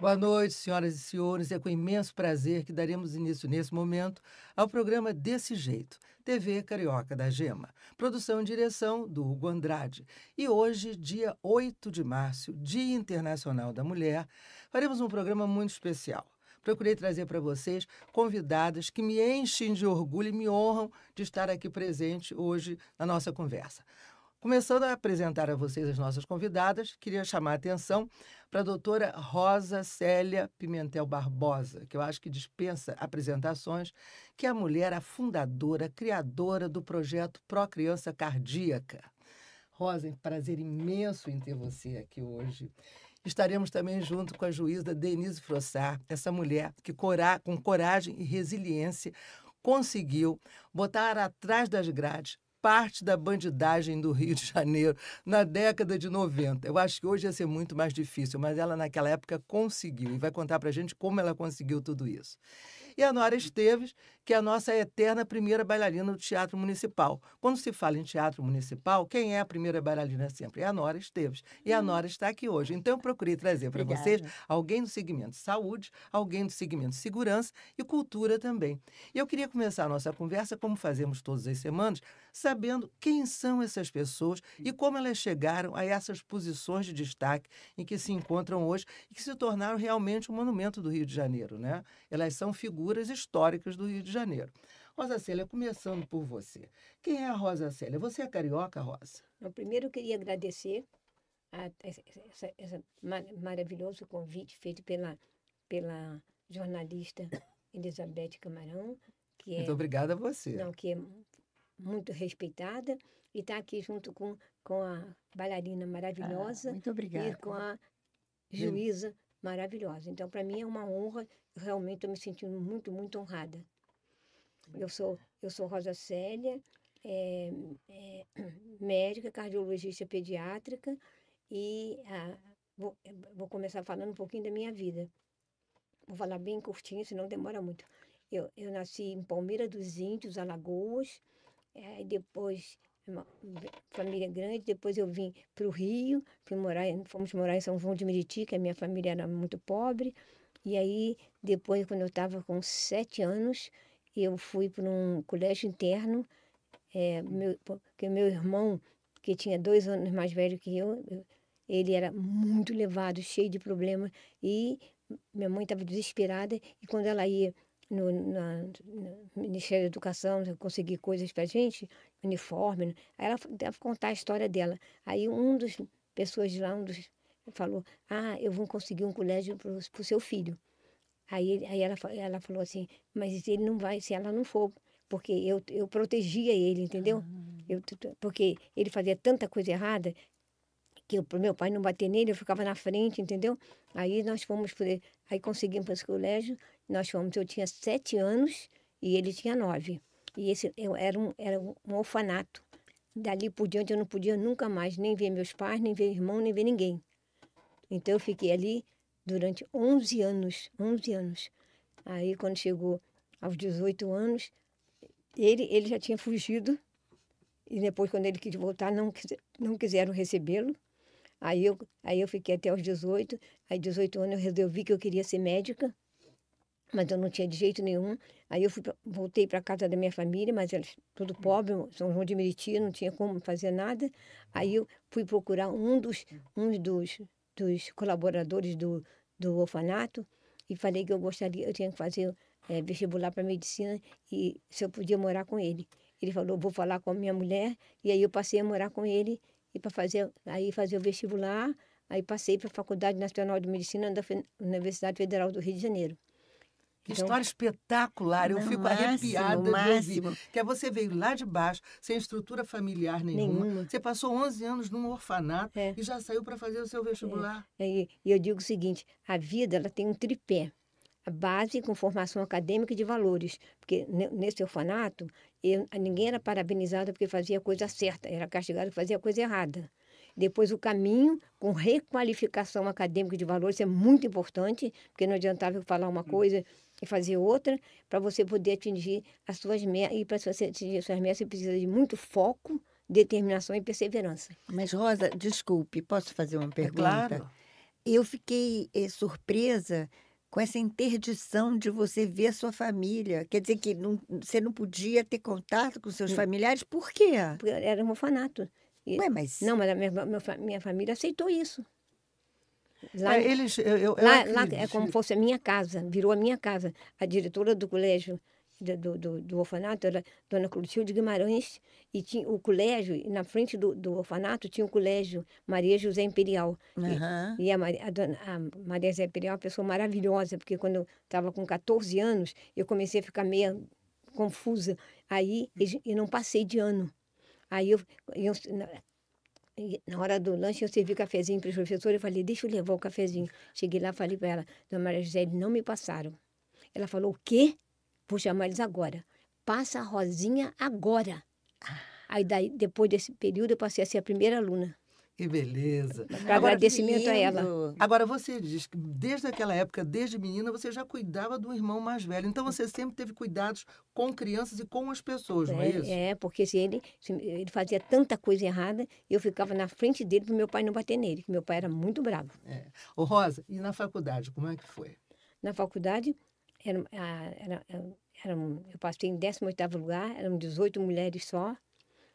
Boa noite, senhoras e senhores. É com imenso prazer que daremos início nesse momento ao programa Desse Jeito, TV Carioca da Gema. Produção e direção do Hugo Andrade. E hoje, dia 8 de março, Dia Internacional da Mulher, faremos um programa muito especial. Procurei trazer para vocês convidadas que me enchem de orgulho e me honram de estar aqui presente hoje na nossa conversa. Começando a apresentar a vocês as nossas convidadas, queria chamar a atenção para a doutora Rosa Célia Pimentel Barbosa, que eu acho que dispensa apresentações, que é a mulher a fundadora, criadora do projeto Pro Criança Cardíaca. Rosa, é um prazer imenso em ter você aqui hoje. Estaremos também junto com a juíza Denise Frossar, essa mulher que com coragem e resiliência conseguiu botar atrás das grades parte da bandidagem do Rio de Janeiro na década de 90. Eu acho que hoje ia ser muito mais difícil, mas ela naquela época conseguiu e vai contar para a gente como ela conseguiu tudo isso. E a Nora Esteves, que é a nossa eterna primeira bailarina do Teatro Municipal. Quando se fala em Teatro Municipal, quem é a primeira bailarina sempre? É a Nora Esteves. E a hum. Nora está aqui hoje. Então, eu procurei trazer para vocês alguém do segmento saúde, alguém do segmento segurança e cultura também. E eu queria começar a nossa conversa, como fazemos todas as semanas, sabendo quem são essas pessoas e como elas chegaram a essas posições de destaque em que se encontram hoje e que se tornaram realmente um monumento do Rio de Janeiro. Né? Elas são figuras históricas do Rio de Janeiro. Janeiro. Rosa Célia, começando por você. Quem é a Rosa Célia? Você é carioca, Rosa? primeiro eu queria agradecer a, mar, maravilhoso convite feito pela, pela jornalista Elizabeth Camarão. Que é, muito obrigada a você. Não, que é muito respeitada e está aqui junto com, com a bailarina maravilhosa. Ah, muito obrigada. E com a juíza maravilhosa. Então, para mim é uma honra, realmente estou me sentindo muito, muito honrada é eu sou, é? eu sou Rosa Célia, é, é, médica, cardiologista pediátrica e ah, vou, vou começar falando um pouquinho da minha vida. Vou falar bem curtinho, senão demora muito. Eu, eu nasci em Palmeira dos Índios, Alagoas, é, depois uma família grande, depois eu vim para o Rio, fui morar, fomos morar em São João de Meriti, que a minha família era muito pobre, e aí depois, quando eu estava com sete anos, eu fui para um colégio interno, é, meu, porque meu irmão, que tinha dois anos mais velho que eu, ele era muito levado, cheio de problemas, e minha mãe estava desesperada, e quando ela ia no, na, no, Ministério da Educação né, conseguir coisas para gente, uniforme. Né, aí ela deve contar a história dela. Aí um dos pessoas de lá, um dos falou, ah, eu vou conseguir um colégio para o seu filho. Aí, aí ela, ela falou assim, mas ele não vai, se ela não for, porque eu, eu protegia ele, entendeu? Ah. Eu, porque ele fazia tanta coisa errada que o meu pai não bater nele, eu ficava na frente, entendeu? Aí nós fomos, aí conseguimos para esse colégio, nós fomos, eu tinha sete anos e ele tinha nove. E esse eu, era, um, era um orfanato. Dali por diante eu não podia nunca mais nem ver meus pais, nem ver irmão, nem ver ninguém. Então eu fiquei ali durante 11 anos, 11 anos. Aí quando chegou aos 18 anos, ele, ele já tinha fugido e depois quando ele quis voltar não, não quiseram recebê-lo. Aí eu, aí eu fiquei até os 18, aí 18 anos eu resolvi que eu queria ser médica, mas eu não tinha de jeito nenhum. Aí eu pra, voltei para casa da minha família, mas eles tudo pobre, São João de Meriti, não tinha como fazer nada. Aí eu fui procurar um dos um dos, dos colaboradores do, do orfanato e falei que eu gostaria, eu tinha que fazer é, vestibular para medicina e se eu podia morar com ele. Ele falou, vou falar com a minha mulher e aí eu passei a morar com ele e para fazer aí fazer o vestibular, aí passei para a Faculdade Nacional de Medicina da Universidade Federal do Rio de Janeiro. Que então, história espetacular, eu fico máximo, arrepiada máximo. de ouvir. Que é você veio lá de baixo, sem estrutura familiar nenhuma. nenhuma. Você passou 11 anos num orfanato é. e já saiu para fazer o seu vestibular. É. é e eu digo o seguinte, a vida ela tem um tripé. A base com formação acadêmica e de valores. Porque nesse orfanato, eu, ninguém era parabenizado porque fazia a coisa certa, era castigado por fazer a coisa errada. Depois, o caminho com requalificação acadêmica de valores é muito importante, porque não adiantava eu falar uma hum. coisa e fazer outra para você poder atingir as suas metas. E para você atingir as suas metas, você precisa de muito foco, determinação e perseverança. Mas, Rosa, desculpe, posso fazer uma é pergunta? É claro. Eu fiquei eh, surpresa com essa interdição de você ver sua família. Quer dizer que não, você não podia ter contato com seus hum. familiares? Por quê? Porque era um orfanato. E, Ué, mas... Não, mas a minha, minha família aceitou isso. Lá, é, eles, eu, eu lá, lá, é como fosse a minha casa, virou a minha casa. A diretora do colégio do, do, do orfanato era Dona Clotilde Guimarães, e tinha o colégio, na frente do, do orfanato tinha o colégio Maria José Imperial. Uhum. E, e, a, Maria, a, dona, a Maria José Imperial é uma pessoa maravilhosa, porque quando eu estava com 14 anos, eu comecei a ficar meio confusa. Aí hum. eu não passei de ano. Aí eu, eu na hora do lanche, eu servi cafezinho para os professores. Eu falei, deixa eu levar o cafezinho. Cheguei lá, falei para ela, Dona Maria José, eles não me passaram. Ela falou, o quê? Vou chamar eles agora. Passa a Rosinha agora. Ah. Aí, daí, depois desse período, eu passei a ser a primeira aluna. Que beleza. Agora, agradecimento menino, a ela. Agora, você diz que desde aquela época, desde menina, você já cuidava do irmão mais velho. Então, você sempre teve cuidados com crianças e com as pessoas, não é, é isso? É, porque se ele, se ele fazia tanta coisa errada, eu ficava na frente dele para meu pai não bater nele, que meu pai era muito bravo. É. Ô, Rosa, e na faculdade, como é que foi? Na faculdade, era, ah, era, era, eu passei em 18º lugar, eram 18 mulheres só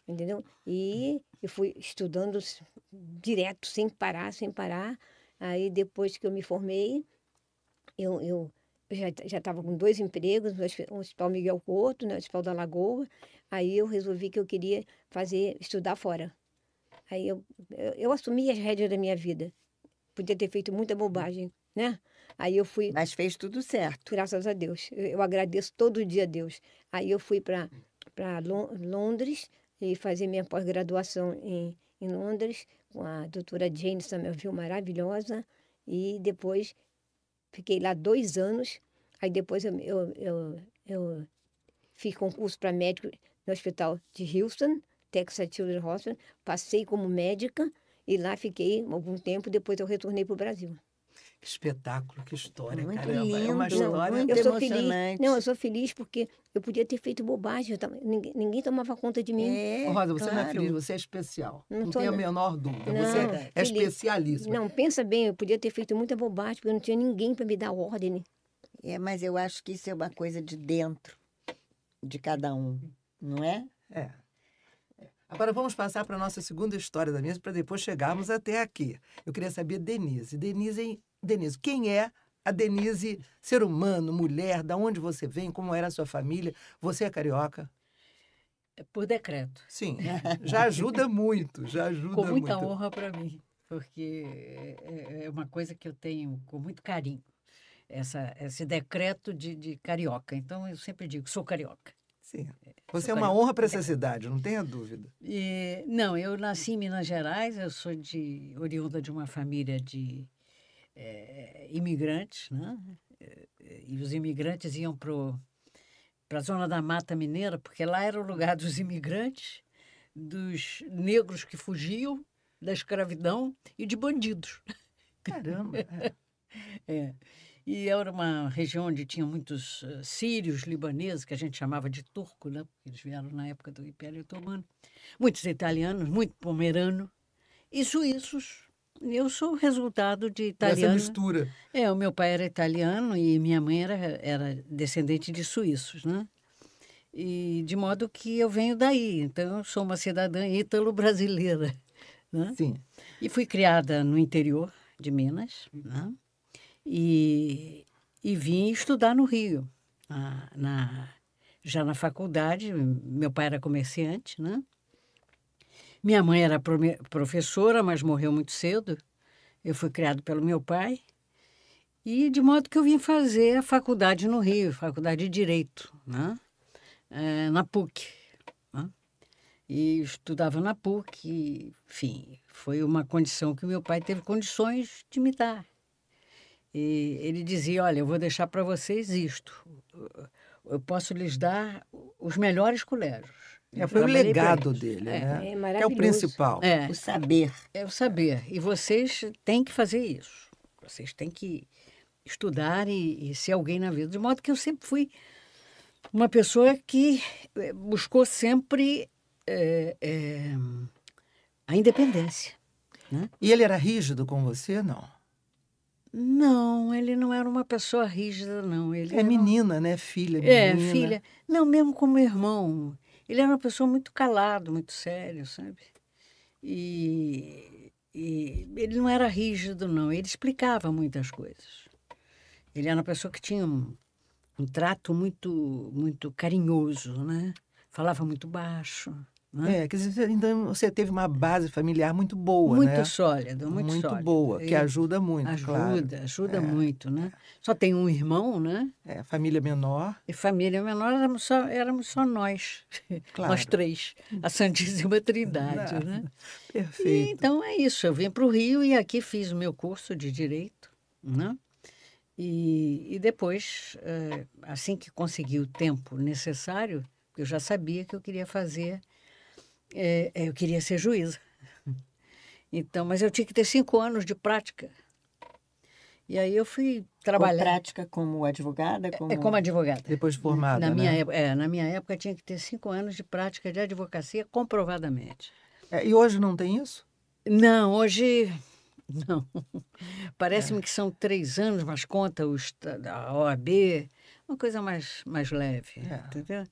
entendeu? E eu fui estudando direto, sem parar, sem parar. Aí depois que eu me formei, eu, eu, já estava com dois empregos, um hospital Miguel Couto, né, hospital da Lagoa. Aí eu resolvi que eu queria fazer, estudar fora. Aí eu, eu, eu assumi as rédeas da minha vida. Podia ter feito muita bobagem, né? Aí eu fui. Mas fez tudo certo. Graças a Deus. Eu, eu agradeço todo dia a Deus. Aí eu fui para Londres, e fazer minha pós-graduação em, em Londres com a doutora Jane ouviu maravilhosa, e depois fiquei lá dois anos, aí depois eu, eu, eu, eu fiz concurso para médico no hospital de Houston, Texas Children's Hospital, passei como médica e lá fiquei algum tempo, depois eu retornei para o Brasil. Que espetáculo, que história, muito caramba. Lindo, é uma história muito eu sou feliz. Não, eu sou feliz porque eu podia ter feito bobagem, tava, ninguém, ninguém, tomava conta de mim. É, Rosa, você claro. não é feliz, você é especial. Não, não tem a menor dúvida. Não, você é, é Não, pensa bem, eu podia ter feito muita bobagem, porque eu não tinha ninguém para me dar ordem. É, mas eu acho que isso é uma coisa de dentro de cada um, não é? É. Agora vamos passar para a nossa segunda história da mesa para depois chegarmos até aqui. Eu queria saber, Denise. Denise Denise, quem é a Denise, ser humano, mulher, da onde você vem, como era a sua família? Você é carioca? É por decreto. Sim, já ajuda muito, já ajuda muito. Com muita muito. honra para mim, porque é, é, é uma coisa que eu tenho com muito carinho, essa, esse decreto de, de carioca. Então, eu sempre digo, sou carioca. Sim. Você é uma honra para essa cidade, não tenha dúvida. E, não, eu nasci em Minas Gerais, eu sou de oriunda de uma família de é, é, imigrantes, né? Uhum. É, é, e os imigrantes iam para a zona da Mata Mineira, porque lá era o lugar dos imigrantes, dos negros que fugiam da escravidão e de bandidos. Caramba! É. E era uma região onde tinha muitos eh, sírios, libaneses, que a gente chamava de turco, né? porque eles vieram na época do Império Otomano. Muitos italianos, muito pomerano e suíços, eu sou resultado de italiano. Essa mistura. É, o meu pai era italiano e minha mãe era, era descendente de suíços, né? E de modo que eu venho daí, então eu sou uma cidadã ítalo-brasileira. Né? Sim. E fui criada no interior de Minas, né? E, e vim estudar no Rio, na, na já na faculdade, meu pai era comerciante, né? Minha mãe era professora, mas morreu muito cedo. Eu fui criado pelo meu pai. E de modo que eu vim fazer a faculdade no Rio, faculdade de Direito, né? É, na PUC. Né? E estudava na PUC, e, enfim, foi uma condição que meu pai teve condições de me dar. E ele dizia: Olha, eu vou deixar para vocês isto. Eu posso lhes dar os melhores colégios é, foi o legado dele, é, né? É maravilhoso. É, é o principal. É. O saber. É o saber. E vocês têm que fazer isso. Vocês têm que estudar e, e ser alguém na vida. De modo que eu sempre fui uma pessoa que eh, buscou sempre é, é, a independência. Né? E ele era rígido com você, não? Não, ele não era uma pessoa rígida, não. Ele é menina, né? Filha, é, menina. É, filha. Não, mesmo como irmão. Ele era uma pessoa muito calado, muito sério, sabe? E, e ele não era rígido, não. Ele explicava muitas coisas. Ele era uma pessoa que tinha um, um trato muito, muito carinhoso, né? Falava muito baixo. Né? É, quer dizer, então você teve uma base familiar muito boa, muito né? sólida, muito, muito sólida. boa, que é. ajuda muito, ajuda, claro. ajuda é. muito, né? Só tem um irmão, né? É, família menor. E família menor éramos só, éramos só nós, claro. nós três, a Santíssima Trindade, Não. né? Perfeito. E, então é isso. Eu vim para o Rio e aqui fiz o meu curso de direito, né? E, e depois, eh, assim que consegui o tempo necessário, eu já sabia que eu queria fazer é, é, eu queria ser juíza. Então, mas eu tinha que ter cinco anos de prática. E aí eu fui trabalhar. Com prática como advogada? É, como... É, como advogada. Depois de formada, na né? minha época, é, na minha época tinha que ter cinco anos de prática de advocacia comprovadamente. É, e hoje não tem isso? Não, hoje... Não. Parece-me que são três anos, mas conta o a OAB, uma coisa mais, mais leve, é. entendeu?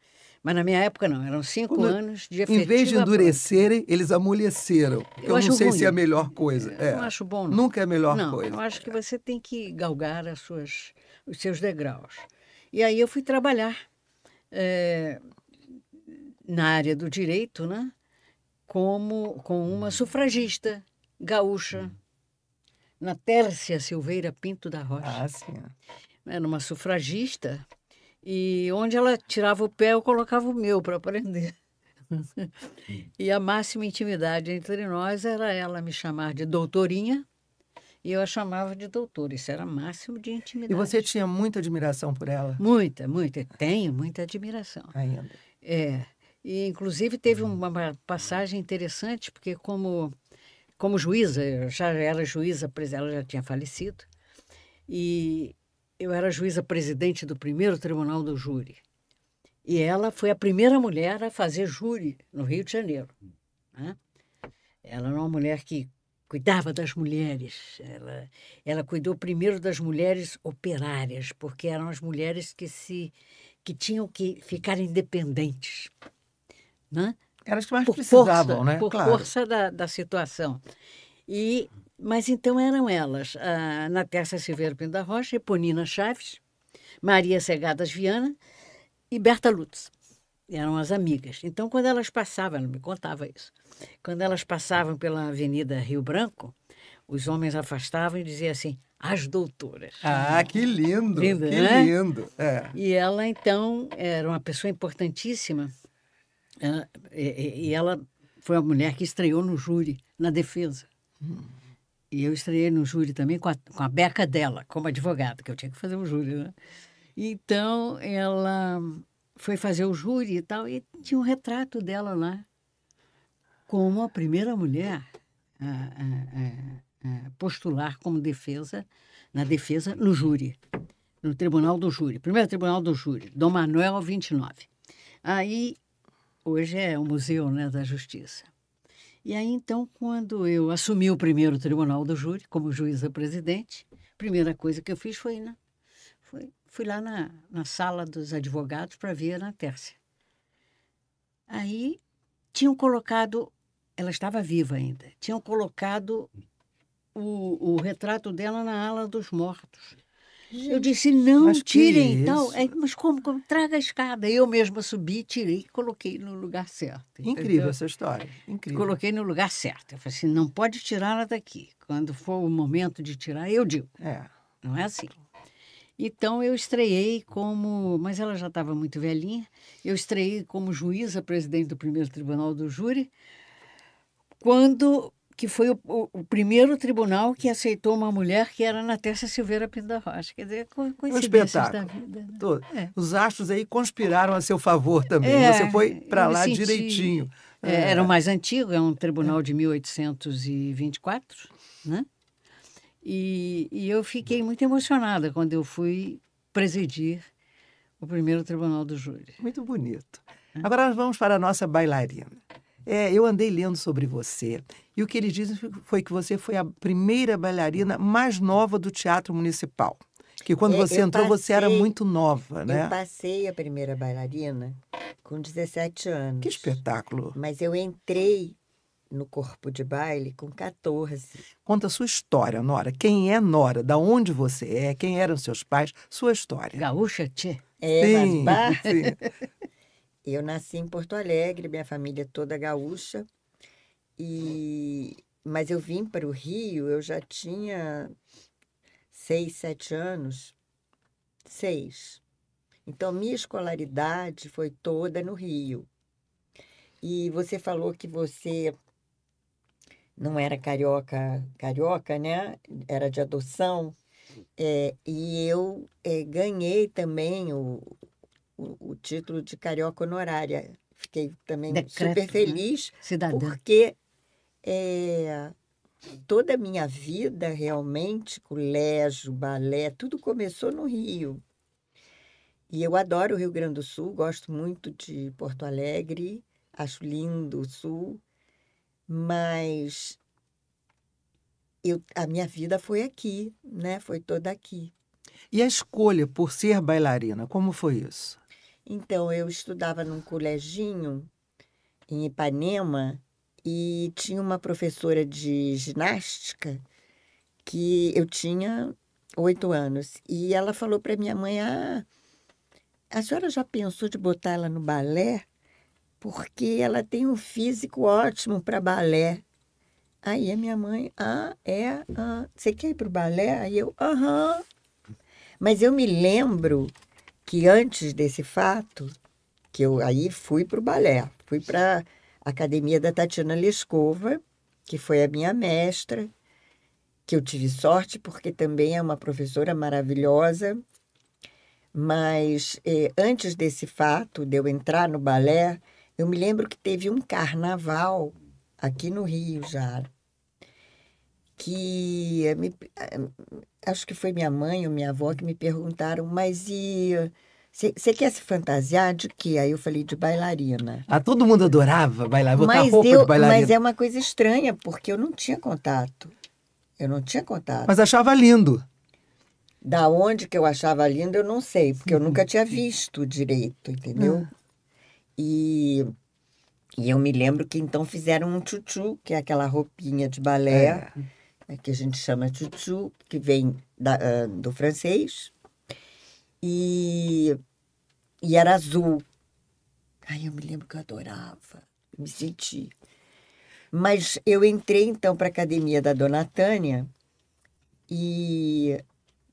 Mas na minha época não, eram cinco Quando, anos de efetiva Em vez de endurecerem, eles amoleceram. Eu, eu não sei ruim. se é a melhor coisa. É, eu é. Não acho bom. Não. Nunca é a melhor não, coisa. Eu acho que você tem que galgar as suas, os seus degraus. E aí eu fui trabalhar é, na área do direito, né? Como com uma sufragista gaúcha, na Tércia Silveira Pinto da Rocha. Ah, sim. Era uma sufragista e onde ela tirava o pé, eu colocava o meu para aprender. Hum. e a máxima intimidade entre nós era ela me chamar de doutorinha e eu a chamava de doutora. Isso era máximo de intimidade. E você tinha muita admiração por ela? Muita, muita. Tenho muita admiração. Ainda. É. E, inclusive, teve uma passagem interessante, porque como, como juíza, já era juíza, ela já tinha falecido, e eu era juíza presidente do primeiro tribunal do júri. E ela foi a primeira mulher a fazer júri no Rio de Janeiro. Né? Ela era uma mulher que cuidava das mulheres. Ela, ela cuidou primeiro das mulheres operárias, porque eram as mulheres que se que tinham que ficar independentes. Né? Elas que mais por precisavam, força, né? Por claro. força da, da situação. E mas então eram elas a ah, Natércia Silveira Pinto da Rocha, Eponina Chaves, Maria Segadas Viana e Berta Lutz. Eram as amigas. Então, quando elas passavam, ela me contava isso, quando elas passavam pela Avenida Rio Branco, os homens afastavam e diziam assim, as doutoras. Ah, que lindo! lindo que né? lindo! É. E ela, então, era uma pessoa importantíssima e, ela foi a mulher que estreou no júri, na defesa. Hum. E eu estreiei no júri também com a, com a beca dela, como advogada, que eu tinha que fazer um júri, né? Então, ela foi fazer o júri e tal, e tinha um retrato dela lá, como a primeira mulher a, a, a postular como defesa, na defesa, no júri, no Tribunal do Júri, primeiro Tribunal do Júri, Dom Manuel 29. Aí, hoje é o Museu né, da Justiça. E aí, então, quando eu assumi o primeiro tribunal do júri, como juíza presidente, a primeira coisa que eu fiz foi, na, né, foi fui lá na, na sala dos advogados para ver a Ana Tércia. Aí tinham colocado, ela estava viva ainda, tinham colocado o, o retrato dela na ala dos mortos. Gente, eu disse, não tirem, então. É, mas como, como? Traga a escada. Eu mesma subi, tirei e coloquei no lugar certo. Entendeu? Incrível essa história. Incrível. Coloquei no lugar certo. Eu falei assim, não pode tirar ela daqui. Quando for o momento de tirar, eu digo. É. Não é assim. Então eu estreiei como, mas ela já estava muito velhinha. Eu estreiei como juíza presidente do primeiro tribunal do júri. Quando que foi o, o, primeiro tribunal que hum. aceitou uma mulher que era na Tessa Silveira Pinda Rocha. Quer dizer, coincidências um espetáculo. da vida. Né? É. Os astros aí conspiraram a seu favor também. É, Você foi para lá senti... direitinho. É, é. Era o mais antigo, é um tribunal é. de 1824, né? E, e eu fiquei muito emocionada quando eu fui presidir o primeiro tribunal do júri. Muito bonito. É. Agora nós vamos para a nossa bailarina. É, eu andei lendo sobre você. E o que eles dizem foi que você foi a primeira bailarina mais nova do Teatro Municipal. Que quando é, você entrou, passei, você era muito nova, né? Eu passei a primeira bailarina com 17 anos. Que espetáculo! Mas eu entrei no corpo de baile com 14. Conta a sua história, Nora. Quem é Nora? Da onde você é? Quem eram seus pais? Sua história. Gaúcha, tchê. É, sim, mas bar... sim. Eu nasci em Porto Alegre, minha família é toda gaúcha, e mas eu vim para o Rio, eu já tinha seis, sete anos, seis. Então, minha escolaridade foi toda no Rio. E você falou que você não era carioca, carioca, né? Era de adoção. É, e eu é, ganhei também o, o, título de carioca honorária. Fiquei também Decreto, né? super feliz, né? Cidadã. porque é, toda a minha vida, realmente, colégio, balé, tudo começou no Rio. E eu adoro o Rio Grande do Sul, gosto muito de Porto Alegre, acho lindo o Sul, mas eu, a minha vida foi aqui, né? Foi toda aqui. E a escolha por ser bailarina, como foi isso? Então, eu estudava num coleginho em Ipanema e tinha uma professora de ginástica que eu tinha oito anos e ela falou para minha mãe: ah, a senhora já pensou de botar ela no balé? Porque ela tem um físico ótimo para balé. Aí a minha mãe, ah, é, ah, você quer ir para o balé? Aí eu, aham. Mas eu me lembro que antes desse fato, que eu aí fui para o balé, fui para a academia da Tatiana Lescova, que foi a minha mestra, que eu tive sorte porque também é uma professora maravilhosa. Mas eh, antes desse fato de eu entrar no balé, eu me lembro que teve um carnaval aqui no Rio já, que é, me, é, acho que foi minha mãe ou minha avó que me perguntaram, mas e você quer se fantasiar de quê? Aí eu falei de bailarina. Ah, todo mundo adorava bailar, botar mas roupa eu, de bailarina. Mas é uma coisa estranha, porque eu não tinha contato. Eu não tinha contato. Mas achava lindo. Da onde que eu achava lindo, eu não sei, porque eu uhum. nunca tinha visto direito, entendeu? Ah. E, e eu me lembro que então fizeram um tchutchu, que é aquela roupinha de balé. É é que a gente chama chuchu, que vem da, ah, do francês, e, e era azul. Ai, eu me lembro que eu adorava, me senti. Mas eu entrei então para a academia da Dona Tânia e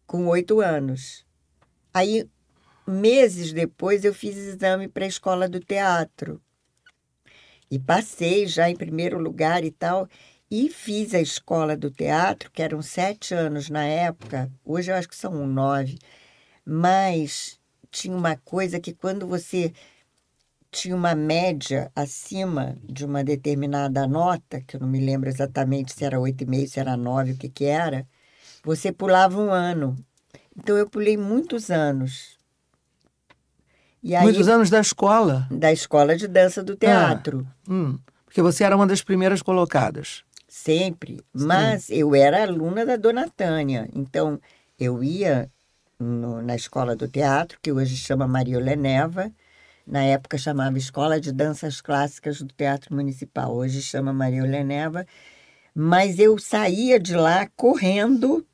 com oito anos. Aí, meses depois, eu fiz exame para a escola do teatro. E passei já em primeiro lugar e tal. E fiz a escola do teatro, que eram sete anos na época, hoje eu acho que são nove, mas tinha uma coisa que quando você tinha uma média acima de uma determinada nota, que eu não me lembro exatamente se era oito e meio, se era nove, o que, que era, você pulava um ano. Então eu pulei muitos anos. E aí, muitos anos da escola? Da escola de dança do ah, teatro. Ah, hum, porque você era uma das primeiras colocadas sempre, mas Sim. eu era aluna da Dona Tânia, então eu ia no, na escola do teatro, que hoje chama Maria Leneva, na época chamava Escola de Danças Clássicas do Teatro Municipal, hoje chama Maria Leneva, mas eu saía de lá correndo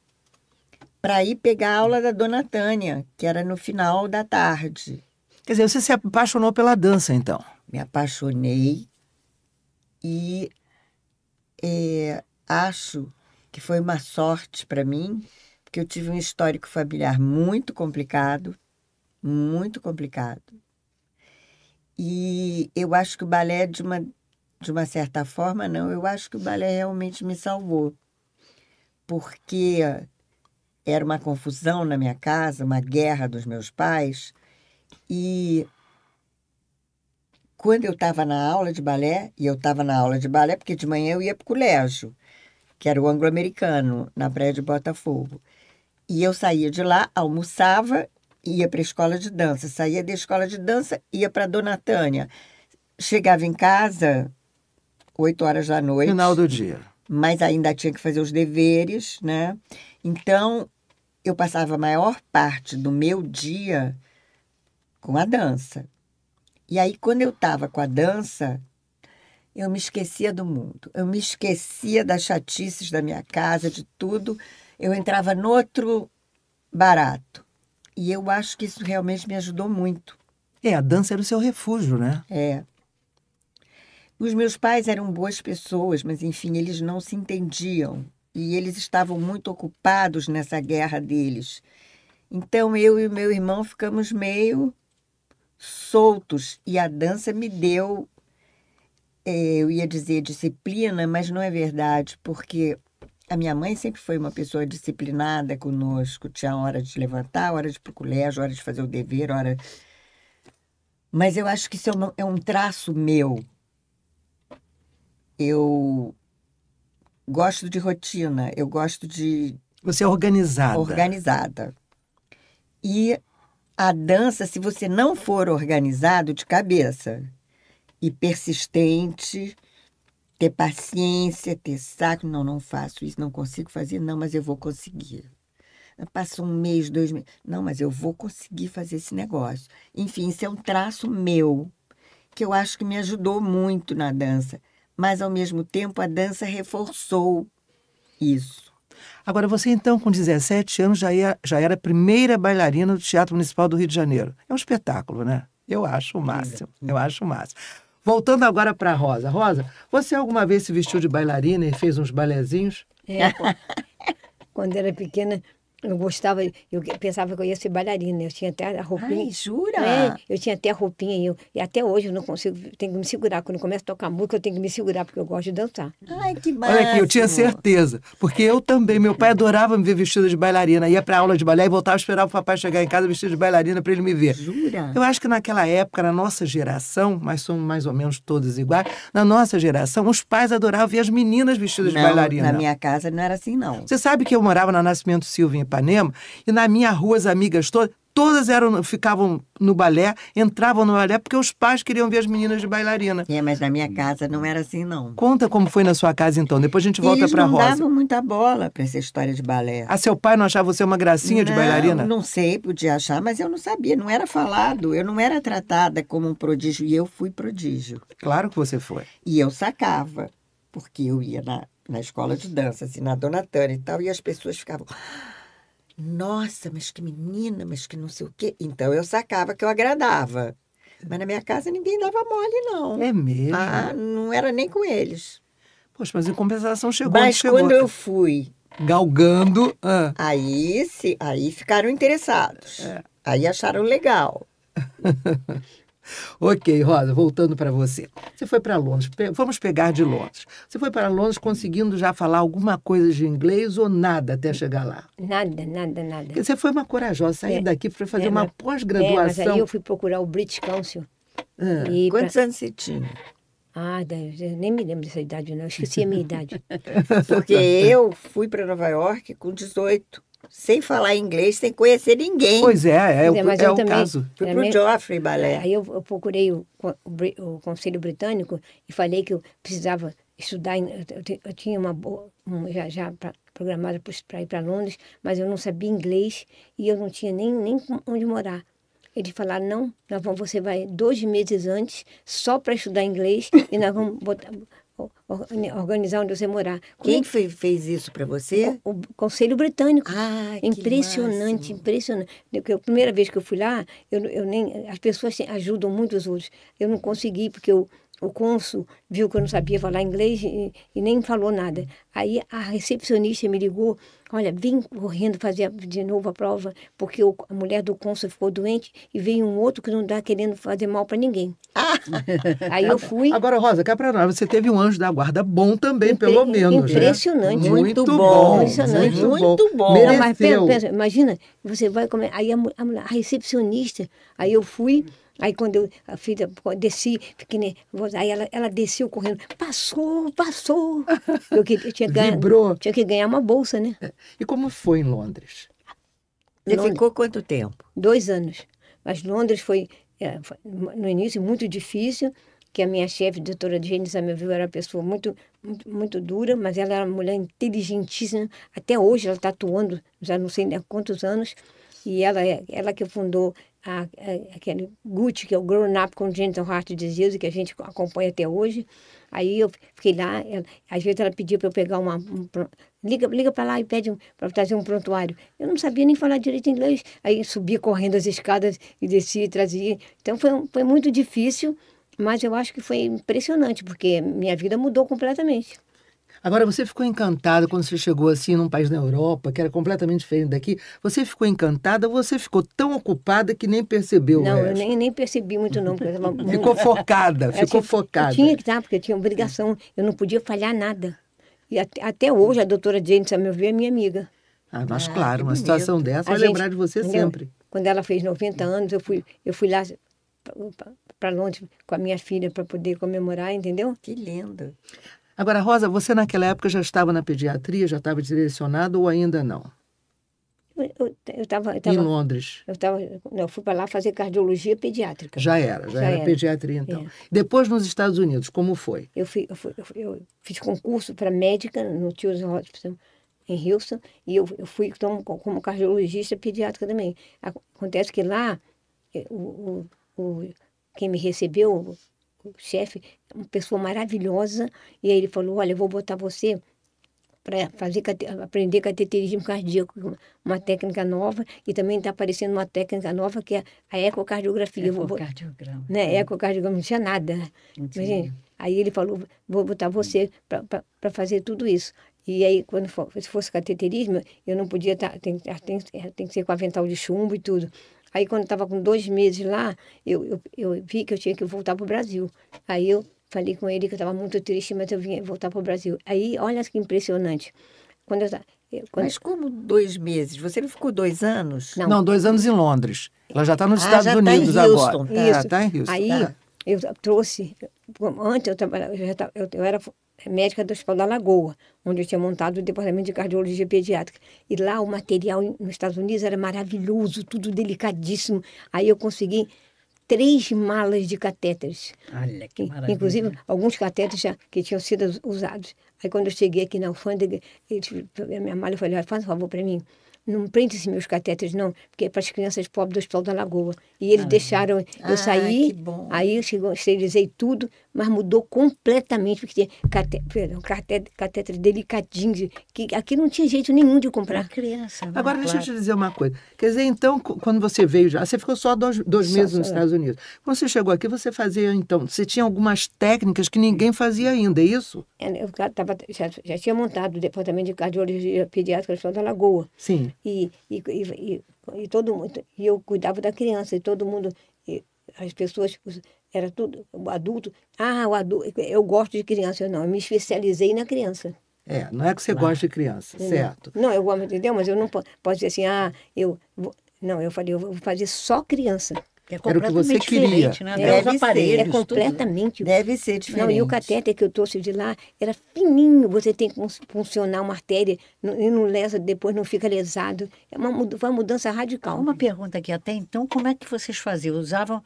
para ir pegar a aula da Dona Tânia, que era no final da tarde. Quer dizer, você se apaixonou pela dança, então? Me apaixonei e é, acho que foi uma sorte para mim, porque eu tive um histórico familiar muito complicado, muito complicado. E eu acho que o balé, de uma, de uma certa forma, não, eu acho que o balé realmente me salvou. Porque era uma confusão na minha casa, uma guerra dos meus pais, e quando eu estava na aula de balé, e eu estava na aula de balé porque de manhã eu ia para o colégio, que era o anglo-americano, na Praia de Botafogo. E eu saía de lá, almoçava, ia para a escola de dança. Saía da escola de dança, ia para a Dona Tânia. Chegava em casa, 8 horas da noite. Final do dia. Mas ainda tinha que fazer os deveres, né? Então, eu passava a maior parte do meu dia com a dança. E aí, quando eu estava com a dança, eu me esquecia do mundo, eu me esquecia das chatices da minha casa, de tudo. Eu entrava no outro barato. E eu acho que isso realmente me ajudou muito. É, a dança era o seu refúgio, né? É. Os meus pais eram boas pessoas, mas enfim, eles não se entendiam. E eles estavam muito ocupados nessa guerra deles. Então eu e meu irmão ficamos meio soltos e a dança me deu, é, eu ia dizer disciplina, mas não é verdade, porque a minha mãe sempre foi uma pessoa disciplinada conosco. Tinha hora de levantar, hora de ir para o colégio, hora de fazer o dever, hora. Mas eu acho que isso é, um é um traço meu. Eu gosto de rotina, eu gosto de. Você é organizada. Organizada. E a dança, se você não for organizado de cabeça e persistente, ter paciência, ter saco, não, não faço isso, não consigo fazer, não, mas eu vou conseguir. Passa um mês, dois meses, não, mas eu vou conseguir fazer esse negócio. Enfim, isso é um traço meu, que eu acho que me ajudou muito na dança, mas ao mesmo tempo a dança reforçou isso. Agora, você então, com 17 anos, já, ia, já era primeira bailarina do Teatro Municipal do Rio de Janeiro. É um espetáculo, né? Eu acho o é. máximo. Eu acho o máximo. Voltando agora para Rosa. Rosa, você alguma vez se vestiu de bailarina e fez uns balezinhos? É, quando era pequena, eu gostava, eu pensava que eu ia ser bailarina, eu tinha até a roupinha. Ai, jura? É, eu tinha até a roupinha eu, e até hoje eu não consigo, tenho que me segurar. Quando começa a tocar música, eu tenho que me segurar, porque eu gosto de dançar. Ai, que bacana. Olha aqui, eu tinha certeza, porque eu também, meu pai adorava me ver vestida de bailarina, ia pra aula de balé e voltava, esperava o papai chegar em casa vestido de bailarina para ele me ver. Jura? Eu acho que naquela época, na nossa geração, mas somos mais ou menos todos iguais, na nossa geração, os pais adoravam ver as meninas vestidas não, de bailarina. na minha casa não era assim, não. Você sabe que eu morava na Nascimento Silva, em Ipanema, e na minha rua as amigas todas, todas eram ficavam no balé, entravam no balé porque os pais queriam ver as meninas de bailarina. É, mas na minha casa não era assim não. Conta como foi na sua casa então, depois a gente volta para Rosa. Eles não davam muita bola para essa história de balé. Ah, seu pai não achava você uma gracinha não, de bailarina? Não sei, podia achar, mas eu não sabia, não era falado, eu não era tratada como um prodígio e eu fui prodígio. Claro que você foi. E eu sacava, porque eu ia na, na escola de dança, assim, na Dona Tânia e tal, e as pessoas ficavam nossa, mas que menina, mas que não sei o quê. Então eu sacava que eu agradava. Mas na minha casa ninguém dava mole, não. É mesmo? Ah, não era nem com eles. Poxa, mas em compensação chegou. Mas chegou. quando eu fui. Galgando. Ah. Aí, se, aí ficaram interessados. É. Aí acharam legal. Ok, Rosa, voltando para você. Você foi para Londres, vamos pegar de Londres. Você foi para Londres conseguindo já falar alguma coisa de inglês ou nada até chegar lá? Nada, nada, nada. Porque você foi uma corajosa, sair é, daqui para fazer é, uma pós-graduação. É, mas aí eu fui procurar o British Council. Ah, e quantos pra... anos você tinha? Ah, eu nem me lembro dessa idade, não. Eu esqueci a minha idade. Porque eu fui para Nova York com 18 sem falar inglês, sem conhecer ninguém. Pois é, é, o, é, mas é o também, caso. Fui pro Joffrey Balé. Aí eu, eu procurei o, o, o, Conselho Britânico e falei que eu precisava estudar, eu, eu, eu tinha uma boa, um, já, já pra, programada para ir para Londres, mas eu não sabia inglês e eu não tinha nem, nem onde morar. Eles falaram, não, nós vamos, você vai dois meses antes só para estudar inglês e nós vamos botar, né, organizar onde você morar. Quem Como... foi, fez isso para você? O, o, Conselho Britânico. Ah, impressionante, impressionante. Porque né, a primeira vez que eu fui lá, eu, eu nem as pessoas ajudam muito os outros. Eu não consegui porque eu o cônsul viu que eu não sabia falar inglês e, e, nem falou nada. Aí a recepcionista me ligou, olha, vim correndo fazer de novo a prova, porque o, a mulher do cônsul ficou doente e veio um outro que não está querendo fazer mal para ninguém. Ah! Aí eu fui. Agora, Rosa, cá para nós, você teve um anjo da guarda bom também, Impre pelo menos. Né? Impressionante. Né? Muito, muito, bom. Impressionante. Muito, muito bom. Mereceu. Não, mas, pensa, pensa, imagina, você vai comer. Aí a, a, a recepcionista, aí eu fui. Aí quando eu, a filha desci, fiquei, aí ela, ela desceu correndo, passou, passou. Eu, que, eu tinha, ganha, tinha que ganhar uma bolsa, né? É. E como foi em Londres? Você Londres, ficou quanto tempo? Dois anos. Mas Londres foi, é, foi no início, muito difícil, que a minha chefe, a doutora Jane era uma pessoa muito, muito, muito, dura, mas ela era uma mulher inteligentíssima. Até hoje ela está atuando, já não sei há quantos anos, e ela, é, ela que fundou a, a, aquele Gucci, que é o Grown Up Congenital Heart Disease, que a gente acompanha até hoje. Aí eu fiquei lá, ela, às vezes ela pedia para eu pegar uma. Um, liga liga para lá e pede um, para trazer um prontuário. Eu não sabia nem falar direito inglês. Aí subia correndo as escadas e descia e trazia. Então foi, foi muito difícil, mas eu acho que foi impressionante, porque minha vida mudou completamente. Agora, você ficou encantada quando você chegou assim num país na Europa, que era completamente diferente daqui. Você ficou encantada, você ficou tão ocupada que nem percebeu Não, eu nem, nem percebi muito não. ficou focada, ficou focada. Eu tinha que estar, porque eu tinha obrigação. Eu não podia falhar nada. E até, até hoje a doutora Jane ver, é minha amiga. Ah, mas ah, claro, uma situação dessa vai lembrar de você sempre. Quando ela fez 90 anos, eu fui, eu fui lá para longe com a minha filha para poder comemorar, entendeu? Que lindo. Agora, Rosa, você naquela época já estava na pediatria, já estava direcionado ou ainda não? Eu estava. Em Londres. Eu Não, fui para lá fazer cardiologia pediátrica. Já era, já, já era, era, pediatria então. É. Depois nos Estados Unidos, como foi? Eu, fui, eu, fui, eu fiz concurso para médica no Children's Hospital em Houston e eu, eu fui então, como cardiologista pediátrica também. Acontece que lá eh, o, o, o quem me recebeu, o chefe, uma pessoa maravilhosa, e aí ele falou: Olha, eu vou botar você para fazer aprender cateterismo cardíaco, uma técnica nova, e também está aparecendo uma técnica nova que é a ecocardiografia. Ecocardiograma. né? Ecocardiograma, não tinha nada. Mas, gente, aí ele falou, vou botar você para fazer tudo isso. E aí, quando for, se fosse cateterismo, eu não podia estar, tá, tem, tem, tem que ser com avental de chumbo e tudo. Aí, quando estava com dois meses lá, eu, eu, eu, vi que eu tinha que voltar para o Brasil. Aí eu falei com ele que eu estava muito triste, mas eu vinha voltar para o Brasil. Aí, olha que impressionante. Quando eu, eu quando... Mas como dois meses? Você não ficou dois anos? Não, não dois anos em Londres. Ela já está nos ah, Estados tá Unidos tá agora. Tá. Isso. Tá, está em Houston. Aí, tá. eu trouxe, antes eu trabalhava, eu, já, eu, eu, era médica do Hospital da Lagoa, onde eu tinha montado o departamento de cardiologia pediátrica. E lá o material nos Estados Unidos era maravilhoso, tudo delicadíssimo. Aí eu consegui três malas de catéteres. Olha que maravilha. Inclusive, alguns catéteres já, que tinham sido usados. Aí, quando eu cheguei aqui na alfândega, a minha mala, eu falei, faz um favor para mim, não prende esses meus catéteres, não, porque é para as crianças pobres do Hospital da Lagoa. E eles ah, deixaram, eu ah, saí, aí eu esterilizei tudo, mas mudou completamente, porque tinha caté, perdão, caté, catéter delicadinho, que aqui não tinha jeito nenhum de comprar. criança. Né? Agora, deixa eu te dizer uma coisa. Quer dizer, então, quando você veio já, você ficou só dois, dois só, meses só nos é. Estados Unidos. Quando você chegou aqui, você fazia, então, você tinha algumas técnicas que ninguém fazia ainda, é isso? É, eu tava, já, já tinha montado o departamento de cardiologia pediátrica no Hospital da Lagoa. Sim. E, e, e, e, e todo mundo, e eu cuidava da criança, e todo mundo as pessoas, os, era tudo o adulto. Ah, o adulto, eu gosto de criança. Não, eu me especializei na criança. É, não é que você claro. gosta de criança, não, certo? Não, eu gosto, entendeu? Mas eu não posso, posso dizer assim, ah, eu. Vou... Não, eu falei, eu vou fazer só criança. É completamente diferente, queria. né? Deve Os aparelhos, ser, é completamente. Tudo. Deve ser diferente. Não, e o catéter que eu trouxe de lá era fininho. Você tem que funcionar uma artéria e não lesa, depois não fica lesado. É uma, foi uma mudança radical. Uma pergunta aqui até então, como é que vocês faziam? Usavam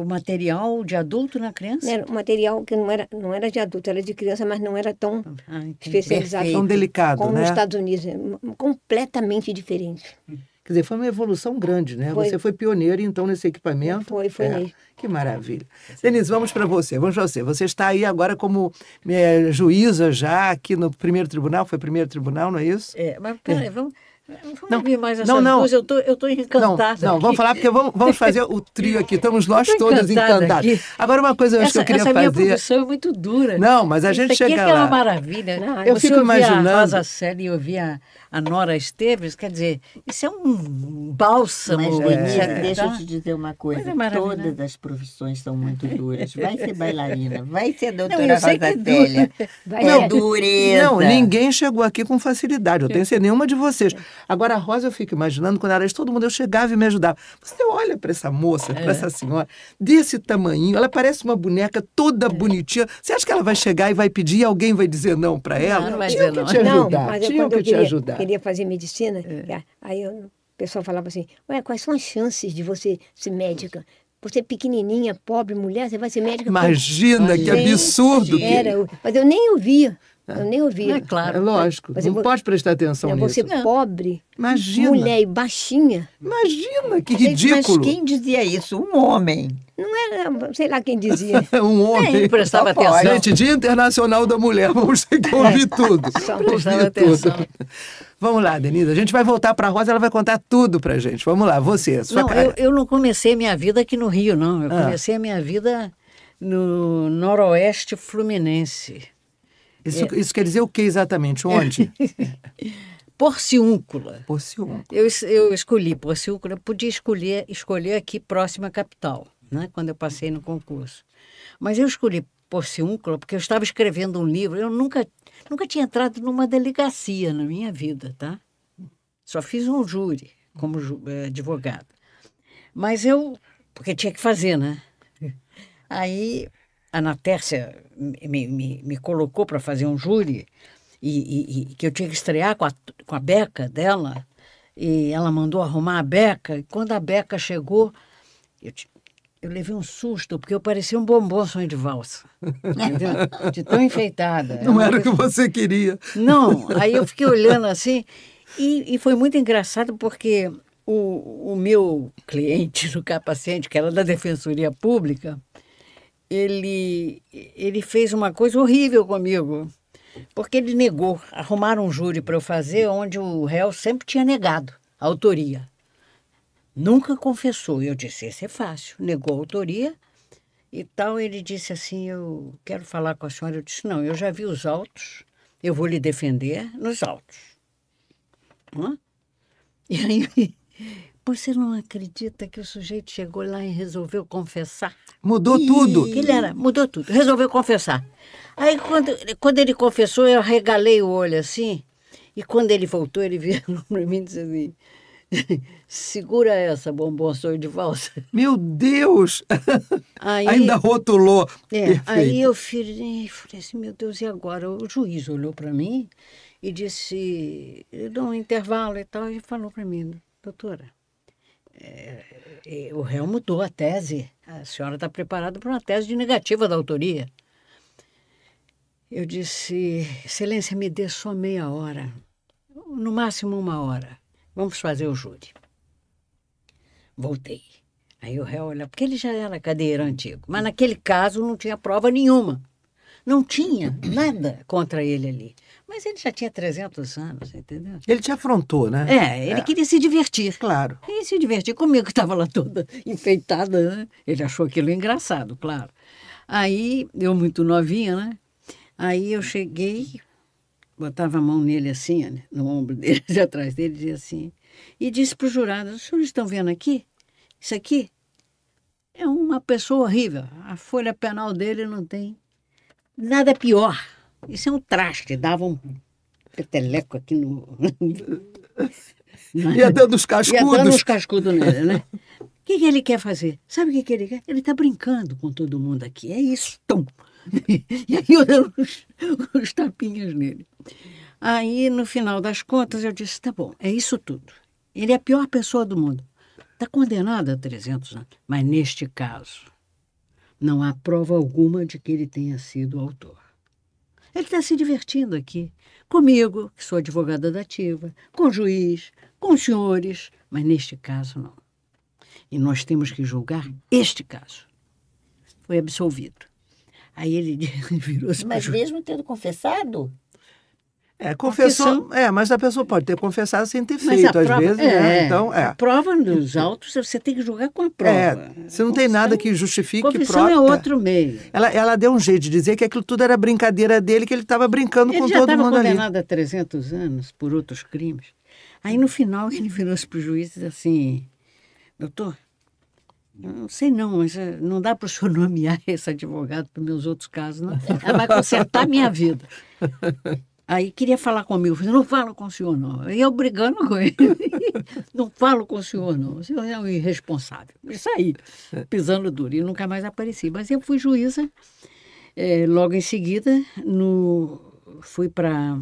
o material de adulto na criança? Era um material que não era, não era de adulto, era de criança, mas não era tão ah, ah especializado. Tão delicado, como né? nos Estados Unidos. É completamente diferente. Quer dizer, foi uma evolução grande, né? Foi. Você foi pioneira, então, nesse equipamento. Foi, foi. É. Que maravilha. Denise, vamos para você. Vamos para você. Você está aí agora como é, juíza já aqui no primeiro tribunal. Foi primeiro tribunal, não é isso? É, mas peraí, é. vamos... Não, não, mais não, não. Eu tô, estou encantada. Não, não vamos falar, porque vamos, vamos fazer o trio aqui. Estamos nós todos encantados Agora, uma coisa eu acho que eu queria essa fazer. Essa minha produção é muito dura. Não, mas a gente aqui é chega lá. é uma maravilha. Né? Eu Você fico imaginando. A Rosa Célia e ouvia a Nora Esteves, quer dizer, isso é um bálsamo. Mas, é. Tá? deixa eu te dizer uma coisa. É Todas as profissões são muito duras. Vai ser bailarina, vai ser doutora não, é Rosa que Vai não, é dureza. Não, ninguém chegou aqui com facilidade. Eu tenho certeza, nenhuma de vocês. Agora, a Rosa, eu fico imaginando, quando era isso, todo mundo, eu chegava e me ajudava. Você olha para essa moça, para é. essa senhora, desse tamanho, ela parece uma boneca toda é. bonitinha. Você acha que ela vai chegar e vai pedir e alguém vai dizer não para ela? Não, não vai dizer não. Te ajudar, não, tinha que te ajudar queria fazer medicina. É. Aí o pessoal falava assim: Ué, quais são as chances de você ser médica? Você é pequenininha, pobre mulher, você vai ser médica. Imagina, como... que absurdo! Era, mas eu nem ouvia. Eu ah, nem ouvi É claro. É lógico. Mas não vou... pode prestar atenção não, nisso. Você pobre, Imagina. mulher e baixinha. Imagina, que ridículo. Mas quem dizia isso? Um homem. Não era, sei lá quem dizia. um homem. É, prestava Só atenção. Gente, Dia Internacional da Mulher, vamos ter que ouvir tudo. Só prestava atenção. Tudo. Vamos lá, Denise, a gente vai voltar para a Rosa, ela vai contar tudo para gente. Vamos lá, você, sua não, eu, eu, não comecei a minha vida aqui no Rio, não. Eu ah. comecei a minha vida no noroeste fluminense. Isso, é. isso quer dizer o que exatamente? Onde? Porciúncula. Porciúncula. Eu, eu escolhi Porciúncula, eu podia escolher, escolher aqui próxima à capital, né, quando eu passei no concurso. Mas eu escolhi Porciúncula porque eu estava escrevendo um livro, eu nunca, nunca tinha entrado numa delegacia na minha vida, tá? Só fiz um júri como eh, advogado Mas eu, porque tinha que fazer, né? É. Aí Ana Tércia me, me, me colocou para fazer um júri e, e, e, que eu tinha que estrear com a, com a beca dela. E ela mandou arrumar a beca. E quando a beca chegou, eu, eu levei um susto, porque eu parecia um bombom sonho de valsa. Entendeu? De tão enfeitada. Não era o que você queria. Não, aí eu fiquei olhando assim. E, e foi muito engraçado, porque o, o meu cliente o paciente que era da Defensoria Pública, ele, ele fez uma coisa horrível comigo, porque ele negou. Arrumaram um júri para eu fazer onde o réu sempre tinha negado a autoria. Nunca confessou. Eu disse: isso é fácil. Negou a autoria e tal. Ele disse assim: eu quero falar com a senhora. Eu disse: não, eu já vi os autos, eu vou lhe defender nos autos. Hã? E aí você não acredita que o sujeito chegou lá e resolveu confessar? Mudou tudo. Ele era, mudou tudo. Resolveu confessar. Aí, quando, quando ele confessou, eu regalei o olho assim. E quando ele voltou, ele virou para mim e disse assim: segura essa, bombom sonho de valsa. Meu Deus! Aí, Ainda rotulou. É, aí eu falei, falei assim, meu Deus, e agora? O juiz olhou para mim e disse, deu um intervalo e tal, e falou para mim, doutora, é, é, o réu mudou a tese. A senhora está preparada para uma tese de negativa da autoria. Eu disse, Excelência, me dê só meia hora, no máximo uma hora. Vamos fazer o júri. Voltei. Aí o réu olhou, porque ele já era cadeira antigo, mas naquele caso não tinha prova nenhuma. Não tinha nada contra ele ali. Mas ele já tinha 300 anos, entendeu? Ele te afrontou, né? É, ele é. queria se divertir. Claro. E se divertir comigo, que estava lá toda enfeitada, né? Ele achou aquilo engraçado, claro. Aí, eu muito novinha, né? Aí eu cheguei, botava a mão nele assim, né? no ombro dele, de atrás dele, e assim, e disse para os jurados, os senhores estão vendo aqui? Isso aqui é uma pessoa horrível. A folha penal dele não tem nada pior isso é um traste, dava um peteleco aqui no. e até dos cascudos. E até dos cascudos nele, né? O que, que, ele quer fazer? Sabe o que, que ele quer? Ele está brincando com todo mundo aqui. É isso. Tom. E aí eu dei os, os tapinhas nele. Aí, no final das contas, eu disse: tá bom, é isso tudo. Ele é a pior pessoa do mundo. Está condenado a 300 anos. Mas neste caso, não há prova alguma de que ele tenha sido autor. Ele está se divertindo aqui. Comigo, que sou advogada da ativa, com o juiz, com os senhores, mas neste caso não. E nós temos que julgar este caso. Foi absolvido. Aí ele virou-se. Mas mesmo tendo confessado? É, confessou. É, mas a pessoa pode ter confessado sem ter mas feito, às prova, vezes. É, né? então, é. A prova nos autos você tem que julgar com a prova. É, você não confissão, tem nada que justifique confissão é prova. é outro meio. Ela, ela deu um jeito de dizer que aquilo tudo era brincadeira dele, que ele estava brincando ele com todo mundo ali. Ele já estava condenado há 300 anos por outros crimes. Aí, no final, ele virou-se para o juiz e disse assim, doutor, não sei não, mas eh, não dá para o senhor nomear esse advogado para meus outros casos, não. Ela vai consertar minha vida. Aí queria falar comigo, não falo com o senhor não. E eu brigando com ele, não falo com o senhor não, o senhor é um irresponsável. E saí, pisando duro, e nunca mais apareci. Mas eu fui juíza, é, logo em seguida, no, fui para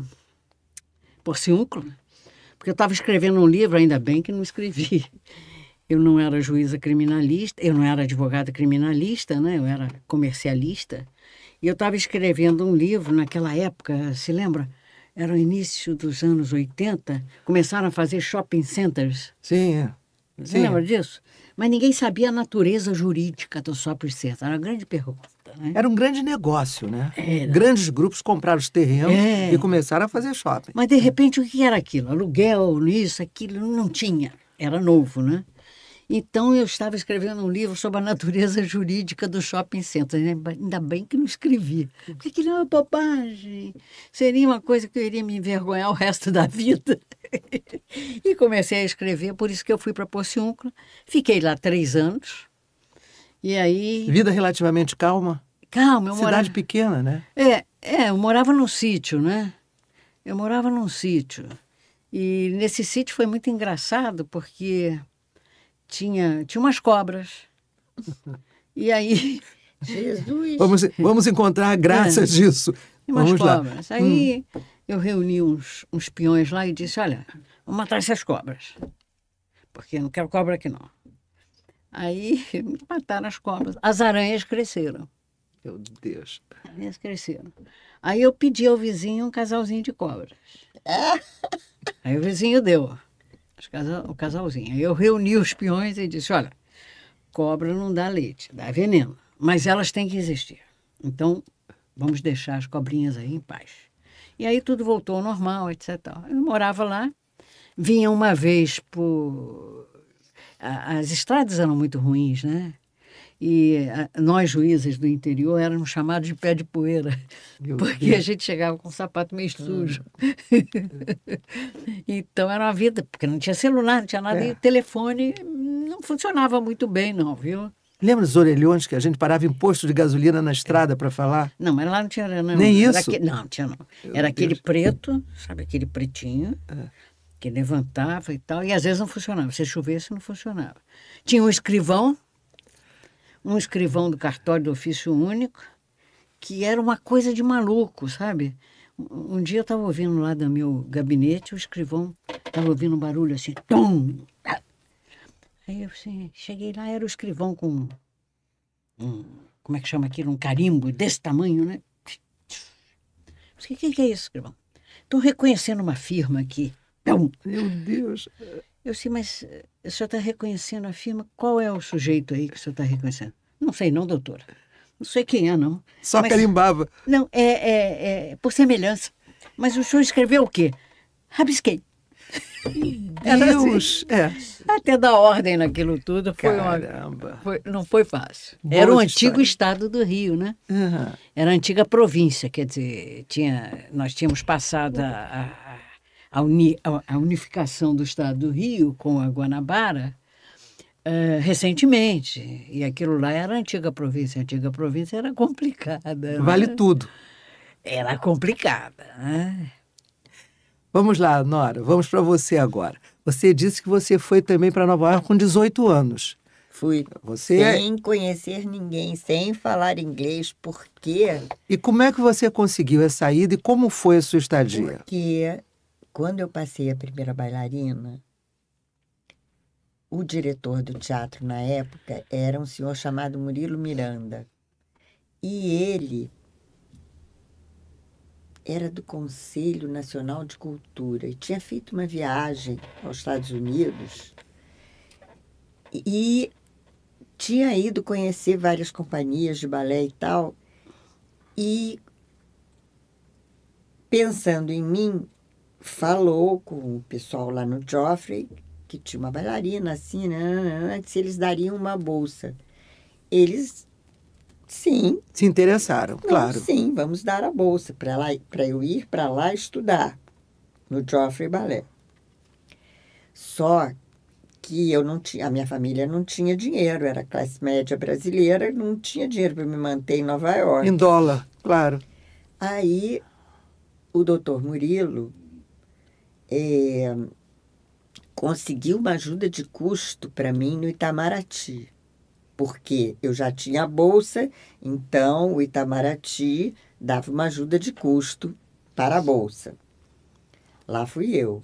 Porciúnculo, porque eu estava escrevendo um livro, ainda bem que não escrevi. Eu não era juíza criminalista, eu não era advogada criminalista, né? eu era comercialista e eu estava escrevendo um livro naquela época, se lembra? Era o início dos anos 80, começaram a fazer shopping centers. Sim. Você é. Sim. lembra disso? Mas ninguém sabia a natureza jurídica do shopping center. Era uma grande pergunta. Né? Era um grande negócio, né? Era. Grandes grupos compraram os terrenos é. e começaram a fazer shopping. Mas, de repente, o que era aquilo? Aluguel, isso, aquilo, não tinha. Era novo, né? Então, eu estava escrevendo um livro sobre a natureza jurídica do shopping center. Né? Ainda bem que não escrevi, porque aquilo é uma bobagem. Seria uma coisa que eu iria me envergonhar o resto da vida. e comecei a escrever, por isso que eu fui para Pociúncula. Fiquei lá três anos. E aí... Vida relativamente calma? Calma. Eu Cidade morava... pequena, né? É, é, eu morava num sítio, né? Eu morava num sítio. E nesse sítio foi muito engraçado, porque tinha, tinha umas cobras. E aí. Jesus! Vamos, vamos encontrar graças é. disso. E umas vamos cobras. Lá. Aí hum. eu reuni uns, uns peões lá e disse: olha, vou matar essas cobras. Porque eu não quero cobra aqui não. Aí mataram as cobras. As aranhas cresceram. Meu Deus. As aranhas cresceram. Aí eu pedi ao vizinho um casalzinho de cobras. É? Aí o vizinho deu casal, o casalzinho. Eu reuni os peões e disse: olha, cobra não dá leite, dá veneno, mas elas têm que existir. Então, vamos deixar as cobrinhas aí em paz. E aí tudo voltou ao normal, etc. Eu morava lá, vinha uma vez por. As estradas eram muito ruins, né? E eh, nós, juízes do interior, éramos chamados de pé de poeira, Meu porque Deus. a gente chegava com o sapato meio ah. sujo. Ah. então era uma vida, porque não tinha celular, não tinha nada, é. e o telefone não funcionava muito bem, não, viu? Lembra dos orelhões que a gente parava em posto de gasolina na estrada para falar? Não, mas lá não tinha não. Nem isso? Aquele, não, tinha não. Meu era aquele preto, sabe, aquele pretinho, é. que levantava e tal, e às vezes não funcionava. Se chovesse, não funcionava. Tinha um escrivão, um escrivão do cartório do ofício único, que era uma coisa de maluco, sabe? Um dia eu estava ouvindo lá do meu gabinete, o escrivão estava ouvindo um barulho assim, tum! Aí eu assim, cheguei lá, era o escrivão com um, como é que chama aquilo? Um carimbo desse tamanho, né? O que, que é isso, escrivão? Estou reconhecendo uma firma aqui. Tum! Meu Deus! Eu sei, mas eh, o senhor está reconhecendo a firma? Qual é o sujeito aí que o senhor está reconhecendo? Não sei, não, doutora. Não sei quem é, não. Só mas, carimbava. Não, é, é, é por semelhança. Mas o senhor escreveu o quê? Rabisquei. Assim. Deus! Assim. É. Até dar ordem naquilo tudo foi Caramba. uma. Foi, não foi fácil. Boa Era o antigo estado do Rio, né? Uhum. Era a antiga província, quer dizer, tinha, nós tínhamos passado a, a a, uni, a, unificação do estado do Rio com a Guanabara, Uh, recentemente. E aquilo lá era antiga província. A antiga província era complicada. Né? Vale né? tudo. Era complicada. Né? Vamos lá, Nora, vamos para você agora. Você disse que você foi também para Nova York com 18 anos. Fui. Você... É sem conhecer ninguém, sem falar inglês, por quê? E como é que você conseguiu essa ida e como foi a sua estadia? Porque quando eu passei a primeira bailarina, o diretor do teatro na época era um senhor chamado Murilo Miranda. E ele era do Conselho Nacional de Cultura e tinha feito uma viagem aos Estados Unidos e tinha ido conhecer várias companhias de balé e tal. E pensando em mim, falou com o pessoal lá no Joffrey, que tinha uma bailarina assim, né, né, né, se eles dariam uma bolsa. Eles, sim. Se interessaram, não, claro. Sim, vamos dar a bolsa para eu ir para lá estudar no Joffrey Ballet. Só que eu não tinha, a minha família não tinha dinheiro, era classe média brasileira, não tinha dinheiro para me manter em Nova York. Em dólar, claro. Aí o doutor Murilo é, consegui uma ajuda de custo para mim no Itamaraty, porque eu já tinha a bolsa, então o Itamaraty dava uma ajuda de custo para a bolsa. Lá fui eu.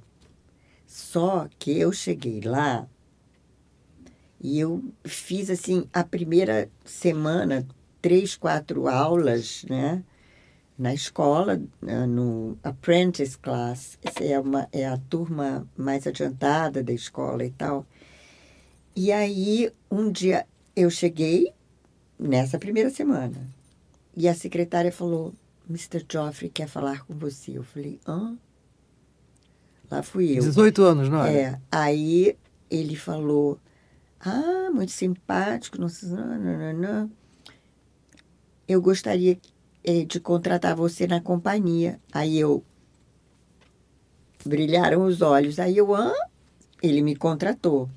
Só que eu cheguei lá e eu fiz assim a primeira semana três, quatro aulas, né? na escola, né, no apprentice class, é, uma, é a turma mais adiantada da escola e tal. E aí, um dia eu cheguei, nessa primeira semana, e a secretária falou: Mr. Joffrey quer falar com você. Eu falei: hã? Lá fui eu. 18 anos, não é? É. Aí ele falou: ah, muito simpático, não sei. Não, não, não, não. Eu gostaria é, de contratar você na companhia. Aí eu. Brilharam os olhos. Aí eu, ah, ele me contratou.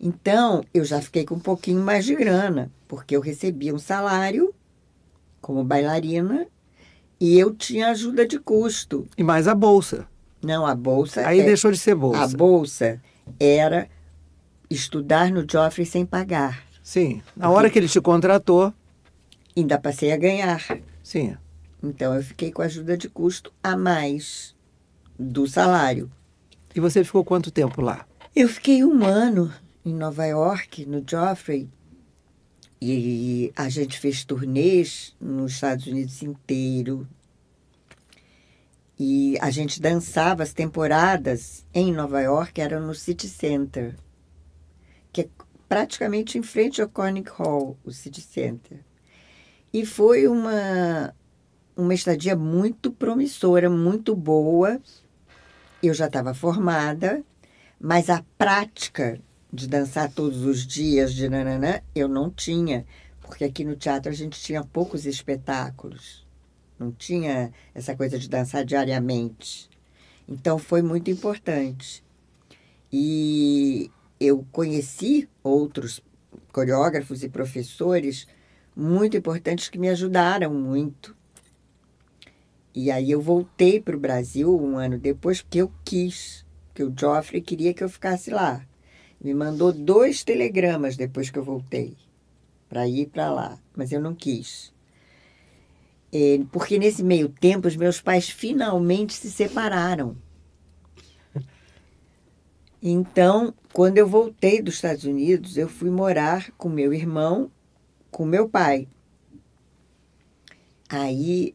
Então, eu já fiquei com um pouquinho mais de grana, porque eu recebia um salário como bailarina e eu tinha ajuda de custo. E mais a bolsa. Não, a bolsa. Aí é, deixou de ser bolsa. A bolsa era estudar no Joffrey sem pagar. Sim. Na hora que ele te contratou. Ainda passei a ganhar. Sim. Então eu fiquei com ajuda de custo a mais do salário. E você ficou quanto tempo lá? Eu fiquei um ano em Nova York, no Joffrey, e a gente fez turnês nos Estados Unidos inteiro. E a gente dançava as temporadas em Nova York, eram no City Center, que é praticamente em frente ao Conic Hall, o City Center. E foi uma, uma estadia muito promissora, muito boa. Eu já estava formada, mas a prática de dançar todos os dias, de nananã, eu não tinha, porque aqui no teatro a gente tinha poucos espetáculos. Não tinha essa coisa de dançar diariamente. Então foi muito importante. E eu conheci outros coreógrafos e professores muito importantes que me ajudaram muito. E aí eu voltei para o Brasil um ano depois porque eu quis, porque o Joffrey queria que eu ficasse lá. Me mandou dois telegramas depois que eu voltei para ir para lá, mas eu não quis. É, porque nesse meio tempo os meus pais finalmente se separaram. Então, quando eu voltei dos Estados Unidos, eu fui morar com meu irmão com meu pai. Aí,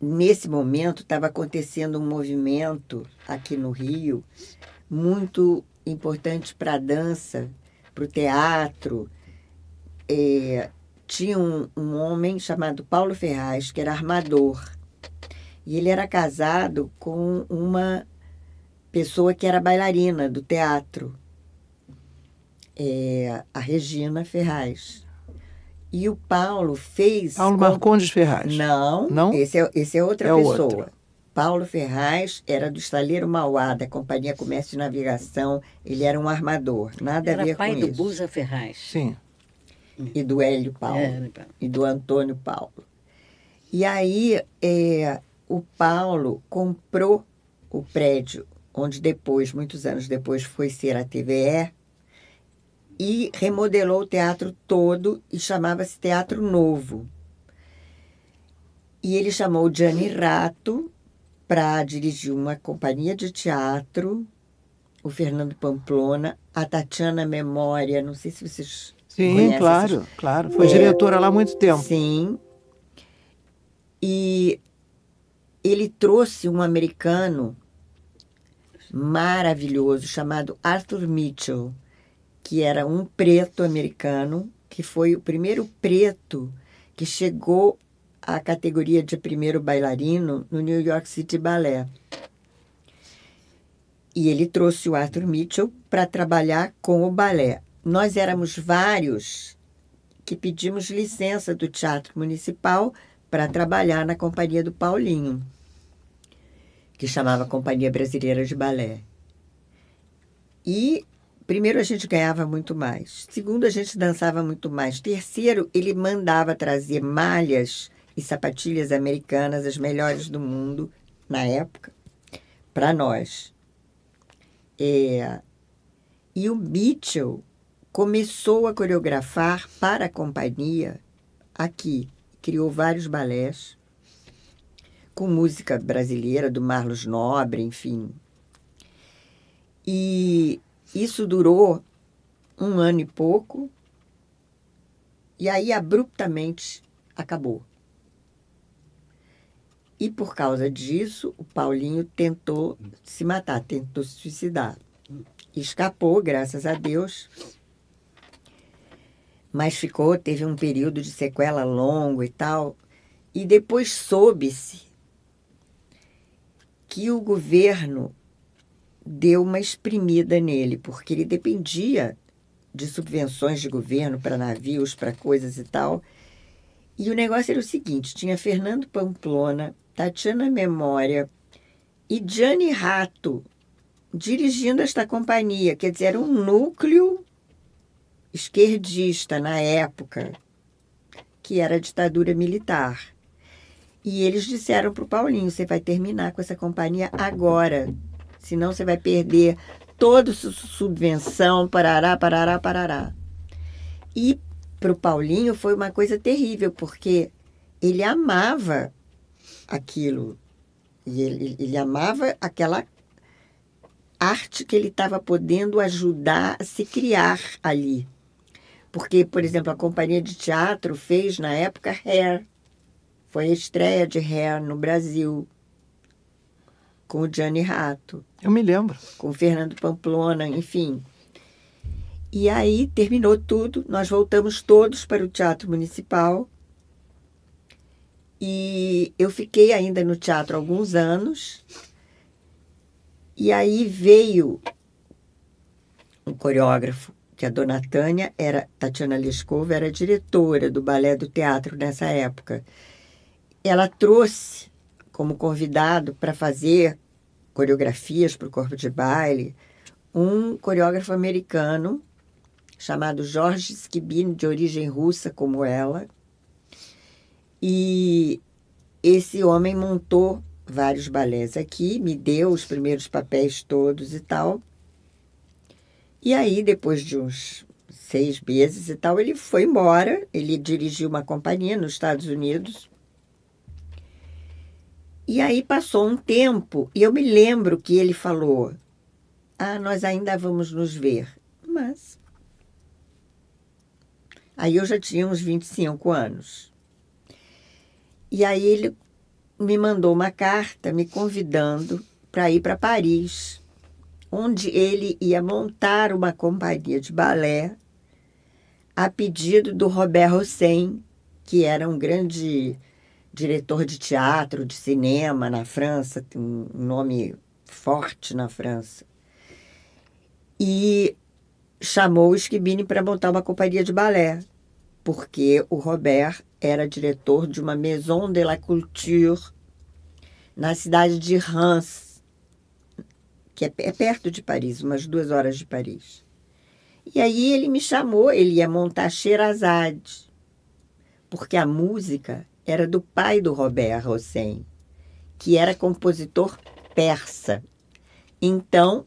nesse momento, estava acontecendo um movimento aqui no Rio muito importante para a dança, para o teatro. É, tinha um, um homem chamado Paulo Ferraz, que era armador. E ele era casado com uma pessoa que era bailarina do teatro é, a Regina Ferraz. E o Paulo fez. Paulo com... Marcondes Ferraz. Não, não. Esse é, esse é outra é pessoa. Outro. Paulo Ferraz era do estaleiro Mauá, da Companhia Comércio e Navegação. Ele era um armador, nada era a ver com isso. Era pai do Busa Ferraz. Sim. E do Hélio Paulo. É, e do Antônio Paulo. E aí, é, o Paulo comprou o prédio, onde depois, muitos anos depois, foi ser a TVE, e remodelou o teatro todo e chamava-se Teatro Novo. E ele chamou Gianni Rato para dirigir uma companhia de teatro, o Fernando Pamplona, a Tatiana Memória, não sei se vocês Sim, conhecem, claro, claro. Foi é, diretora lá há muito tempo. Sim. E ele trouxe um americano maravilhoso chamado Arthur Mitchell que era um preto americano, que foi o primeiro preto que chegou à categoria de primeiro bailarino no New York City Ballet. E ele trouxe o Arthur Mitchell para trabalhar com o balé. Nós éramos vários que pedimos licença do Teatro Municipal para trabalhar na companhia do Paulinho, que chamava Companhia Brasileira de Balé. E Primeiro, a gente ganhava muito mais. Segundo, a gente dançava muito mais. Terceiro, ele mandava trazer malhas e sapatilhas americanas, as melhores do mundo na época, para nós. É... E o Mitchell começou a coreografar para a companhia aqui. Criou vários balés com música brasileira do Marlos Nobre, enfim. E isso durou um ano e pouco, e aí abruptamente acabou. E por causa disso, o Paulinho tentou se matar, tentou se suicidar. Escapou, graças a Deus. Mas ficou, teve um período de sequela longo e tal. E depois soube-se que o governo deu uma exprimida nele, porque ele dependia de subvenções de governo para navios, para coisas e tal. E o negócio era o seguinte: tinha Fernando Pamplona, Tatiana Memória e Gianni Rato dirigindo esta companhia, quer dizer, era um núcleo esquerdista na época, que era a ditadura militar. E eles disseram para o Paulinho: você vai terminar com essa companhia agora senão você vai perder toda subvenção, parará, parará, parará. E para o Paulinho foi uma coisa terrível, porque ele amava aquilo. E ele, ele amava aquela arte que ele estava podendo ajudar a se criar ali. Porque, por exemplo, a companhia de teatro fez, na época, Hair. Foi a estreia de Hair no Brasil com o Gianni Rato. Eu me lembro. Com o Fernando Pamplona, enfim. E aí terminou tudo, nós voltamos todos para o Teatro Municipal. E eu fiquei ainda no teatro alguns anos. E aí veio um coreógrafo, que a dona Tânia era Tatiana Lescova, era diretora do Balé do Teatro nessa época. Ela trouxe como convidado para fazer coreografias para o corpo de baile um coreógrafo americano chamado Jorge Skibin, de origem russa como ela. E esse homem montou vários balés aqui, me deu os primeiros papéis todos e tal. E aí, depois de uns seis meses e tal, ele foi embora. Ele dirigiu uma companhia nos Estados Unidos e aí passou um tempo e eu me lembro que ele falou: Ah, nós ainda vamos nos ver. Mas. Aí eu já tinha uns 25 anos. E aí ele me mandou uma carta me convidando para ir para Paris, onde ele ia montar uma companhia de balé a pedido do Robert Hossein, que era um grande diretor de teatro, de cinema na França, tem um nome forte na França. E chamou o Schibini para montar uma companhia de balé, porque o Robert era diretor de uma Maison de la Culture na cidade de Reims, que é, é perto de Paris, umas duas horas de Paris. E aí ele me chamou, ele ia montar Sherazade, porque a música era do pai do Robert Hossein, que era compositor persa. Então,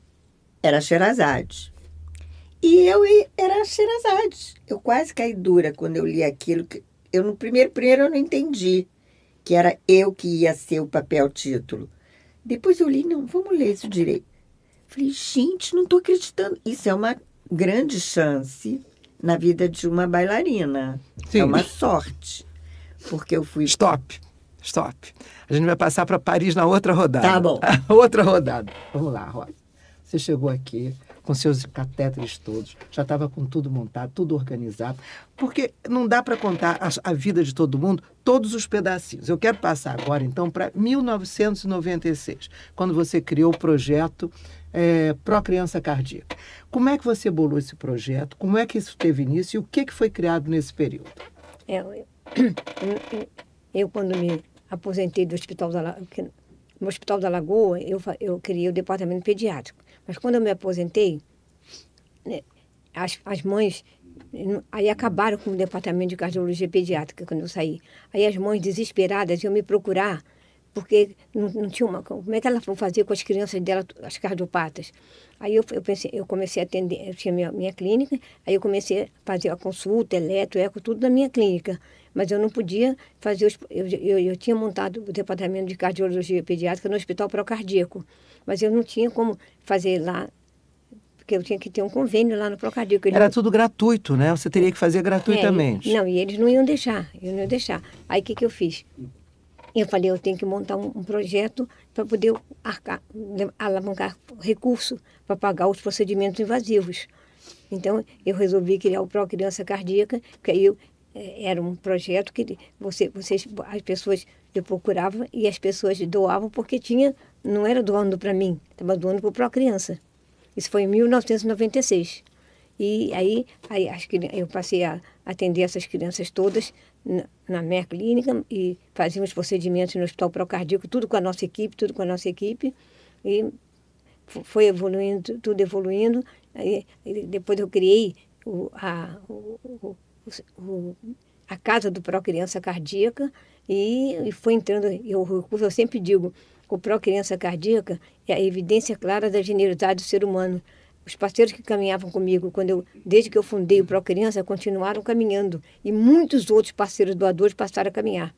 era Sherazade. E eu era Sherazade. Eu quase caí dura quando eu li aquilo. Que eu no primeiro, primeiro eu não entendi que era eu que ia ser o papel título. Depois eu li, não, vamos ler isso direito. Falei, gente, não estou acreditando. Isso é uma grande chance na vida de uma bailarina. É Sim. É uma sorte porque eu fui. Stop, stop. A gente vai passar para Paris na outra rodada. Tá bom. outra rodada. Vamos lá, Rosa. Você chegou aqui com seus catéteres todos, já estava com tudo montado, tudo organizado, porque não dá para contar a, a, vida de todo mundo, todos os pedacinhos. Eu quero passar agora, então, para 1996, quando você criou o projeto é, Pro Criança Cardíaca. Como é que você bolou esse projeto? Como é que isso teve início e o que, que foi criado nesse período? É, eu eu, quando me aposentei do Hospital da Lagoa, no Hospital da Lagoa, eu, eu criei o departamento pediátrico. Mas quando eu me aposentei, né, as, as mães hum, Aí acabaram com o departamento de cardiologia pediátrica quando eu saí. Aí as mães desesperadas iam me procurar, porque não, não tinha uma. Como é que elas vão fazer com as crianças dela, as cardiopatas? Aí eu, eu, pensei, eu comecei a atender, eu tinha minha, minha clínica, aí eu comecei a fazer a consulta, eletro, eco, tudo na minha clínica mas eu não podia fazer. Os, eu, eu, eu, tinha montado o departamento de cardiologia pediátrica no hospital procardíaco, mas eu não tinha como fazer lá. Porque eu tinha que ter um convênio lá no Procardíaco. Era não... tudo gratuito, né? Você teria que fazer gratuitamente. É, não, e eles não iam deixar, eu não ia deixar. Aí o que, que eu fiz? Eu falei, eu tenho que montar um, um projeto para poder arcar, alavancar recurso para pagar os procedimentos invasivos. Então, eu resolvi criar o Pro Criança Cardíaca, que aí eu, é, era um projeto que você, vocês, as pessoas eu procurava e as pessoas doavam porque tinha, não era doando para mim, estava doando para o Criança. Isso foi em 1996. E aí, aí as, eu passei a atender essas crianças todas na, na minha clínica e fazíamos procedimentos no Hospital Procardíaco, tudo com a nossa equipe, tudo com a nossa equipe. E foi evoluindo, tudo evoluindo. Aí, depois eu criei o, a, o, o, a casa do Pro Criança Cardíaca e, e foi entrando, eu, eu sempre digo, o Pro Criança Cardíaca é a evidência clara da generosidade do ser humano. Os parceiros que caminhavam comigo, quando eu, desde que eu fundei o Pro Criança, continuaram caminhando e muitos outros parceiros doadores passaram a caminhar.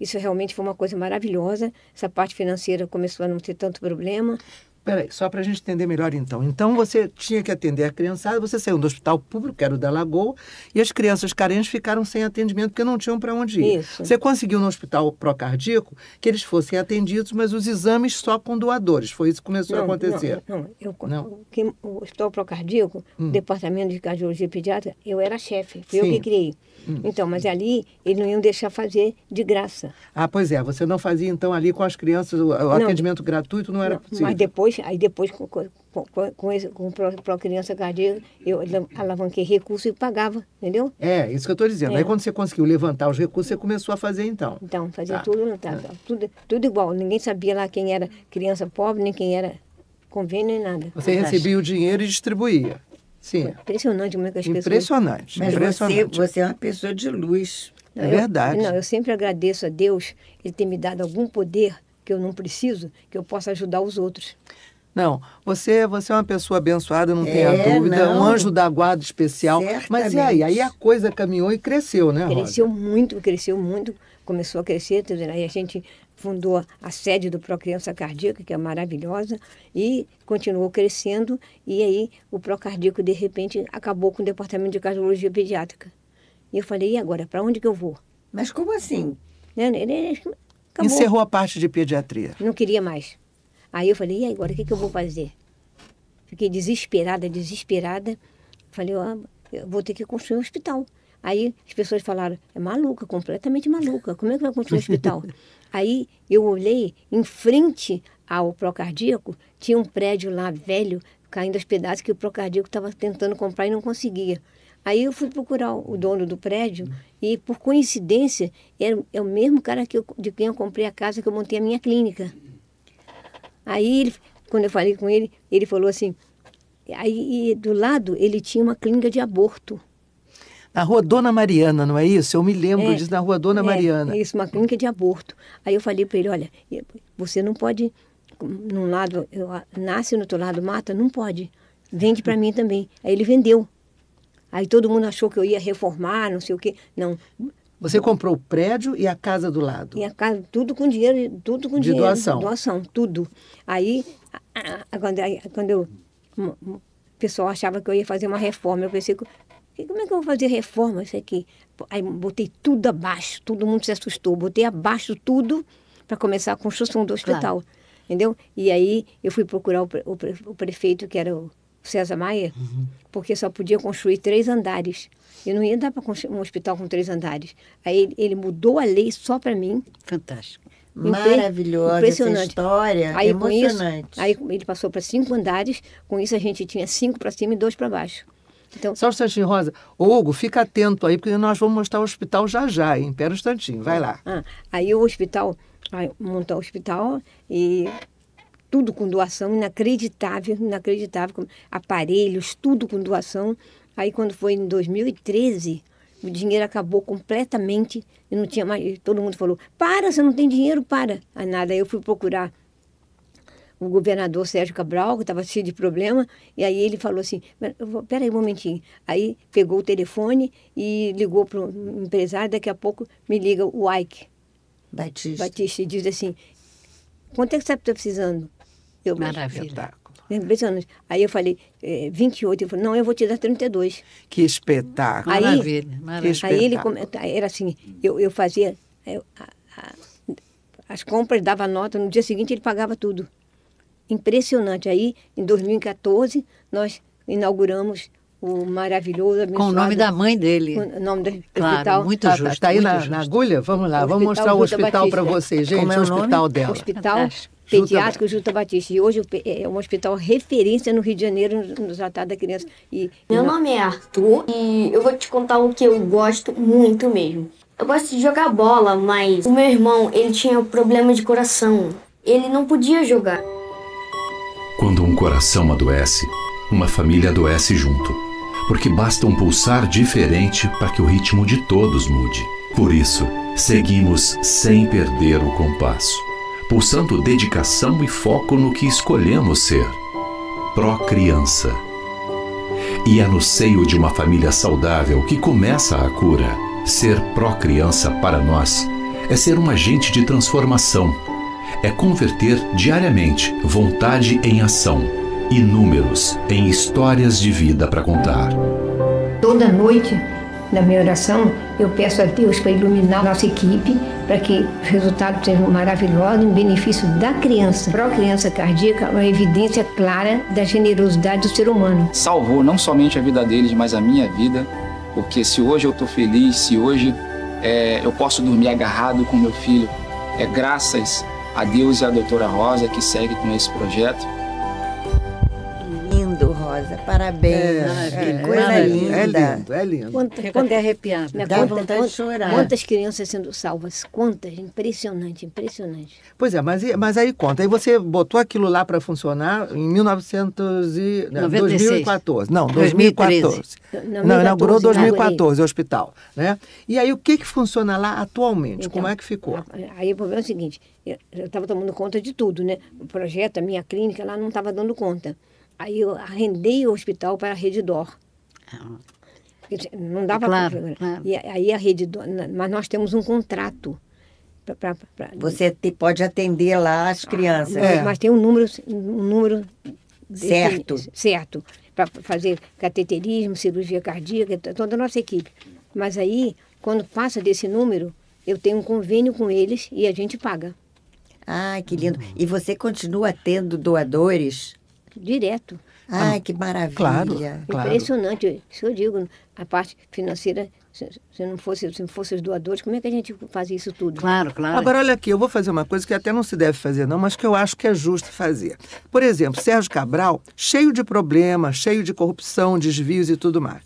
Isso realmente foi uma coisa maravilhosa. Essa parte financeira começou a não ter tanto problema. Peraí, só para a gente entender melhor então. Então você tinha que atender a criançada, você saiu do hospital público, que era o da Lagoa, e as crianças carentes ficaram sem atendimento porque não tinham para onde ir. Isso. Você conseguiu no hospital procardíaco que eles fossem atendidos, mas os exames só com doadores. Foi isso que começou não, a acontecer. Não, não. Eu, não. Que, o hospital procardíaco, hum. departamento de cardiologia pediátrica, eu era chefe, fui Sim. eu que criei. Hum. Então, mas ali eles não iam deixar fazer de graça. Ah, pois é, você não fazia então ali com as crianças, o, o atendimento gratuito não era possível. Mas depois depois, aí depois com, com, com, esse, com, criança cardíaca, eu alavanquei recursos e pagava, entendeu? É, isso que eu estou dizendo. É. Aí quando você conseguiu levantar os recursos, você começou a fazer então. Então, fazia tá. tudo, tá, tudo, tudo igual. Ninguém sabia lá quem era criança pobre, nem quem era convênio, nem nada. Você recebia o dinheiro e distribuía. Sim. Foi impressionante como é que as impressionante, pessoas... Mas impressionante. Você, você é uma pessoa de luz. Não, é eu, verdade. Não, eu sempre agradeço a Deus ele ter me dado algum poder que eu não preciso, que eu possa ajudar os outros. Não, você, você é uma pessoa abençoada, não é, tenha dúvida, é não. um anjo da guarda especial. Certamente. Mas e aí? Aí a coisa caminhou e cresceu, né? Cresceu muito, cresceu muito, começou a crescer, tá aí né? a gente fundou a sede do Procriança Cardíaca, que é maravilhosa, e continuou crescendo, e aí o Procardíaco, de repente, acabou com o departamento de cardiologia pediátrica. E eu falei, e agora, para onde que eu vou? Mas como assim? Né? né, né Acabou. Encerrou a parte de pediatria. Não queria mais. Aí eu falei, e agora, o que, que eu vou fazer? Fiquei desesperada, desesperada. Falei, ah, eu vou ter que construir um hospital. Aí as pessoas falaram, é maluca, completamente maluca. Como é que vai construir um hospital? Aí eu olhei, em frente ao Procardíaco, tinha um prédio lá velho, caindo aos pedaços, que o Procardíaco estava tentando comprar e não conseguia. Aí eu fui procurar o dono do prédio e, por coincidência, era, é o mesmo cara que eu, de quem eu comprei a casa que eu montei a minha clínica. Aí, ele, quando eu falei com ele, ele falou assim... Aí, do lado, ele tinha uma clínica de aborto. Na rua Dona Mariana, não é isso? Eu me lembro é, disso, na rua Dona é, Mariana. Isso, uma clínica de aborto. Aí eu falei para ele, olha, você não pode, num lado eu, nasce, no outro lado mata, não pode. Vende para mim também. Aí ele vendeu. Aí todo mundo achou que eu ia reformar, não sei o quê. Não. Você comprou o prédio e a casa do lado? E a casa, tudo com dinheiro, tudo com de dinheiro. doação? Doação, tudo. Aí, quando, quando eu, o pessoal achava que eu ia fazer uma reforma, eu pensei, como é que eu vou fazer reforma isso aqui? Aí botei tudo abaixo, todo mundo se assustou. Botei abaixo tudo para começar a construção do hospital, claro. entendeu? E aí eu fui procurar o, pre, o, prefeito, que era o César Maia, uhum. porque só podia construir três andares. E não ia dar para construir um hospital com três andares. Aí ele mudou a lei só para mim. Fantástico. Maravilhosa essa história, aí, emocionante. Isso, aí ele passou para cinco andares, com isso a gente tinha cinco para cima e dois para baixo. Então, Só um instantinho, Rosa. Hugo, fica atento aí, porque nós vamos mostrar o hospital já já, hein? Pera um instantinho, vai lá. Ah, aí o hospital, montou o hospital e tudo com doação, inacreditável, inacreditável, aparelhos, tudo com doação. Aí quando foi em 2013, o dinheiro acabou completamente e não tinha mais. Todo mundo falou: para, você não tem dinheiro, para. Aí nada, eu fui procurar o governador Sérgio Cabral, que estava cheio de problema, e aí ele falou assim: peraí um momentinho. Aí pegou o telefone e ligou para o empresário, daqui a pouco me liga o Ike Batista. Batista e diz assim: quanto é que você está precisando? Eu Maravilha. Espetáculo. Aí eu falei, é, 28, ele falou, não, eu vou te dar 32. Que espetáculo. Aí, maravilha, maravilha. Aí ele tá, era assim, eu, eu fazia eu, é, a, a, as compras, dava nota, no dia seguinte ele pagava tudo. Impressionante. Aí, em 2014, nós inauguramos o maravilhoso abençoado. Com o nome da mãe dele. o nome do claro, hospital. muito tá, tá, justo. Está aí na, na, agulha? Vamos lá, vamos mostrar o hospital para vocês, gente. Como é o, o hospital dela. Hospital Fantástico pediátrico Juta Batista. E hoje é, é um hospital referência no Rio de Janeiro no tratar da criança. E, Meu nome é Arthur e eu vou te contar o que eu gosto muito mesmo. Eu gosto de jogar bola, mas o meu irmão, ele tinha problema de coração. Ele não podia jogar. Quando um coração adoece, uma família adoece junto. Porque basta um pulsar diferente para que o ritmo de todos mude. Por isso, seguimos sem perder o compasso pulsando dedicação e foco no que escolhemos ser, pró-criança. E é no seio de uma família saudável que começa a cura. Ser pró-criança para nós é ser um agente de transformação, é converter diariamente vontade em ação e números em histórias de vida para contar. Toda noite na minha oração, eu peço a Deus para iluminar nossa equipe, para que o resultado seja maravilhoso em benefício da criança. Para a criança cardíaca, uma evidência clara da generosidade do ser humano. Salvou não somente a vida deles, mas a minha vida, porque se hoje eu estou feliz, se hoje é, eu posso dormir agarrado com meu filho, é graças a Deus e a doutora Rosa que segue com esse projeto maravilhosa. Parabéns. É, é que é coisa é, linda. É lindo, é lindo. Quanta, Fico quanta, até Né, Dá quanta, vontade quanta, de chorar. Quantas crianças sendo salvas. Quantas. Impressionante, impressionante. Pois é, mas, mas aí conta. Aí você botou aquilo lá para funcionar em 1900 e, né, não, 2014. Não, 2014. não inaugurou 2014 tá, o hospital. Né? E aí o que, que funciona lá atualmente? Então, Como é que ficou? Aí o problema é o seguinte. Eu estava tomando conta de tudo, né? O projeto, a minha clínica, lá não estava dando conta. Aí eu arrendei o hospital para a Rede Dor. Ah. Não dava claro, claro. E aí a Rede Dor... Mas nós temos um contrato. Pra, pra, pra... Você te, pode atender lá as crianças. Ah, mas, é. mas, tem um número, um número certo, certo para fazer cateterismo, cirurgia cardíaca, toda a nossa equipe. Mas aí, quando passa desse número, eu tenho um convênio com eles e a gente paga. Ah, que lindo! E você continua tendo doadores? direto. Ai, ah, então, que maravilha. Claro, Impressionante. Claro. Isso eu digo, a parte financeira, se, se não fosse, se não fosse os doadores, como é que a gente fazia isso tudo? Claro, claro. Agora, olha aqui, eu vou fazer uma coisa que até não se deve fazer, não, mas que eu acho que é justo fazer. Por exemplo, Sérgio Cabral, cheio de problemas, cheio de corrupção, desvios e tudo mais.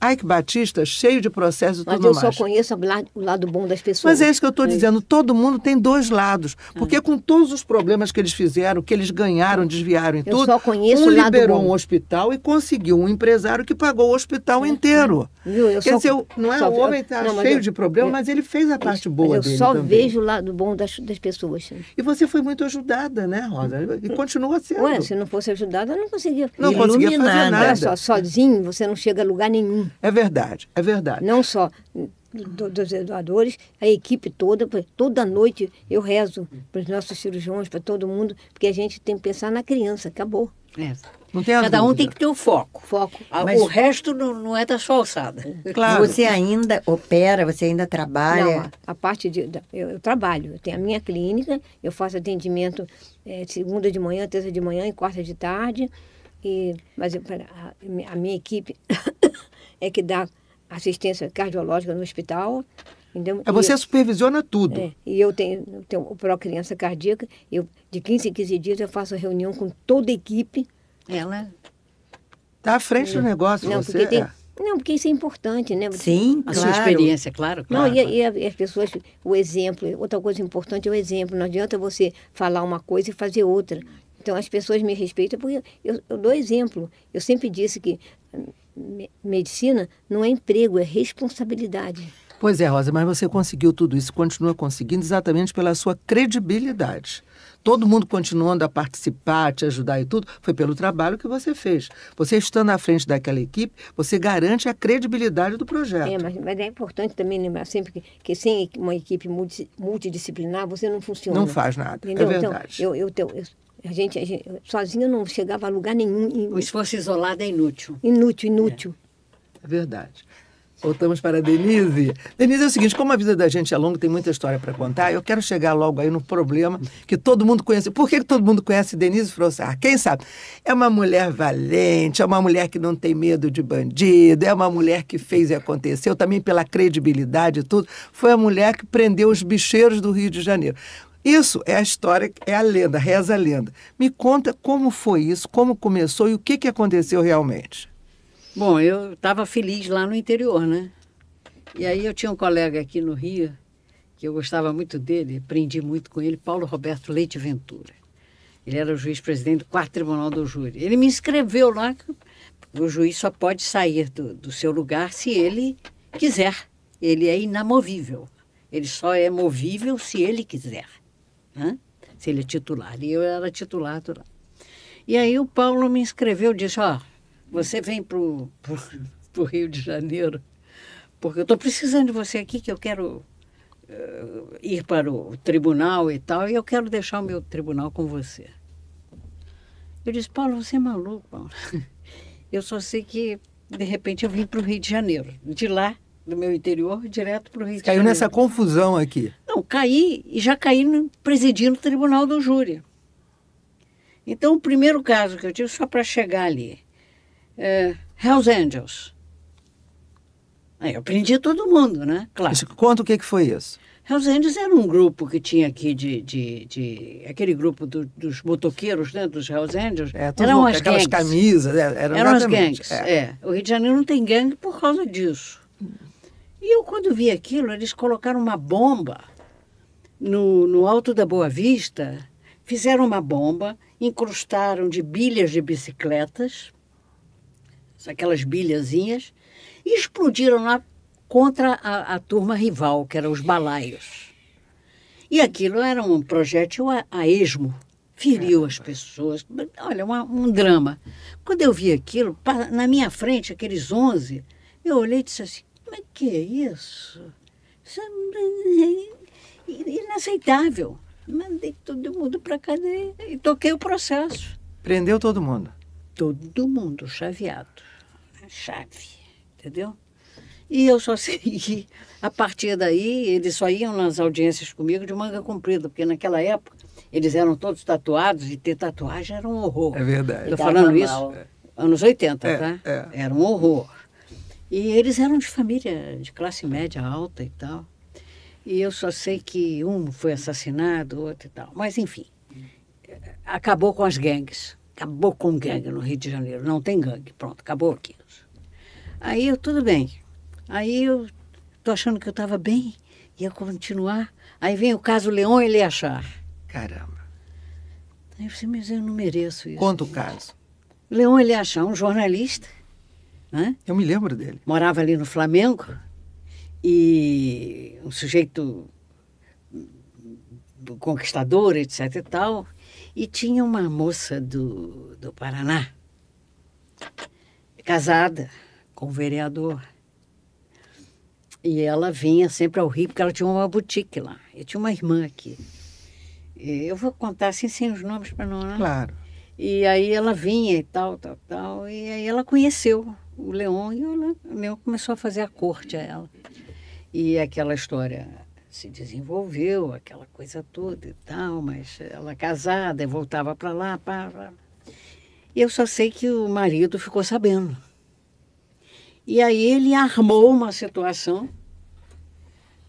Ike Batista, cheio de processos e tudo mais. Mas eu mais. só conheço o lado bom das pessoas. Mas é isso que eu estou é dizendo. Todo mundo tem dois lados. Porque ah. com todos os problemas que eles fizeram, que eles ganharam, desviaram e eu tudo, só conheço um o lado liberou bom. um hospital e conseguiu um empresário que pagou o hospital é, inteiro. É. Viu? Eu Quer só, dizer, não é, só, o homem está cheio eu, de problemas, é. mas ele fez a parte boa eu dele Eu só também. vejo o lado bom das, das pessoas. E você foi muito ajudada, né, Rosa? E continua sendo. Ué, se não fosse ajudada, eu não conseguia. Não conseguia fazer né? nada. Olha só, sozinho você não chega a lugar nenhum. É verdade, é verdade. Não só do, dos doadores, a equipe toda, toda noite eu rezo para os nossos cirurgiões, para todo mundo, porque a gente tem que pensar na criança, acabou. É. Cada dúvida. um tem que ter o foco. foco. Ah, mas... O resto não, não é da sua alçada. É. Claro. Você ainda opera, você ainda trabalha? Não, a, parte de. Eu, eu, trabalho, eu tenho a minha clínica, eu faço atendimento é, segunda de manhã, terça de manhã e quarta de tarde. E, mas eu, a, a minha equipe é que dá assistência cardiológica no hospital. Então, é você eu, supervisiona tudo. É, e eu tenho, tenho o Pro Criança Cardíaca, eu, de 15 em 15 dias eu faço reunião com toda a equipe. Ela. É, Está né? à frente do é. negócio, não, você. Porque tem, é. Não, porque isso é importante, né? Sim, a claro. sua experiência, claro. claro. Não, e, e, as pessoas, o exemplo, outra coisa importante é o exemplo. Não adianta você falar uma coisa e fazer outra. Então as pessoas me respeitam porque eu, eu dou exemplo. Eu sempre disse que medicina não é emprego, é responsabilidade. Pois é, Rosa, mas você conseguiu tudo isso, continua conseguindo exatamente pela sua credibilidade. Todo mundo continuando a participar, te ajudar e tudo, foi pelo trabalho que você fez. Você estando à frente daquela equipe, você garante a credibilidade do projeto. É, mas, mas é importante também lembrar sempre que, que sem uma equipe multidisciplinar, você não funciona. Não faz nada, é entendeu? é verdade. Então, eu, eu, eu, a gente, a gente sozinha não chegava a lugar nenhum. O esforço isolado é inútil. Inútil, inútil. É, é verdade. Voltamos para a Denise. Denise, é o seguinte, como a vida da gente é longa, tem muita história para contar, eu quero chegar logo aí no problema que todo mundo conhece. Por que todo mundo conhece Denise Frossar? Quem sabe? É uma mulher valente, é uma mulher que não tem medo de bandido, é uma mulher que fez e aconteceu, também pela credibilidade e tudo. Foi a mulher que prendeu os bicheiros do Rio de Janeiro. Isso é a história, é a lenda, reza a lenda. Me conta como foi isso, como começou e o que, que aconteceu realmente. Bom, eu estava feliz lá no interior, né? E aí eu tinha um colega aqui no Rio, que eu gostava muito dele, aprendi muito com ele, Paulo Roberto Leite Ventura. Ele era o juiz-presidente do quarto tribunal do júri. Ele me inscreveu lá, o juiz só pode sair do, do seu lugar se ele quiser. Ele é inamovível. Ele só é movível se ele quiser né? se ele é titular. E eu era titular lá. E aí o Paulo me inscreveu, disse, ó, oh, você vem para o Rio de Janeiro, porque eu estou precisando de você aqui, que eu quero uh, ir para o tribunal e tal, e eu quero deixar o meu tribunal com você. Eu disse, Paulo, você é maluco, Paulo. Eu só sei que, de repente, eu vim para o Rio de Janeiro. De lá, do meu interior direto para o Rio de Janeiro. Caiu nessa confusão aqui? Não, caí e já caí presidindo o tribunal do júri. Então, o primeiro caso que eu tive, só para chegar ali, é Hells Angels. Aí eu aprendi todo mundo, né? Claro. conta o que, que foi isso. Hells Angels era um grupo que tinha aqui de. de, de aquele grupo do, dos motoqueiros, né? Dos Hells Angels. É, eram as aquelas gangues. camisas. É, eram, eram as gangues. É. é. O Rio de Janeiro não tem gangue por causa disso. E eu, quando vi aquilo, eles colocaram uma bomba no, no alto da Boa Vista, fizeram uma bomba, incrustaram de bilhas de bicicletas, aquelas bilhazinhas, e explodiram lá contra a, a turma rival, que eram os balaios. E aquilo era um projétil a, a esmo, feriu as pessoas. Olha, uma, um drama. Quando eu vi aquilo, na minha frente, aqueles onze eu olhei e disse assim: mas que é isso? Isso é inaceitável. Mandei todo mundo para cadeia e toquei o processo. Prendeu todo mundo? Todo mundo, chaveado. A chave, entendeu? E eu só segui. A partir daí, eles só iam nas audiências comigo de manga comprida, porque naquela época eles eram todos tatuados e ter tatuagem era um horror. É verdade. Estou falando isso. Anos 80, é, tá? É. Era um horror. E eles eram de família de classe média alta e tal. E eu só sei que um foi assassinado, outro e tal. Mas, enfim, acabou com as gangues. Acabou com gangue no Rio de Janeiro. Não tem gangue. Pronto, acabou aquilo. Aí eu, tudo bem. Aí eu tô achando que eu tava bem, ia continuar. Aí vem o caso Leão e achar. Caramba. Aí eu falei, mas eu não mereço isso. Conta o caso. ele achar, um jornalista, né? Eu me lembro dele. Morava ali no Flamengo e um sujeito conquistador, etc e tal. E tinha uma moça do, do Paraná, casada com um vereador. E ela vinha sempre ao Rio, porque ela tinha uma boutique lá. Eu tinha uma irmã aqui. E eu vou contar assim sem os nomes para não. Né? Claro. E aí ela vinha e tal, tal, tal. E aí ela conheceu o Leon e o Leon começou a fazer a corte a ela. E aquela história se desenvolveu, aquela coisa toda e tal, mas ela casada, voltava para lá, pá, pá. E eu só sei que o marido ficou sabendo. E aí ele armou uma situação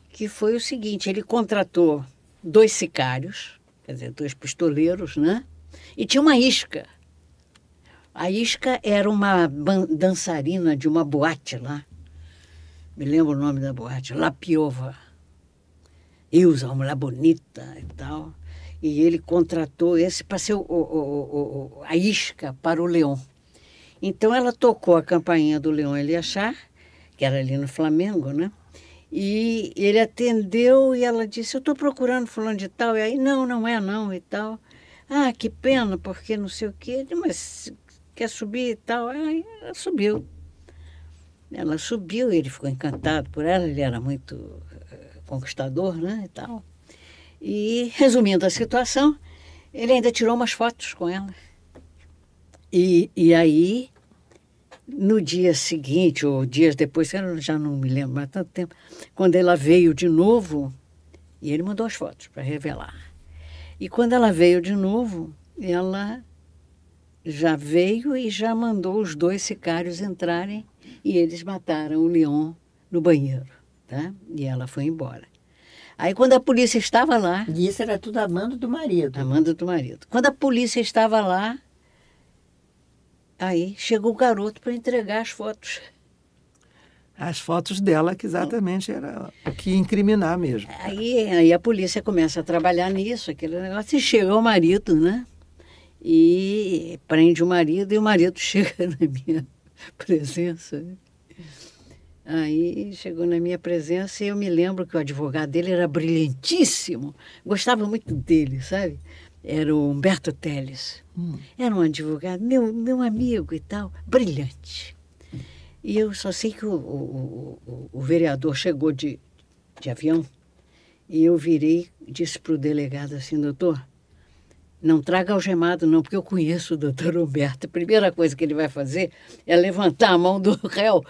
que foi o seguinte, ele contratou dois sicários, quer dizer, dois pistoleiros, né? E tinha uma isca a Isca era uma dançarina de uma boate lá. Me lembro o nome da boate, La Piova. Ilza, uma mulher bonita e tal. E ele contratou esse para ser o, o, o, a isca para o Leão. Então ela tocou a campainha do Leão Eliachar, que era ali no Flamengo, né? E ele atendeu e ela disse: Eu estou procurando fulano de tal. E aí, não, não é não e tal. Ah, que pena, porque não sei o quê. Mas quer subir e tal. Aí ela subiu. Ela subiu, ele ficou encantado por ela, ele era muito eh, conquistador, né, e tal. E, resumindo a situação, ele ainda tirou umas fotos com ela. E, e aí, no dia seguinte, ou dias depois, eu já não me lembro há tanto tempo, quando ela veio de novo, e ele mandou as fotos para revelar. E quando ela veio de novo, ela já veio e já mandou os dois sicários entrarem e eles mataram o Leon no banheiro, tá? E ela foi embora. Aí quando a polícia estava lá, e isso era tudo a mando do marido. A mando do marido. Quando a polícia estava lá, aí chegou o garoto para entregar as fotos. As fotos dela, que exatamente era o que incriminar mesmo. Aí, aí a polícia começa a trabalhar nisso, aquele negócio, e chega o marido, né? e prende o marido e o marido chega na minha presença. Aí chegou na minha presença e eu me lembro que o advogado dele era brilhantíssimo, gostava muito dele, sabe? Era o Humberto Teles. Hum. Era um advogado, meu, meu amigo e tal, brilhante. E eu só sei que o, o, o, o vereador chegou de, de avião e eu virei, disse para o delegado assim, doutor, não traga algemado, não, porque eu conheço o doutor Humberto. A primeira coisa que ele vai fazer é levantar a mão do réu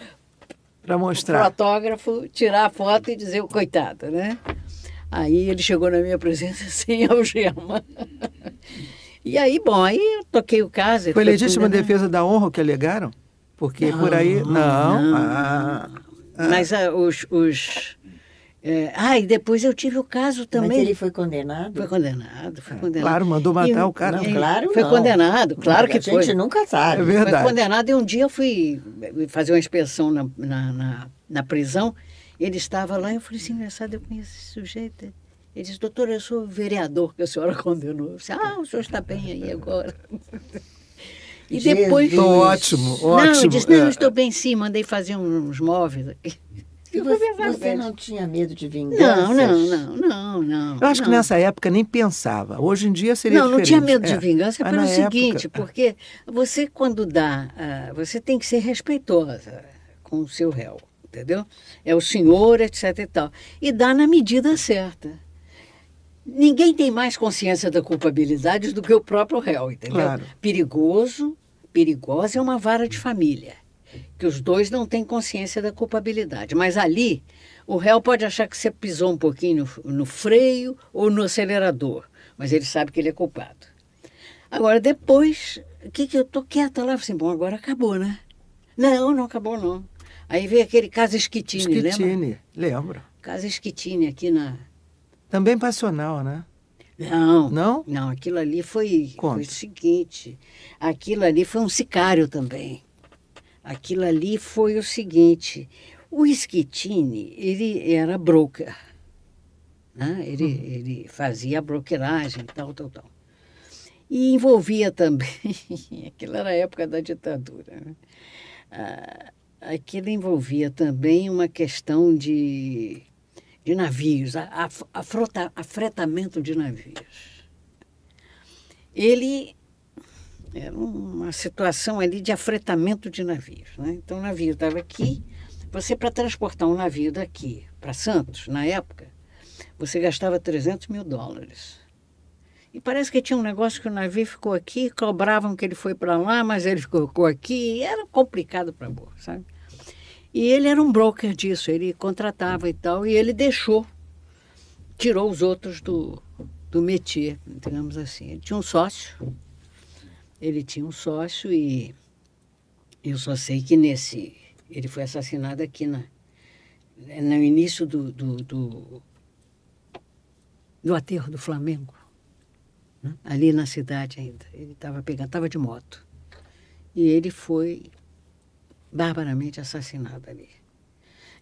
para mostrar. O fotógrafo tirar a foto e dizer o coitado, né? Aí ele chegou na minha presença sem algema. e aí, bom, aí eu toquei o caso. Foi legítima tudo, né? defesa né? da honra que alegaram? Porque não, por aí. Não. não. Ah, ah. Mas ah, os, os é, ah, e depois eu tive o caso também. Mas ele foi condenado? Foi condenado, foi ah. condenado. Claro, mandou matar e, o cara. claro, Foi não. condenado, claro Mas que foi. A gente nunca sabe. É verdade. Foi condenado e um dia eu fui fazer uma inspeção na, na, na, na prisão. Ele estava lá e eu falei assim, engraçado, eu conheço esse sujeito. Ele disse, doutor, eu sou vereador que a senhora condenou. Eu disse, ah, o senhor está bem aí agora. E depois... Estou ótimo, ótimo. Não, eu disse, não, eu é. estou bem sim, mandei fazer uns móveis aqui. E você, você assim. não tinha medo de vingança? Não, não, não, não, Eu acho que nessa época nem pensava. Hoje em dia seria não, diferente. Não, não tinha medo de é. vingança pelo seguinte, é. porque você quando dá, ah, você tem que ser respeitosa com o seu réu, entendeu? É o senhor, etc e tal. E dá na medida certa. Ninguém tem mais consciência da culpabilidade do que o próprio réu, entendeu? Claro. Perigoso, perigosa é uma vara de família que os dois não têm consciência da culpabilidade. Mas ali, o réu pode achar que você pisou um pouquinho no, no freio ou no acelerador, mas ele sabe que ele é culpado. Agora, depois, o que, que eu tô quieta lá? Eu assim, bom, agora acabou, né? Não, não acabou, não. Aí veio aquele caso esquitine, lembra? Esquitine, lembro. Caso esquitine aqui na... Também passional, né? Não. Não? Não, aquilo ali foi, foi o seguinte. Aquilo ali foi um sicário também. Aquilo ali foi o seguinte: o Schettini, ele era broker. Né? Ele, uhum. ele fazia brokeragem, tal, tal, tal. E envolvia também, aquilo era a época da ditadura, né? ah, aquilo envolvia também uma questão de, de navios, a, a frota, afretamento de navios. Ele era uma situação ali de afretamento de navios. Né? Então, o navio estava aqui. Você, para transportar um navio daqui para Santos, na época, você gastava 300 mil dólares. E parece que tinha um negócio que o navio ficou aqui, cobravam que ele foi para lá, mas ele ficou aqui. era complicado para boa, sabe? E ele era um broker disso, ele contratava e tal, e ele deixou, tirou os outros do, do métier, digamos assim. Ele tinha um sócio, ele tinha um sócio e eu só sei que nesse. Ele foi assassinado aqui na, no início do, do, do, do aterro do Flamengo, né? ali na cidade ainda. Ele estava pegando, estava de moto. E ele foi barbaramente assassinado ali.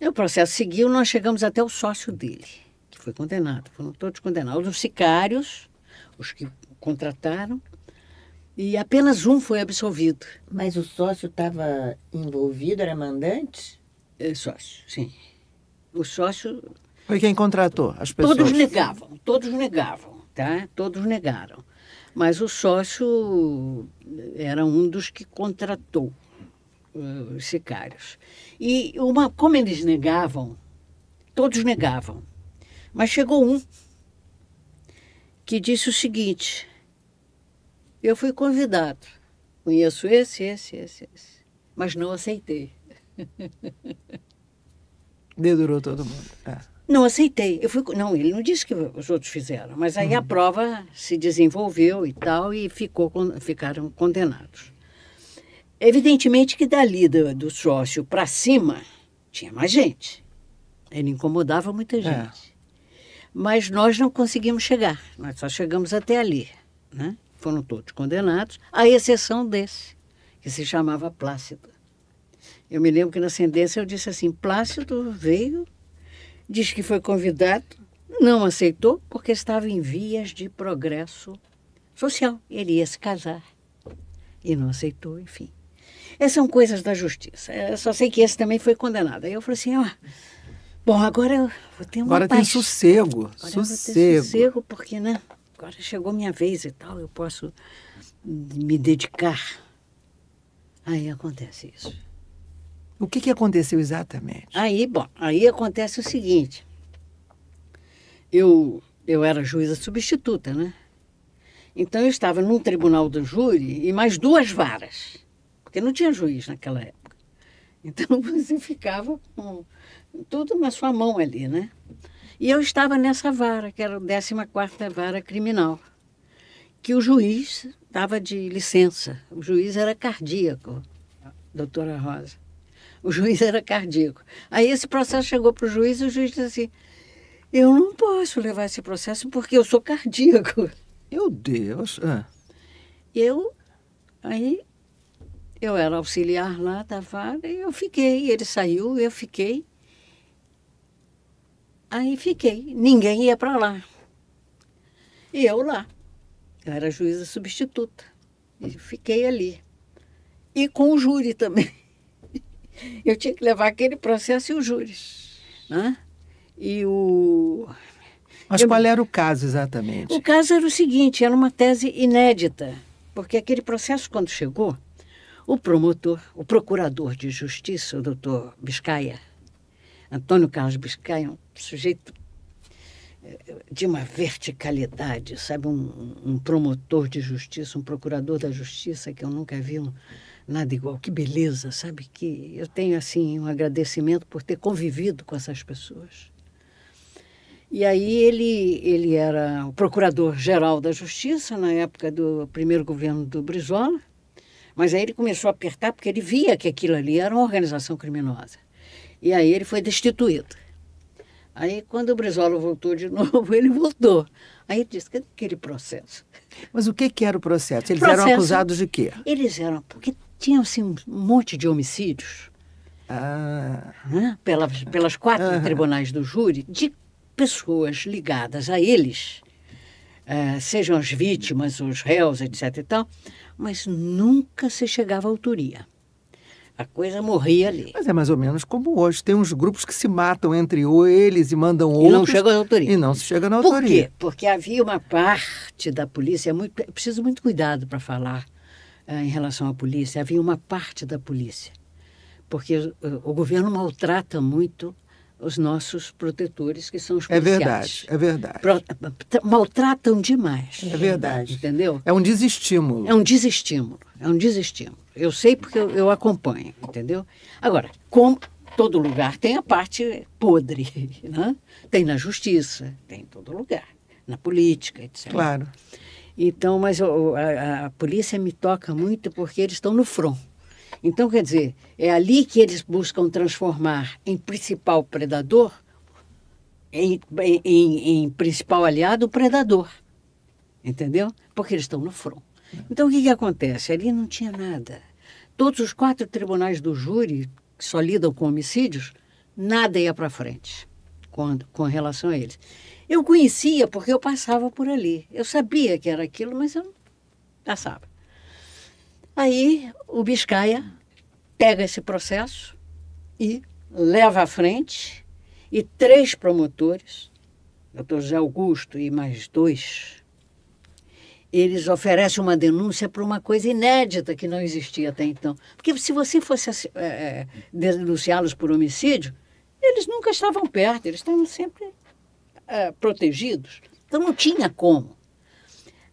E o processo seguiu, nós chegamos até o sócio dele, que foi condenado. Foram todos condenados. Os sicários, os que contrataram, e apenas um foi absolvido. Mas o sócio estava envolvido, era mandante? É, sócio, sim. O sócio. Foi quem contratou as pessoas? Todos negavam, todos negavam, tá? Todos negaram. Mas o sócio era um dos que contratou eh, os sicários. E uma, como eles negavam, todos negavam. Mas chegou um que disse o seguinte: eu fui convidado. Conheço esse, esse, esse, esse. Mas não aceitei. Dedurou todo mundo. É. Não aceitei. Eu fui, não, ele não disse que os outros fizeram, mas aí uhum. a prova se desenvolveu e tal e ficou, ficaram condenados. Evidentemente que dali do, do sócio para cima tinha mais gente. Ele incomodava muita é. gente. É. Mas nós não conseguimos chegar. Nós só chegamos até ali, né? foram todos condenados, à exceção desse, que se chamava Plácido. Eu me lembro que na sentença eu disse assim: Plácido veio, disse que foi convidado, não aceitou, porque estava em vias de progresso social. Ele ia se casar e não aceitou, enfim. Essas são coisas da justiça. Eu só sei que esse também foi condenado. Aí eu falei assim: ó. Ah, bom, agora eu vou ter uma Agora paz. tem sossego. Agora sossego. Eu vou ter sossego, porque, né? agora chegou minha vez e tal, eu posso me dedicar. Aí acontece isso. O que, que aconteceu exatamente? Aí, bom, aí acontece o seguinte. Eu, eu era juíza substituta, né? Então eu estava num tribunal do júri e mais duas varas, porque não tinha juiz naquela época. Então você ficava com tudo na sua mão ali, né? E eu estava nessa vara, que era a 14ª Vara Criminal, que o juiz estava de licença. O juiz era cardíaco, doutora Rosa. O juiz era cardíaco. Aí esse processo chegou para o juiz e o juiz disse assim, eu não posso levar esse processo porque eu sou cardíaco. Meu Deus! É. Eu, aí, eu era auxiliar lá da vara e eu fiquei. Ele saiu, eu fiquei. Aí fiquei, ninguém ia para lá. E eu lá. Eu era juíza substituta. E fiquei ali. E com o júri também. Eu tinha que levar aquele processo e o júri. Né? E o. Mas eu... qual era o caso exatamente? O caso era o seguinte: era uma tese inédita. Porque aquele processo, quando chegou, o promotor, o procurador de justiça, o doutor Biscaia, Antônio Carlos Biscaia, sujeito eh, de uma verticalidade, sabe? Um, um, promotor de justiça, um procurador da justiça que eu nunca vi um, nada igual. Que beleza, sabe? Que eu tenho assim um agradecimento por ter convivido com essas pessoas. E aí ele ele era o procurador geral da justiça na época do primeiro governo do Brizola, mas aí ele começou a apertar porque ele via que aquilo ali era uma organização criminosa. E aí ele foi destituído. Aí, quando o Brizola voltou de novo, ele voltou. Aí disse, cadê aquele processo? Mas o que, que era o processo? Eles processo, eram acusados de quê? Eles eram, porque tinham assim, um monte de homicídios. Ah. Né? Pelas, pelas quatro ah. tribunais do júri, de pessoas ligadas a eles, uh, sejam as vítimas, os réus, etc. e tal, mas nunca se chegava à autoria. A coisa morria ali. Mas é mais ou menos como hoje. Tem uns grupos que se matam entre eles e mandam outros. E não chegam na autoria. E não se chega na autoria. Por quê? Porque havia uma parte da polícia, é muito, é preciso muito cuidado para falar eh, em relação à polícia, havia uma parte da polícia. Porque o governo maltrata muito os nossos protetores, que são os é policiais. É verdade, é verdade. Pro, maltratam demais. É verdade. Entendeu? É um desestímulo. É um desestímulo, é um desestímulo. Eu sei porque eu, eu acompanho, entendeu? Agora, como todo lugar tem a parte podre, né? Tem na justiça, tem em todo lugar, na política, etc. Claro. Então, mas a, a polícia me toca muito porque eles estão no front. Então, quer dizer, é ali que eles buscam transformar em principal predador, em, em, em principal aliado, o predador. Entendeu? Porque eles estão no front. Então, o que, que acontece? Ali não tinha nada. Todos os quatro tribunais do júri, que só lidam com homicídios, nada ia para frente com, com relação a eles. Eu conhecia porque eu passava por ali. Eu sabia que era aquilo, mas eu não passava. Aí o Biscaia pega esse processo e leva à frente e três promotores, doutor José Augusto e mais dois, eles oferecem uma denúncia para uma coisa inédita que não existia até então. Porque se você fosse é, denunciá-los por homicídio, eles nunca estavam perto, eles estavam sempre é, protegidos. Então não tinha como.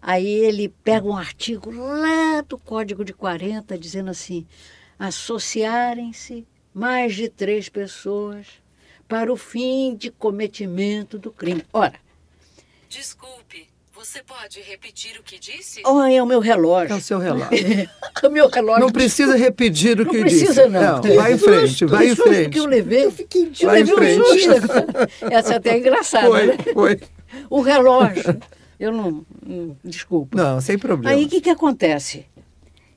Aí ele pega um artigo lá do Código de 40, dizendo assim: associarem-se mais de três pessoas para o fim de cometimento do crime. Ora. Desculpe, você pode repetir o que disse? Oh, é o meu relógio. É o seu relógio. É o meu relógio. Não precisa repetir o não que precisa, disse. Não precisa, não. Vai em frente, vai em frente. que eu levei, eu fiquei de eu levei um susto. Essa é até engraçada, foi, né? Foi. O relógio. Eu não, desculpa. Não, sem problema. Aí o que, que acontece?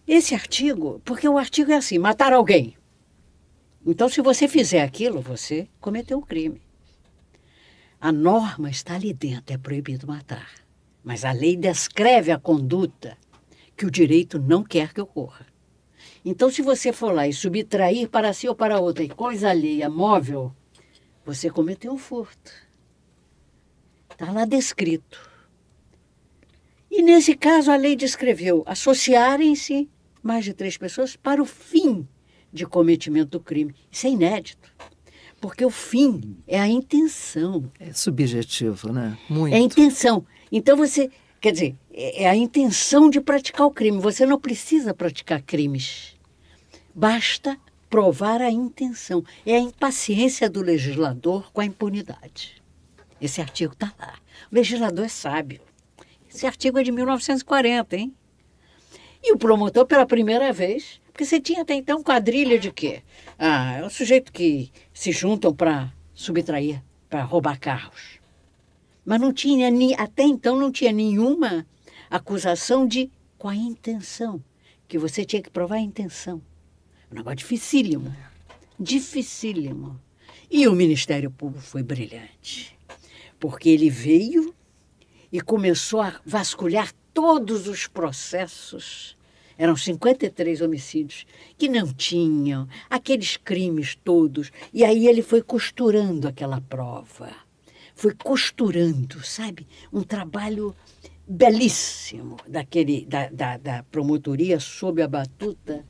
Esse artigo, porque o artigo é assim, matar alguém. Então, se você fizer aquilo, você cometeu um crime. A norma está ali dentro, é proibido matar. Mas a lei descreve a conduta que o direito não quer que ocorra. Então, se você for lá e subtrair para si ou para outra e coisa alheia, móvel, você cometeu um furto. Está lá descrito. E nesse caso, a lei descreveu associarem-se mais de três pessoas para o fim de cometimento do crime. Isso é inédito. Porque o fim é a intenção. É subjetivo, né? Muito. É a intenção. Então você, quer dizer, é, é a intenção de praticar o crime. Você não precisa praticar crimes. Basta provar a intenção. É a impaciência do legislador com a impunidade. Esse artigo está lá. O legislador é sábio. Esse artigo é de 1940, hein? E o promotor, pela primeira vez, porque você tinha até então quadrilha de quê? Ah, é um sujeito que se juntam para subtrair, para roubar carros. Mas não tinha, até então, não tinha nenhuma acusação de com a intenção, que você tinha que provar a intenção. Um negócio dificílimo. Dificílimo. E o Ministério Público foi brilhante, porque ele veio e começou a vasculhar todos os processos. Eram 53 homicídios que não tinham aqueles crimes todos. E aí ele foi costurando aquela prova. Foi costurando, sabe? Um trabalho belíssimo daquele da, da, da promotoria sob a batuta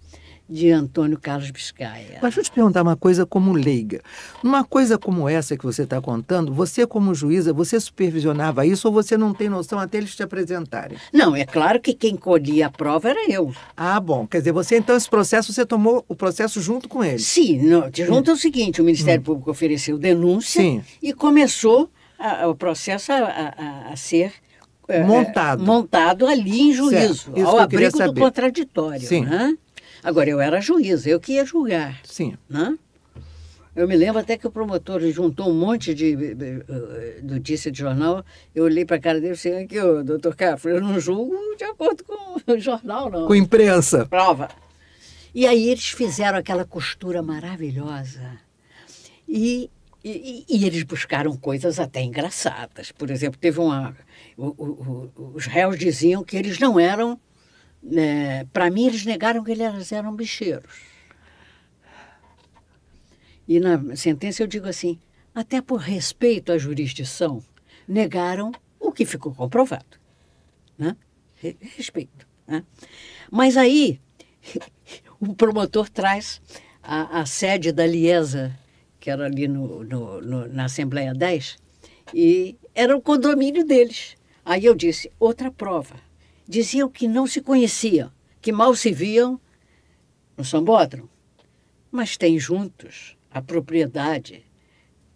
de Antônio Carlos Biscaia. Mas deixa eu te perguntar uma coisa como leiga. Numa coisa como essa que você está contando, você como juíza, você supervisionava isso ou você não tem noção até eles te apresentarem? Não, é claro que quem colhia a prova era eu. Ah, bom. Quer dizer, você então esse processo, você tomou o processo junto com eles? Sim. Não, junto hum. é o seguinte, o Ministério hum. Público ofereceu denúncia Sim. e começou a, o processo a, a, a ser eh, montado. É, montado ali em juízo, ao abrigo do contraditório. Sim. Né? Agora, eu era juiz, eu que ia julgar. Sim. Né? Eu me lembro até que o promotor juntou um monte de eh, notícia de jornal. Eu olhei para a cara dele e disse: aqui, doutor Carlos, eu não julgo de acordo com o jornal, não. Com a imprensa. Prova. E aí eles fizeram aquela costura maravilhosa. E, e, e eles buscaram coisas até engraçadas. Por exemplo, teve uma. O, o, o, os réus diziam que eles não eram é, né, para mim, eles negaram que eles eram bicheiros. E na sentença eu digo assim: até por respeito à jurisdição, negaram o que ficou comprovado. Né? Respeito. Né? Mas aí, o promotor traz a, a, sede da Liesa, que era ali no, no, no, na Assembleia 10, e era o condomínio deles. Aí eu disse: outra prova diziam que não se conheciam, que mal se viam no sambódromo, mas têm juntos a propriedade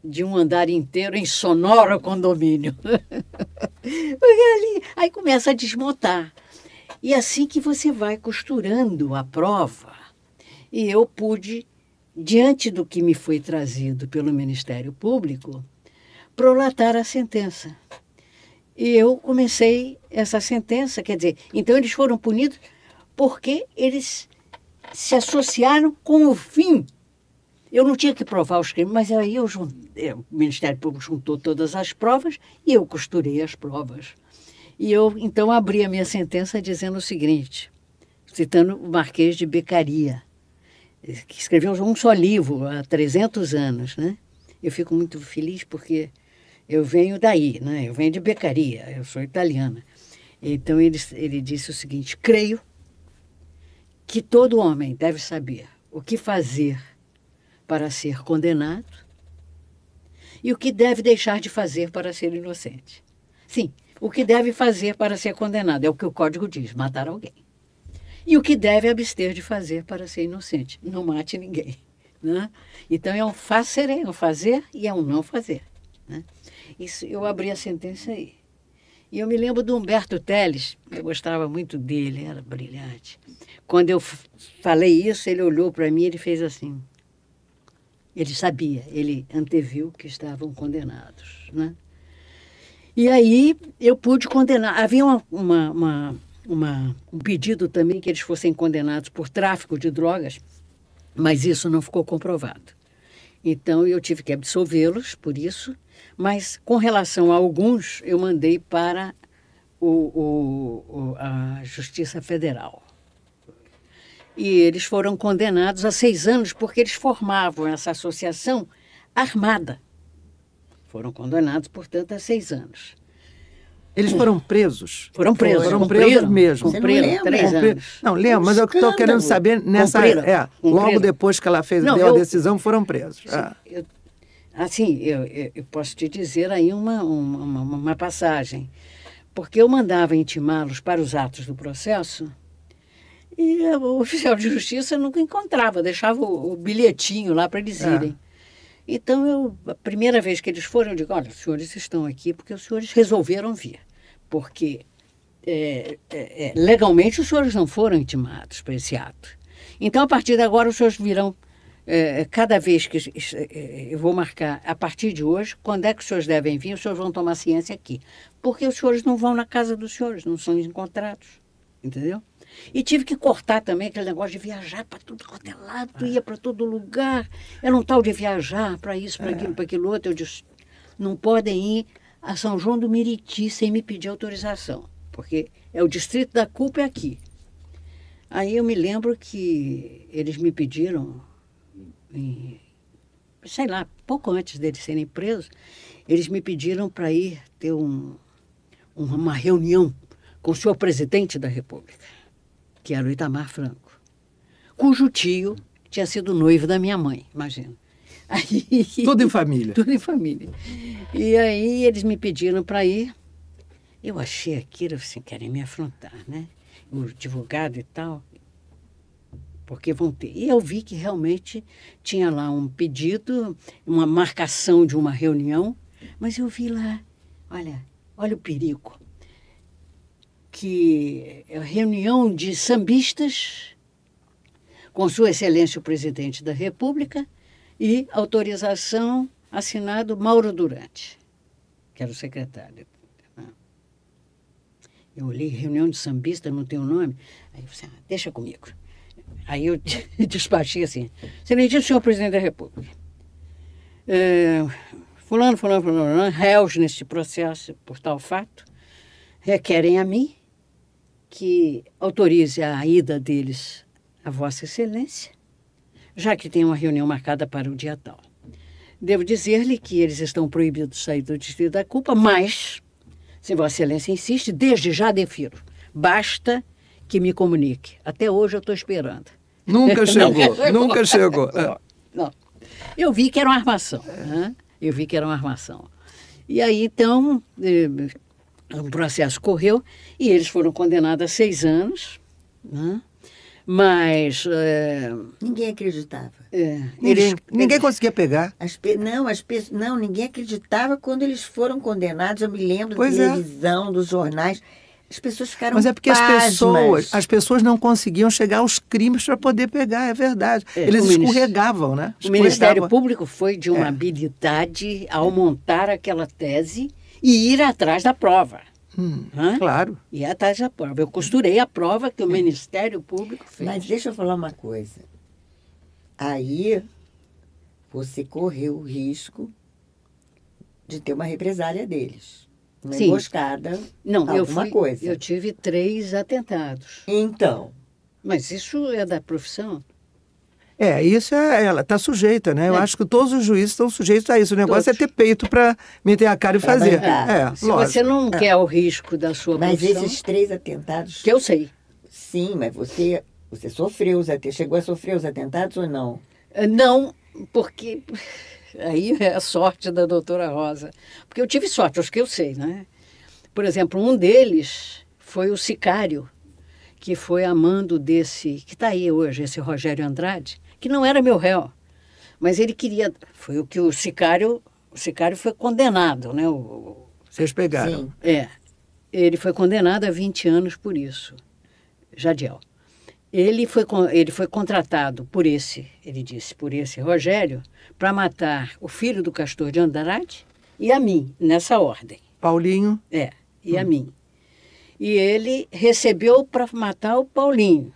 de um andar inteiro em sonoro condomínio. ali, aí começa a desmontar. E é assim que você vai costurando a prova, e eu pude, diante do que me foi trazido pelo Ministério Público, prolatar a sentença. E eu comecei essa sentença, quer dizer, então eles foram punidos porque eles se associaram com o fim. Eu não tinha que provar os crimes, mas aí eu, é, o Ministério Público juntou todas as provas e eu costurei as provas. E eu, então, abri a minha sentença dizendo o seguinte, citando o Marquês de Becaria, que escreveu um só livro há 300 anos, né? Eu fico muito feliz porque eu venho daí, né? eu venho de Beccaria, eu sou italiana. Então ele, ele disse o seguinte: creio que todo homem deve saber o que fazer para ser condenado e o que deve deixar de fazer para ser inocente. Sim, o que deve fazer para ser condenado é o que o código diz: matar alguém. E o que deve abster de fazer para ser inocente: não mate ninguém. Né? Então é um fazer, é um fazer e é um não fazer. Né? Isso, eu abri a sentença aí. E eu me lembro do Humberto Teles, eu gostava muito dele, era brilhante. Quando eu falei isso, ele olhou para mim e ele fez assim. Ele sabia, ele anteviu que estavam condenados, né? E aí eu pude condenar. Havia uma, uma, uma, uma, um pedido também que eles fossem condenados por tráfico de drogas, mas isso não ficou comprovado. Então eu tive que absolvê-los por isso mas com relação a alguns, eu mandei para o, o, o, a Justiça Federal. E eles foram condenados a seis anos porque eles formavam essa associação armada. Foram condenados, portanto, a seis anos. Eles foram presos. Foram presos. Foram presos mesmo. três anos. Não, lembro, mas eu estou querendo saber nessa. É, logo depois que ela fez, não, deu eu, a decisão, foram presos. Sim, ah. eu Assim, eu, eu posso te dizer aí uma, uma, uma passagem. Porque eu mandava intimá-los para os atos do processo e o oficial de justiça nunca encontrava, deixava o, o bilhetinho lá para eles é. irem. Então, eu, a primeira vez que eles foram, eu digo: olha, os senhores estão aqui porque os senhores resolveram vir. Porque é, é, é legalmente os senhores não foram intimados para esse ato. Então, a partir de agora, os senhores virão eh, eh, cada vez que eh, eu vou marcar, a partir de hoje, quando é que os senhores devem vir, os senhores vão tomar ciência aqui. Porque os senhores não vão na casa dos senhores, não são encontrados. Entendeu? E tive que cortar também aquele negócio de viajar para tudo quanto é lado, ah. ia para todo lugar. Era um tal de viajar para isso, para aquilo, é. para aquilo outro. Eu disse, não podem ir a São João do Miriti sem me pedir autorização, porque é o distrito da culpa é aqui. Aí eu me lembro que eles me pediram em, sei lá, pouco antes deles serem presos, eles me pediram para ir ter um, uma reunião com o senhor presidente da República, que era o Itamar Franco, cujo tio tinha sido noivo da minha mãe, imagina. Aí, tudo em família. Tudo em família. E aí eles me pediram para ir. Eu achei aquilo, assim, querem me afrontar, né? O advogado e tal porque vão ter. E eu vi que realmente tinha lá um pedido, uma marcação de uma reunião, mas eu vi lá, olha, olha o perigo, que é reunião de sambistas com Sua Excelência o Presidente da República e autorização assinado Mauro Durante, que era o secretário. Eu olhei reunião de sambista, não tem o nome. Aí eu falei, assim, ah, deixa comigo. Aí eu despachei assim, excelentíssimo senhor presidente da República, é, fulano, fulano, fulano, fulano, réus neste processo por tal fato, requerem a mim que autorize a ida deles a vossa excelência, já que tem uma reunião marcada para o dia tal. Devo dizer-lhe que eles estão proibidos de sair do distrito da culpa, mas, se Vossa Excelência insiste, desde já defiro. Basta que me comunique. Até hoje eu estou esperando. Nunca chegou, nunca chegou. É. Não. Eu vi que era uma armação. Né? Eu vi que era uma armação. E aí, então, eh, o processo correu e eles foram condenados a seis anos. Né? Mas. Eh, ninguém acreditava. É, ninguém, eles... ninguém conseguia pegar. As não, as não, ninguém acreditava quando eles foram condenados. Eu me lembro pois da é. televisão, é. dos jornais. As pessoas ficaram Mas é porque pasmas. as pessoas, as pessoas não conseguiam chegar aos crimes para poder pegar, é verdade. É, Eles escorregavam, né? Escorregavam. O Ministério Público foi de uma é. habilidade ao montar aquela tese e ir atrás da prova. Hum, claro. E atrás da prova. Eu costurei a prova que o é. Ministério Público fez. Mas deixa eu falar uma coisa. Aí você correu o risco de ter uma represália deles. Uma emboscada. Não, eu fui, coisa. Eu tive três atentados. Então. Mas isso é da profissão? É, isso é, ela está sujeita, né? Eu é. acho que todos os juízes estão sujeitos a isso. O negócio é todos. é ter peito para meter a cara e fazer. É, Se lógico. você não é. quer o risco da sua mas profissão... Mas esses três atentados... Que eu sei. Sim, mas você, você sofreu os atentados. Chegou a sofrer os atentados ou não? Ah, não, porque... Aí é a sorte da doutora Rosa. Porque eu tive sorte, acho que eu sei, né? Por exemplo, um deles foi o sicário, que foi amando desse, que está aí hoje, esse Rogério Andrade, que não era meu réu, mas ele queria. Foi o que o sicário. O sicário foi condenado, né? O, Vocês pegaram. Sim. É. Ele foi condenado a 20 anos por isso. Jadiel. Ele foi, ele foi contratado por esse, ele disse, por esse Rogério, para matar o filho do Castor de Andrade e a mim, nessa ordem. Paulinho? É, e hum. a mim. E ele recebeu para matar o Paulinho.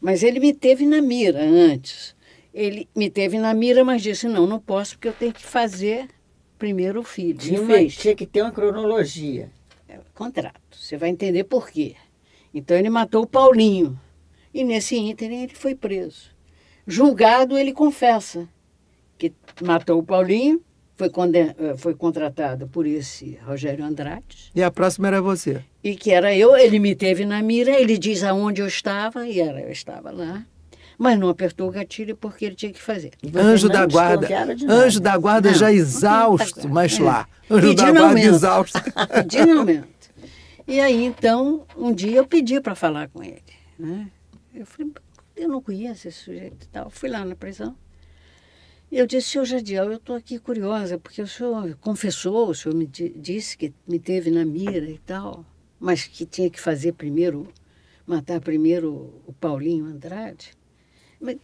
Mas ele me teve na mira antes. Ele me teve na mira, mas disse: não, não posso, porque eu tenho que fazer primeiro o filho. Tinha, uma, tinha que ter uma cronologia. É, contrato. Você vai entender por quê. Então ele matou o Paulinho. E nesse ínterim ele foi preso. Julgado, ele confessa que matou o Paulinho, foi, conden... Eh, foi contratado por esse Rogério Andrade. E a próxima era você. E que era eu, ele me teve na mira, ele diz aonde eu estava, e era eu estava lá. Mas não apertou o gatilho porque ele tinha que fazer. Anjo da guarda. Anjo da guarda não, já exausto, mas é. lá. Anjo pedi da guarda exausto. pedi no momento. E aí, então, um dia eu pedi para falar com ele. Né? Eu falei, eu não conheço esse sujeito e tal. Fui lá na prisão. E eu disse, senhor Jardiel, eu estou aqui curiosa, porque o senhor confessou, o senhor me disse que me teve na mira e tal, mas que tinha que fazer primeiro, matar primeiro o Paulinho Andrade. Mas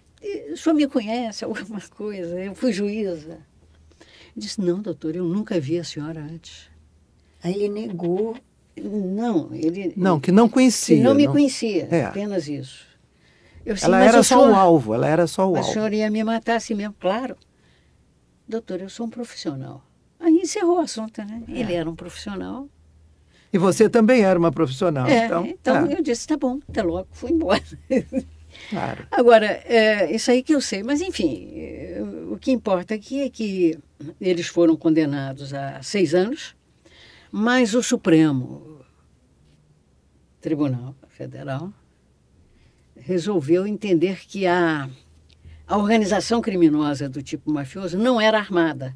o senhor me conhece alguma coisa? Eu fui juíza. Eu disse, não, doutor, eu nunca vi a senhora antes. Aí ele negou. Não, ele... Não, que não conhecia. Que não me não... conhecia, é. apenas isso. Eu, sim, ela era só o um alvo, ela era só o alvo. A senhora ia me matar assim mesmo, claro. Doutor, eu sou um profissional. Aí encerrou o assunto, né? É. Ele era um profissional. E você também era uma profissional. É, então, então é. eu disse, tá bom, até logo, fui embora. Claro. Agora, é, isso aí que eu sei, mas enfim, o que importa aqui é que eles foram condenados a seis anos, mas o Supremo Tribunal Federal resolveu entender que a, a organização criminosa do tipo mafioso não era armada.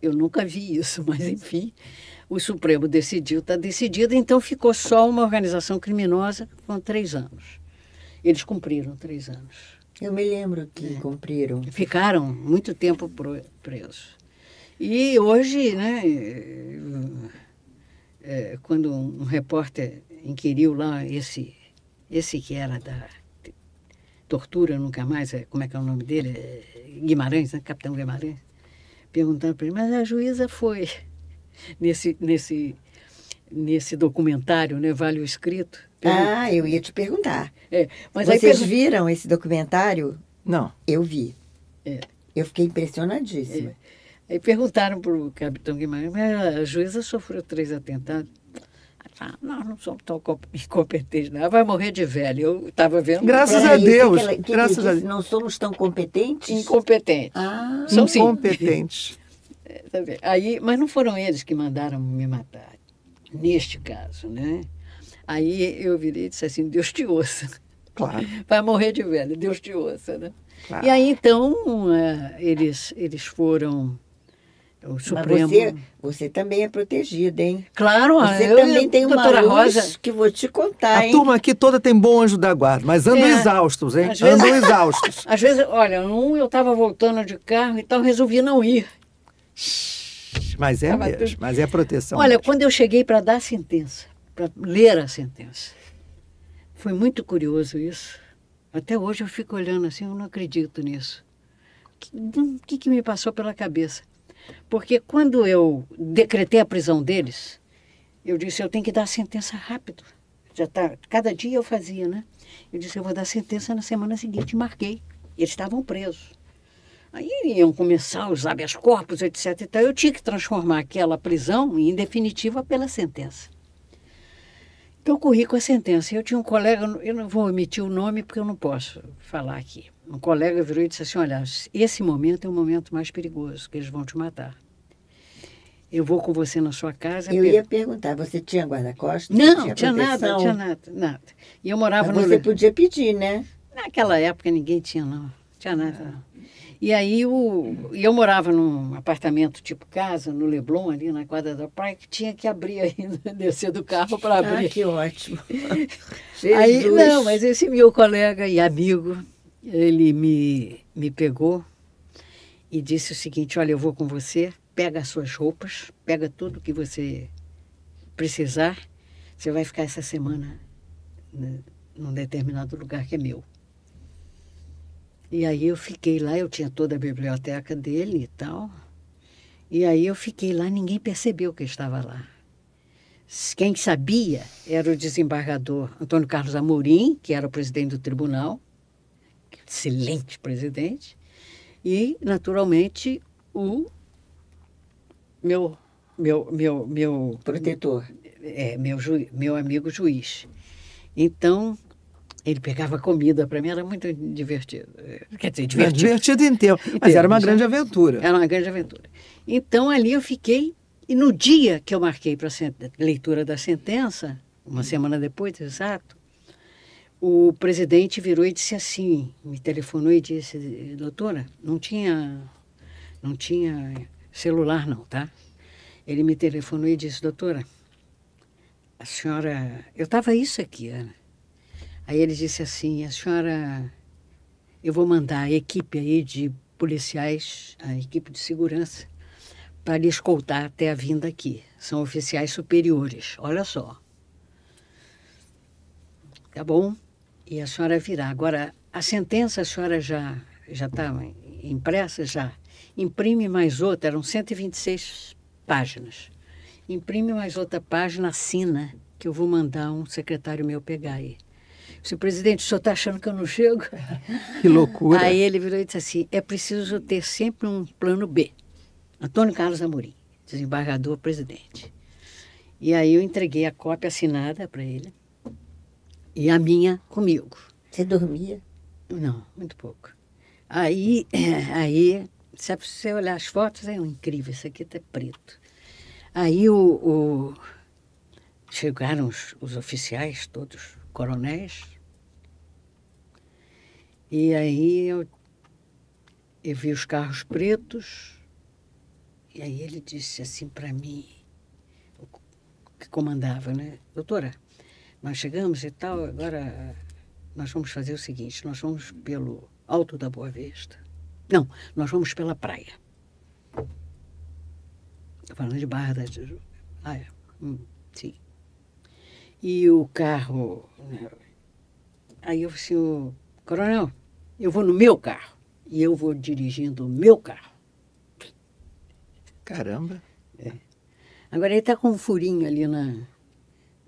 Eu nunca vi isso, mas enfim, o Supremo decidiu, está decidido, então ficou só uma organização criminosa com três anos. Eles cumpriram três anos. Eu me lembro que é. cumpriram. Ficaram muito tempo presos. E hoje, né, é, quando um repórter inquiriu lá esse, esse que era da tortura nunca mais, é, como é que é o nome dele? É, Guimarães, né? Capitão Guimarães. Perguntando para ele, mas a juíza foi nesse, nesse, nesse documentário, né? Vale o escrito. Pergunta. Ah, eu ia te perguntar. É, Vocês viram esse documentário? Não. Eu vi. É. Eu fiquei impressionadíssima. É. Aí perguntaram para o capitão Guimarães, mas a juíza sofreu três atentados. Ah, não, não somos tão incompetentes não. Vai morrer de velho. Eu estava vendo. Graças a Deus. Que ela, que graças a Deus. Não somos tão competentes? Incompetentes. Ah, são incompetentes. Sim. É, tá aí, mas não foram eles que mandaram me matar, neste caso, né? Aí eu virei e disse assim: Deus te ouça. Claro. Vai morrer de velho, Deus te ouça, né? Claro. E aí então é, eles, eles foram o Supremo. Mas você, você também é protegida, hein? Claro, Você eu, também eu, tem uma coisa luz Rosa, que vou te contar, A hein? turma aqui toda tem bom anjo da guarda, mas andam é, exaustos, hein? Vezes, andam exaustos. Às vezes, olha, um eu estava voltando de carro e então tal, resolvi não ir. Mas é tava mesmo, tudo... mas é proteção. Olha, mesmo. quando eu cheguei para dar a sentença, para ler a sentença, foi muito curioso isso. Até hoje eu fico olhando assim, eu não acredito nisso. O que, hum, que, que me passou pela cabeça? Porque quando eu decretei a prisão deles, eu disse, eu tenho que dar a sentença rápido. Já tá, cada dia eu fazia, né? Eu disse, eu vou dar a sentença na semana seguinte, marquei. Eles estavam presos. Aí iam começar os habeas corpus, etc. Então eu tinha que transformar aquela prisão em definitiva pela sentença. Então eu corri com a sentença. Eu tinha um colega, eu não vou omitir o nome porque eu não posso falar aqui um colega virou e disse assim: Olha, esse momento é o momento mais perigoso, que eles vão te matar. Eu vou com você na sua casa. Eu per... ia perguntar, você tinha guarda-costas? Não, tinha, tinha nada, não tinha nada, nada. E eu morava Mas no. Você podia pedir, né? Naquela época ninguém tinha, não. Tinha nada, não. Ah. E aí eu morava num apartamento tipo casa, no Leblon, ali na quadra da praia, que tinha que abrir ainda, descer do carro para ah, abrir. Ah, que ótimo. aí, não, mas esse meu colega e amigo ele me, me pegou e disse o seguinte: Olha, eu vou com você, pega as suas roupas, pega tudo que você precisar, você vai ficar essa semana num determinado lugar que é meu. E aí eu fiquei lá, eu tinha toda a biblioteca dele e tal. E aí eu fiquei lá, ninguém percebeu que eu estava lá. Quem sabia era o desembargador Antônio Carlos Amorim, que era o presidente do tribunal, excelente presidente, e, naturalmente, o meu meu meu meu protetor é meu ju, meu amigo juiz então ele pegava comida para mim era muito divertido quer dizer divertido, divertido tempo, mas era uma grande né? aventura era uma grande aventura então ali eu fiquei e no dia que eu marquei para a leitura da sentença uma hum. semana depois exato o presidente virou e disse assim, me telefonou e disse, doutora, não tinha, não tinha celular não, tá? Ele me telefonou e disse, doutora, a senhora, eu estava isso aqui, Ana. Aí ele disse assim, a senhora, eu vou mandar a equipe aí de policiais, a equipe de segurança, para lhe escoltar até a vinda aqui. São oficiais superiores, olha só. Tá bom? E a senhora virá. Agora, a sentença a senhora já já está impressa, já. Imprime mais outra, eram 126 páginas. Imprime mais outra página, assina, que eu vou mandar um secretário meu pegar aí. Se o presidente, o senhor está achando que eu não chego? Que loucura. Aí ele virou e disse assim: é preciso ter sempre um plano B. Antônio Carlos Amorim, desembargador presidente. E aí eu entreguei a cópia assinada para ele e a minha comigo. Você dormia? Não, muito pouco. Aí, aí se é você olhar as fotos, é incrível, isso aqui está preto. Aí o, o chegaram os, os, oficiais todos, coronéis, e aí eu, eu vi os carros pretos, e aí ele disse assim para mim, que comandava, né? Doutora, nós chegamos e tal, agora nós vamos fazer o seguinte, nós vamos pelo Alto da Boa Vista. Não, nós vamos pela praia. Estou falando de Barra da Tijuca. Ah, é. Hum, sim. E o carro... Né, aí eu falei assim, coronel, eu vou no meu carro. E eu vou dirigindo o meu carro. Caramba. É. Agora ele está com um furinho ali na,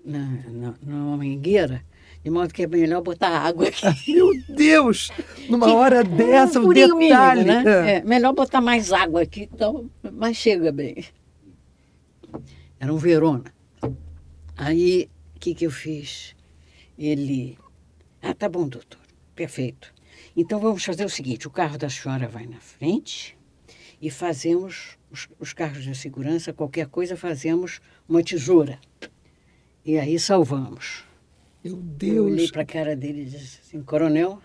na, na, numa é mangueira, de modo que é melhor botar água aqui. Meu Deus! Numa que, hora dessa, um, detalhe. Mínimo, né? É. É, melhor botar mais água aqui, então, mas chega bem. Era um Verona. Aí, o que, que eu fiz? Ele. Ah, tá bom, doutor. Perfeito. Então vamos fazer o seguinte: o carro da senhora vai na frente e fazemos os, os carros de segurança, qualquer coisa, fazemos uma tesoura. E aí salvamos. Meu Deus! Eu olhei para a cara dele e disse assim, coronel,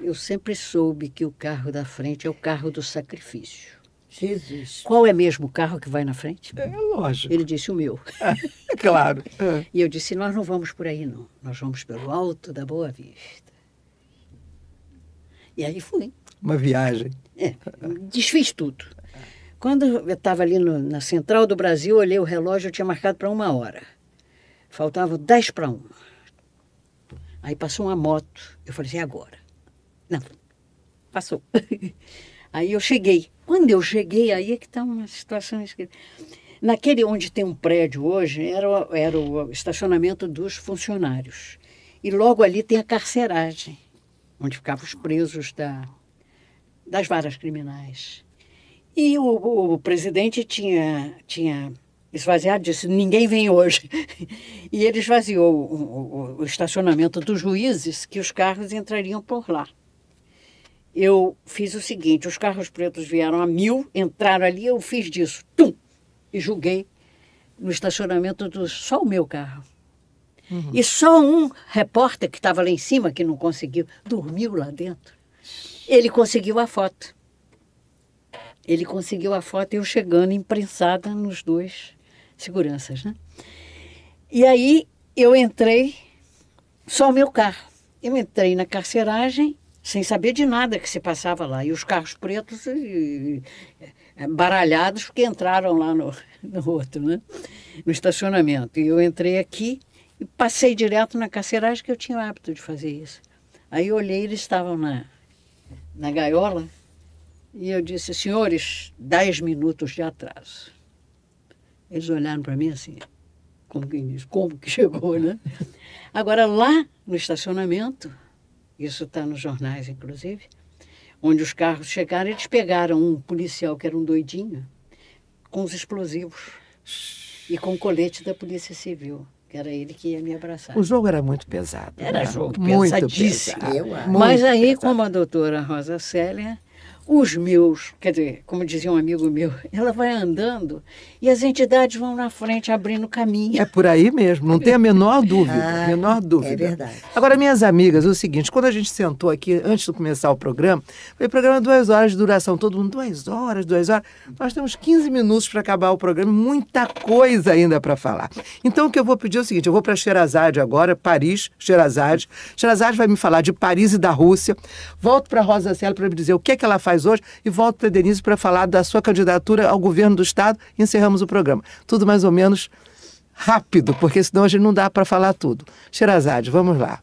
eu sempre soube que o carro da frente é o carro do sacrifício. Jesus. Qual é mesmo o carro que vai na frente? É, é lógico. Ele disse o meu. É, claro. É. E eu disse: nós não vamos por aí, não. Nós vamos pelo alto da Boa Vista. E aí fui. Uma viagem. É, desfiz tudo. Quando eu estava ali no, na central do Brasil, olhei o relógio, eu tinha marcado para uma hora. Faltavam 10 para uma. Aí passou uma moto. Eu falei assim, é agora? Não, passou. aí eu cheguei. Quando eu cheguei, aí é que está uma situação escrita. Naquele onde tem um prédio hoje, era, o, era o estacionamento dos funcionários. E logo ali tem a carceragem, onde ficavam os presos da, das varas criminais. E o, o, o presidente tinha, tinha esvaziado, disse: ninguém vem hoje. E ele esvaziou o, o, o, estacionamento dos juízes, que os carros entrariam por lá. Eu fiz o seguinte: os carros pretos vieram a mil, entraram ali, eu fiz disso, tum, e julguei no estacionamento do só o meu carro. Uhum. E só um repórter que estava lá em cima, que não conseguiu, dormiu lá dentro. Ele conseguiu a foto. Ele conseguiu a foto, eu chegando imprensada nos dois seguranças, né? E aí eu entrei, só o meu carro. Eu entrei na carceragem sem saber de nada que se passava lá. E os carros pretos e, e, baralhados que entraram lá no, no outro, né? no estacionamento. E eu entrei aqui e passei direto na carceragem, que eu tinha o hábito de fazer isso. Aí eu olhei, eles estavam na, na gaiola, e eu disse, senhores, dez minutos de atraso. Eles olharam para mim assim, como quem diz, como que chegou, né? Agora, lá no estacionamento, isso está nos jornais, inclusive, onde os carros chegaram, eles pegaram um policial que era um doidinho, com os explosivos e com o colete da Polícia Civil era ele que ia me abraçar. O jogo era muito pesado. Era né? jogo muito pesadíssimo. Pesado. Mas aí, como a doutora Rosa Célia os meus, quer dizer, como dizia um amigo meu, ela vai andando e as entidades vão na frente abrindo caminho. É por aí mesmo, não tem a menor ah, dúvida, ah, menor é dúvida. É verdade. Agora, minhas amigas, é o seguinte, quando a gente sentou aqui antes de começar o programa, foi programa duas horas de duração, todo mundo duas horas, duas horas. Nós temos 15 minutos para acabar o programa, muita coisa ainda para falar. Então, o que eu vou pedir é o seguinte, eu vou para Xerazade agora, Paris, Xerazade. Xerazade vai me falar de Paris e da Rússia. Volto para Rosa Celo para me dizer o que é que ela faz hoje e volto para Denise para falar da sua candidatura ao governo do Estado e encerramos o programa. Tudo mais ou menos rápido, porque senão a gente não dá para falar tudo. Xerazade, vamos lá.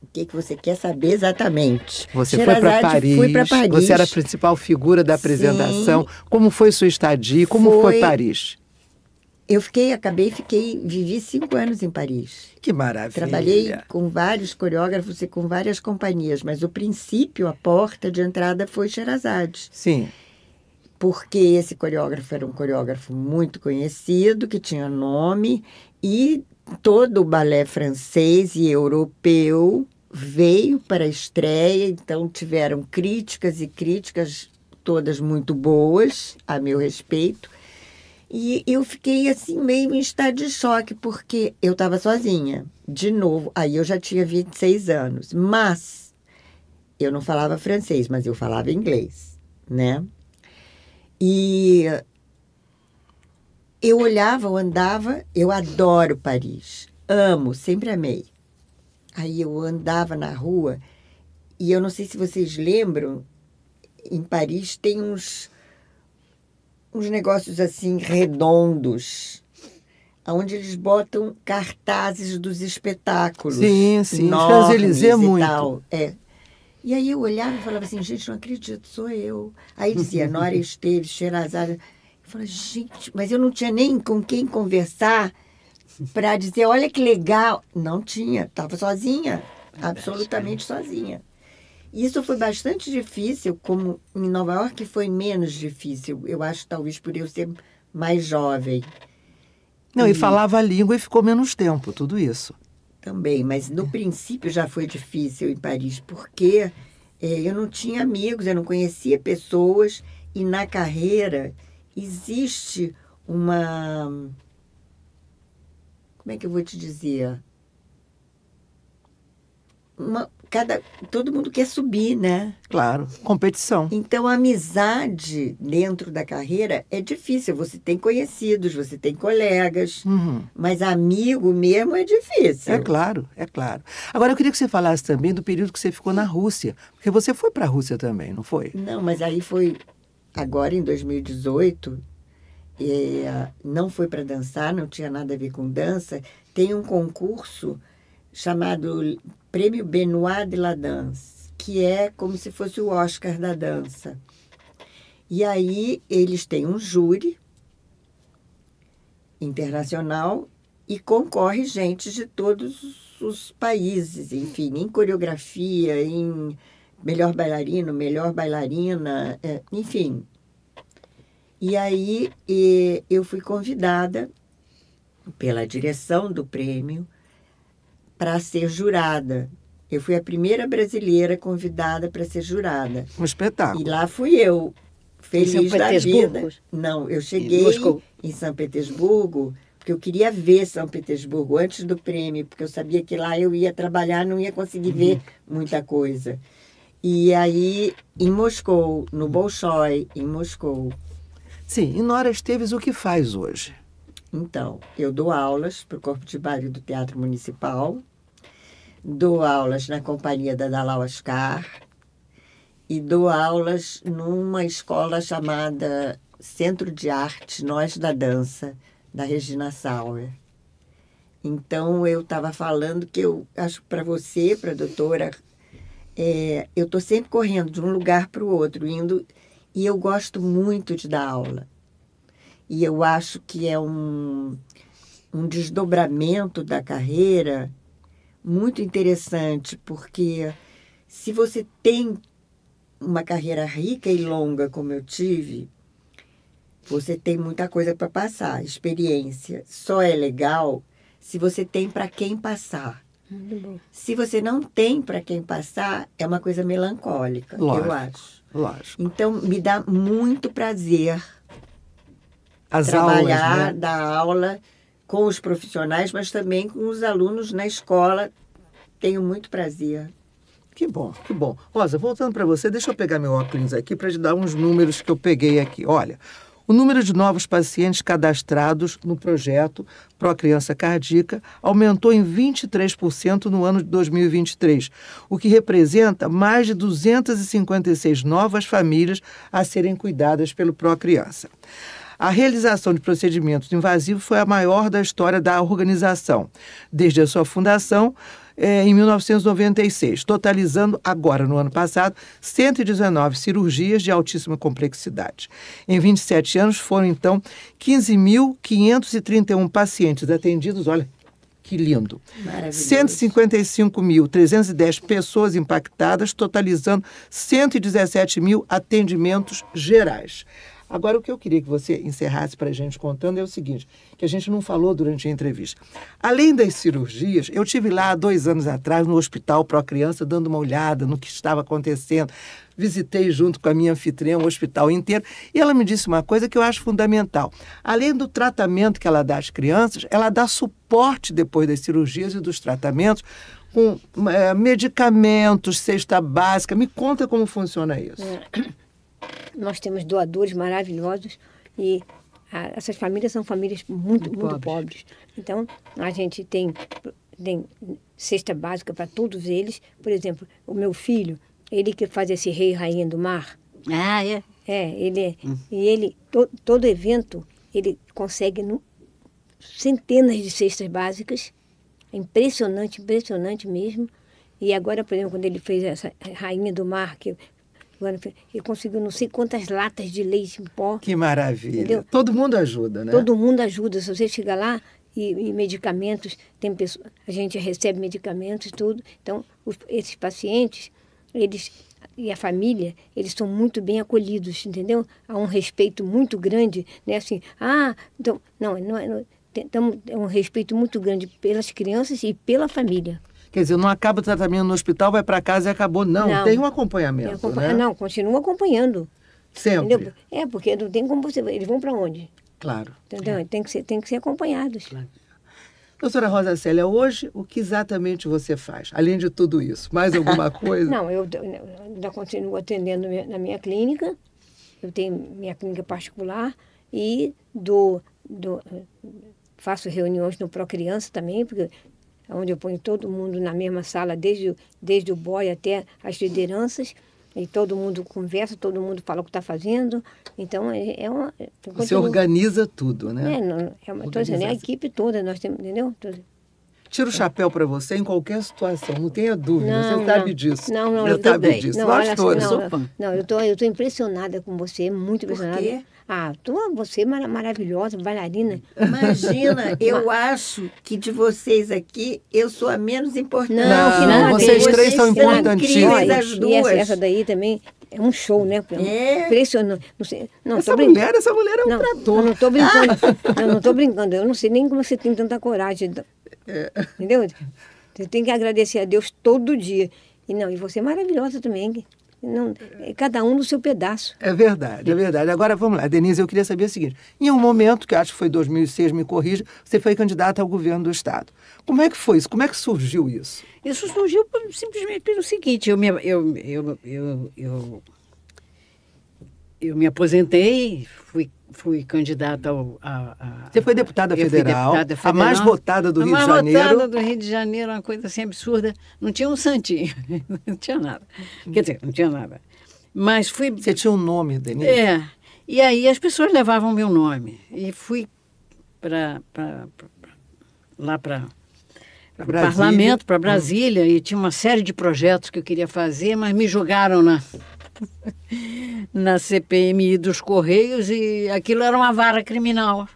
O que, que você quer saber exatamente? Você Xerazade foi para Paris, Paris, Você era a principal figura da apresentação. Sim. Como foi sua estadia? Como foi, foi Paris? Eu fiquei, acabei, fiquei, vivi cinco anos em Paris. Que maravilha! Trabalhei com vários coreógrafos e com várias companhias, mas o princípio, a porta de entrada foi Sherazade. Sim. Porque esse coreógrafo era um coreógrafo muito conhecido, que tinha nome, e todo o balé francês e europeu veio para a estreia, então tiveram críticas e críticas todas muito boas, a meu respeito e eu fiquei assim, meio em estado de choque, porque eu estava sozinha. De novo, aí eu já tinha 26 anos. Mas eu não falava francês, mas eu falava inglês, né? E eu olhava, eu andava, eu adoro Paris. Amo, sempre amei. Aí eu andava na rua, e eu não sei se vocês lembram, em Paris tem uns uns negócios assim redondos, onde eles botam cartazes dos espetáculos. Sim, sim. Eles é muito. Tal. É. E aí eu olhava e falava assim, gente, não acredito, sou eu. Aí dizia, Nora Esteves, Xerazade. Eu falava, gente, mas eu não tinha nem com quem conversar para dizer, olha que legal. Não tinha, estava sozinha, absolutamente sozinha. Isso foi bastante difícil, como em Nova York foi menos difícil, eu acho, talvez por eu ser mais jovem. Não, e, e falava a língua e ficou menos tempo, tudo isso. Também, mas no é. princípio já foi difícil em Paris, porque é, eu não tinha amigos, eu não conhecia pessoas, e na carreira existe uma. Como é que eu vou te dizer? Uma, cada todo mundo quer subir, né? Claro, competição. Então a amizade dentro da carreira é difícil. Você tem conhecidos, você tem colegas, uhum. mas amigo mesmo é difícil. É claro, é claro. Agora eu queria que você falasse também do período que você ficou na Rússia, porque você foi para a Rússia também, não foi? Não, mas aí foi agora em 2018. E, ah, não foi para dançar, não tinha nada a ver com dança. Tem um concurso chamado Prêmio Benoit de la Danse, que é como se fosse o Oscar da dança. E aí eles têm um júri internacional e concorre gente de todos os países, enfim, em coreografia, em melhor bailarino, melhor bailarina, é, enfim. E aí eu fui convidada pela direção do prêmio para ser jurada. Eu fui a primeira brasileira convidada para ser jurada. Um espetáculo. E lá fui eu, feliz em São da vida. Não, eu cheguei em, em São Petersburgo porque eu queria ver São Petersburgo antes do prêmio, porque eu sabia que lá eu ia trabalhar, não ia conseguir uhum. ver muita coisa. E aí, em Moscou, no uhum. Bolshoi, em Moscou. Sim, e Nora Esteves, o que faz hoje? Então, eu dou aulas para o Corpo de Baile do Teatro Municipal, Dou aulas na companhia da Dalau Ascar e dou aulas numa escola chamada Centro de Arte Nós da Dança, da Regina Sauer. Então, eu estava falando que eu acho para você, para a doutora, é, eu estou sempre correndo de um lugar para o outro, indo, e eu gosto muito de dar aula. E eu acho que é um, um desdobramento da carreira muito interessante, porque se você tem uma carreira rica e longa como eu tive, você tem muita coisa para passar, experiência. Só é legal se você tem para quem passar. Se você não tem para quem passar, é uma coisa melancólica, lógico, eu acho. Lógico. Então, me dá muito prazer As trabalhar, aulas, né? dar aula com os profissionais, mas também com os alunos na escola. Tenho muito prazer. Que bom, que bom. Rosa, voltando para você, deixa eu pegar meu óculos aqui para te dar uns números que eu peguei aqui. Olha, o número de novos pacientes cadastrados no projeto Pro Criança Cardíaca aumentou em 23% no ano de 2023, o que representa mais de 256 novas famílias a serem cuidadas pelo Pro Criança. A realização de procedimentos invasivos foi a maior da história da organização, desde a sua fundação. É, em 1996, totalizando agora, no ano passado, 119 cirurgias de altíssima complexidade. Em 27 anos foram, então, 15.531 pacientes atendidos, olha, que lindo. 155.310 pessoas impactadas, totalizando 117 mil atendimentos gerais. Agora, o que eu queria que você encerrasse para a gente contando é o seguinte, que a gente não falou durante a entrevista. Além das cirurgias, eu tive lá dois anos atrás no Hospital para a Criança, dando uma olhada no que estava acontecendo. Visitei junto com a minha anfitriã o hospital inteiro e ela me disse uma coisa que eu acho fundamental. Além do tratamento que ela dá às crianças, ela dá suporte depois das cirurgias e dos tratamentos com é, medicamentos, cesta básica. Me conta como funciona isso. É. Nós temos doadores maravilhosos e a, ah, essas famílias são famílias muito, muito, muito pobres. pobres. Então, a gente tem, tem cesta básica para todos eles. Por exemplo, o meu filho, ele que faz esse rei e rainha do mar. Ah, é? É, ele é. hum. E ele, to, todo evento, ele consegue no, centenas de cestas básicas. É impressionante, impressionante mesmo. E agora, por exemplo, quando ele fez essa Rainha do Mar, que ele conseguiu não sei quantas latas de leite em pó. Que maravilha. Entendeu? Todo mundo ajuda, né? Todo mundo ajuda. Se você chegar lá e, e medicamentos, tem pessoa, a gente recebe medicamentos tudo. Então, os, esses pacientes, eles e a família, eles são muito bem acolhidos, entendeu? Há um respeito muito grande, né? Assim, ah, então, não, não, é, não é, é um respeito muito grande pelas crianças e pela família. Quer dizer, não acaba o tratamento no hospital, vai para casa e acabou. Não, não. tem um acompanhamento. né? Não, continua acompanhando. Sempre. Entendeu? É, porque não tem como você. Eles vão para onde? Claro. Entendeu? É. Tem, que ser, tem que ser acompanhados. Claro. Doutora Rosa Célia, hoje o que exatamente você faz? Além de tudo isso, mais alguma coisa? não, eu ainda continuo atendendo na minha clínica. Eu tenho minha clínica particular e dou, faço reuniões no Procriança também, porque onde eu ponho todo mundo na mesma sala, desde, desde o boy até as lideranças, e todo mundo conversa, todo mundo fala o que está fazendo. Então, é, é uma. Você organiza tudo, né? É, não, é uma, organiza. Dizendo, é a equipe toda, nós temos, entendeu? tiro o chapéu para você em qualquer situação, não tenha dúvida, não, você sabe disso. Não, não, eu, eu sabe bem. disso. Não, Nós olha, todos, sou fã. Não, eu tô, eu tô impressionada com você, muito impressionada. Por quê? Ah, tu, é você mar maravilhosa, bailarina. Imagina, eu acho que de vocês aqui, eu sou a menos importante. Não, não, vocês três são importantíssimas. As duas. E essa, essa daí também, é um show, né? É. Impressionante. Não sei, não, essa, brin... mulher, essa mulher é um não, trator. Eu não estou brincando. Ah. Eu não estou brincando. Eu não sei nem como você tem tanta coragem. É. Entendeu? Você tem que agradecer a Deus todo dia. E não, e você é maravilhosa também. Não, é cada um no seu pedaço. É verdade, é verdade. Agora vamos lá, Denise, eu queria saber o seguinte: em um momento, que acho que foi 2006, me corrija, você foi candidata ao governo do Estado. Como é que foi isso? Como é que surgiu isso? Isso surgiu simplesmente pelo seguinte: eu me, eu, eu, eu, eu, me aposentei, fui fui candidata ao. A, a, Você foi deputada federal, deputada federal, a mais votada do Rio de Janeiro. A mais votada do Rio de Janeiro, uma coisa assim absurda. Não tinha um santinho, não tinha nada. Uhum. Quer dizer, não tinha nada. Mas fui. Você tinha um nome, Denise? É. E aí as pessoas levavam meu nome. E fui para lá para o parlamento, para hum. Brasília, hum. e tinha uma série de projetos que eu queria fazer, mas me jogaram na na CPMI dos Correios e aquilo era uma vara criminal.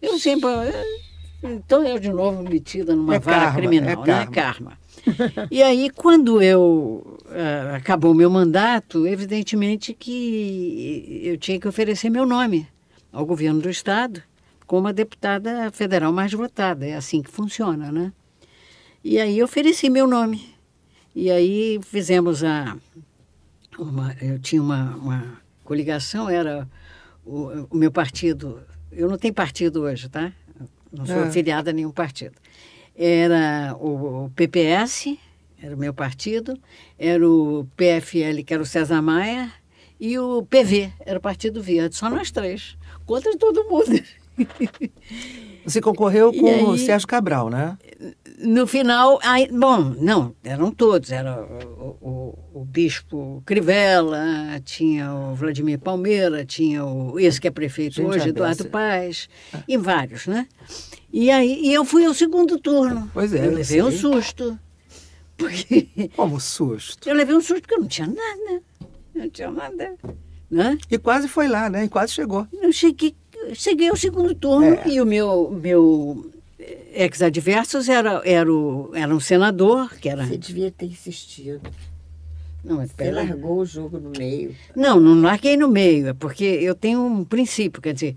Eu sempre. Eh, então eu, de novo, metida numa é vara karma, criminal, é né? Karma. e aí, quando eu uh, acabou meu mandato, evidentemente que eu tinha que oferecer meu nome ao governo do Estado como a deputada federal mais votada. É assim que funciona, né? E aí ofereci meu nome. E aí fizemos a uma, eh, eu tinha uma, uma coligação, era o, o, meu partido. Eu não tenho partido hoje, tá? Não sou é. afiliada a nenhum partido. Era o, o, PPS, era o meu partido, era o PFL, que era o César Maia, e o PV, era o Partido Verde. Só nós três, contra todo mundo. Você concorreu com aí, o Sérgio Cabral, né? No final, aí, bom, não, eram todos. Era o, o, o, Bispo Crivella, tinha o Vladimir Palmeira, tinha o esse que é prefeito Gente, hoje, Eduardo Paz, ah. e vários, né? E aí e eu fui ao segundo turno. Pois é. Eu levei eu um susto. Porque... Como susto? Eu levei um susto porque eu não tinha nada. Não tinha nada. Né? E quase foi lá, né? E quase chegou. Eu cheguei cheguei ao segundo turno é. e o meu, meu ex-adversos era, era, o, era um senador, que era... Você devia ter insistido. Não, é Você largou o jogo no meio. Não, não larguei no meio, é porque eu tenho um princípio, quer dizer,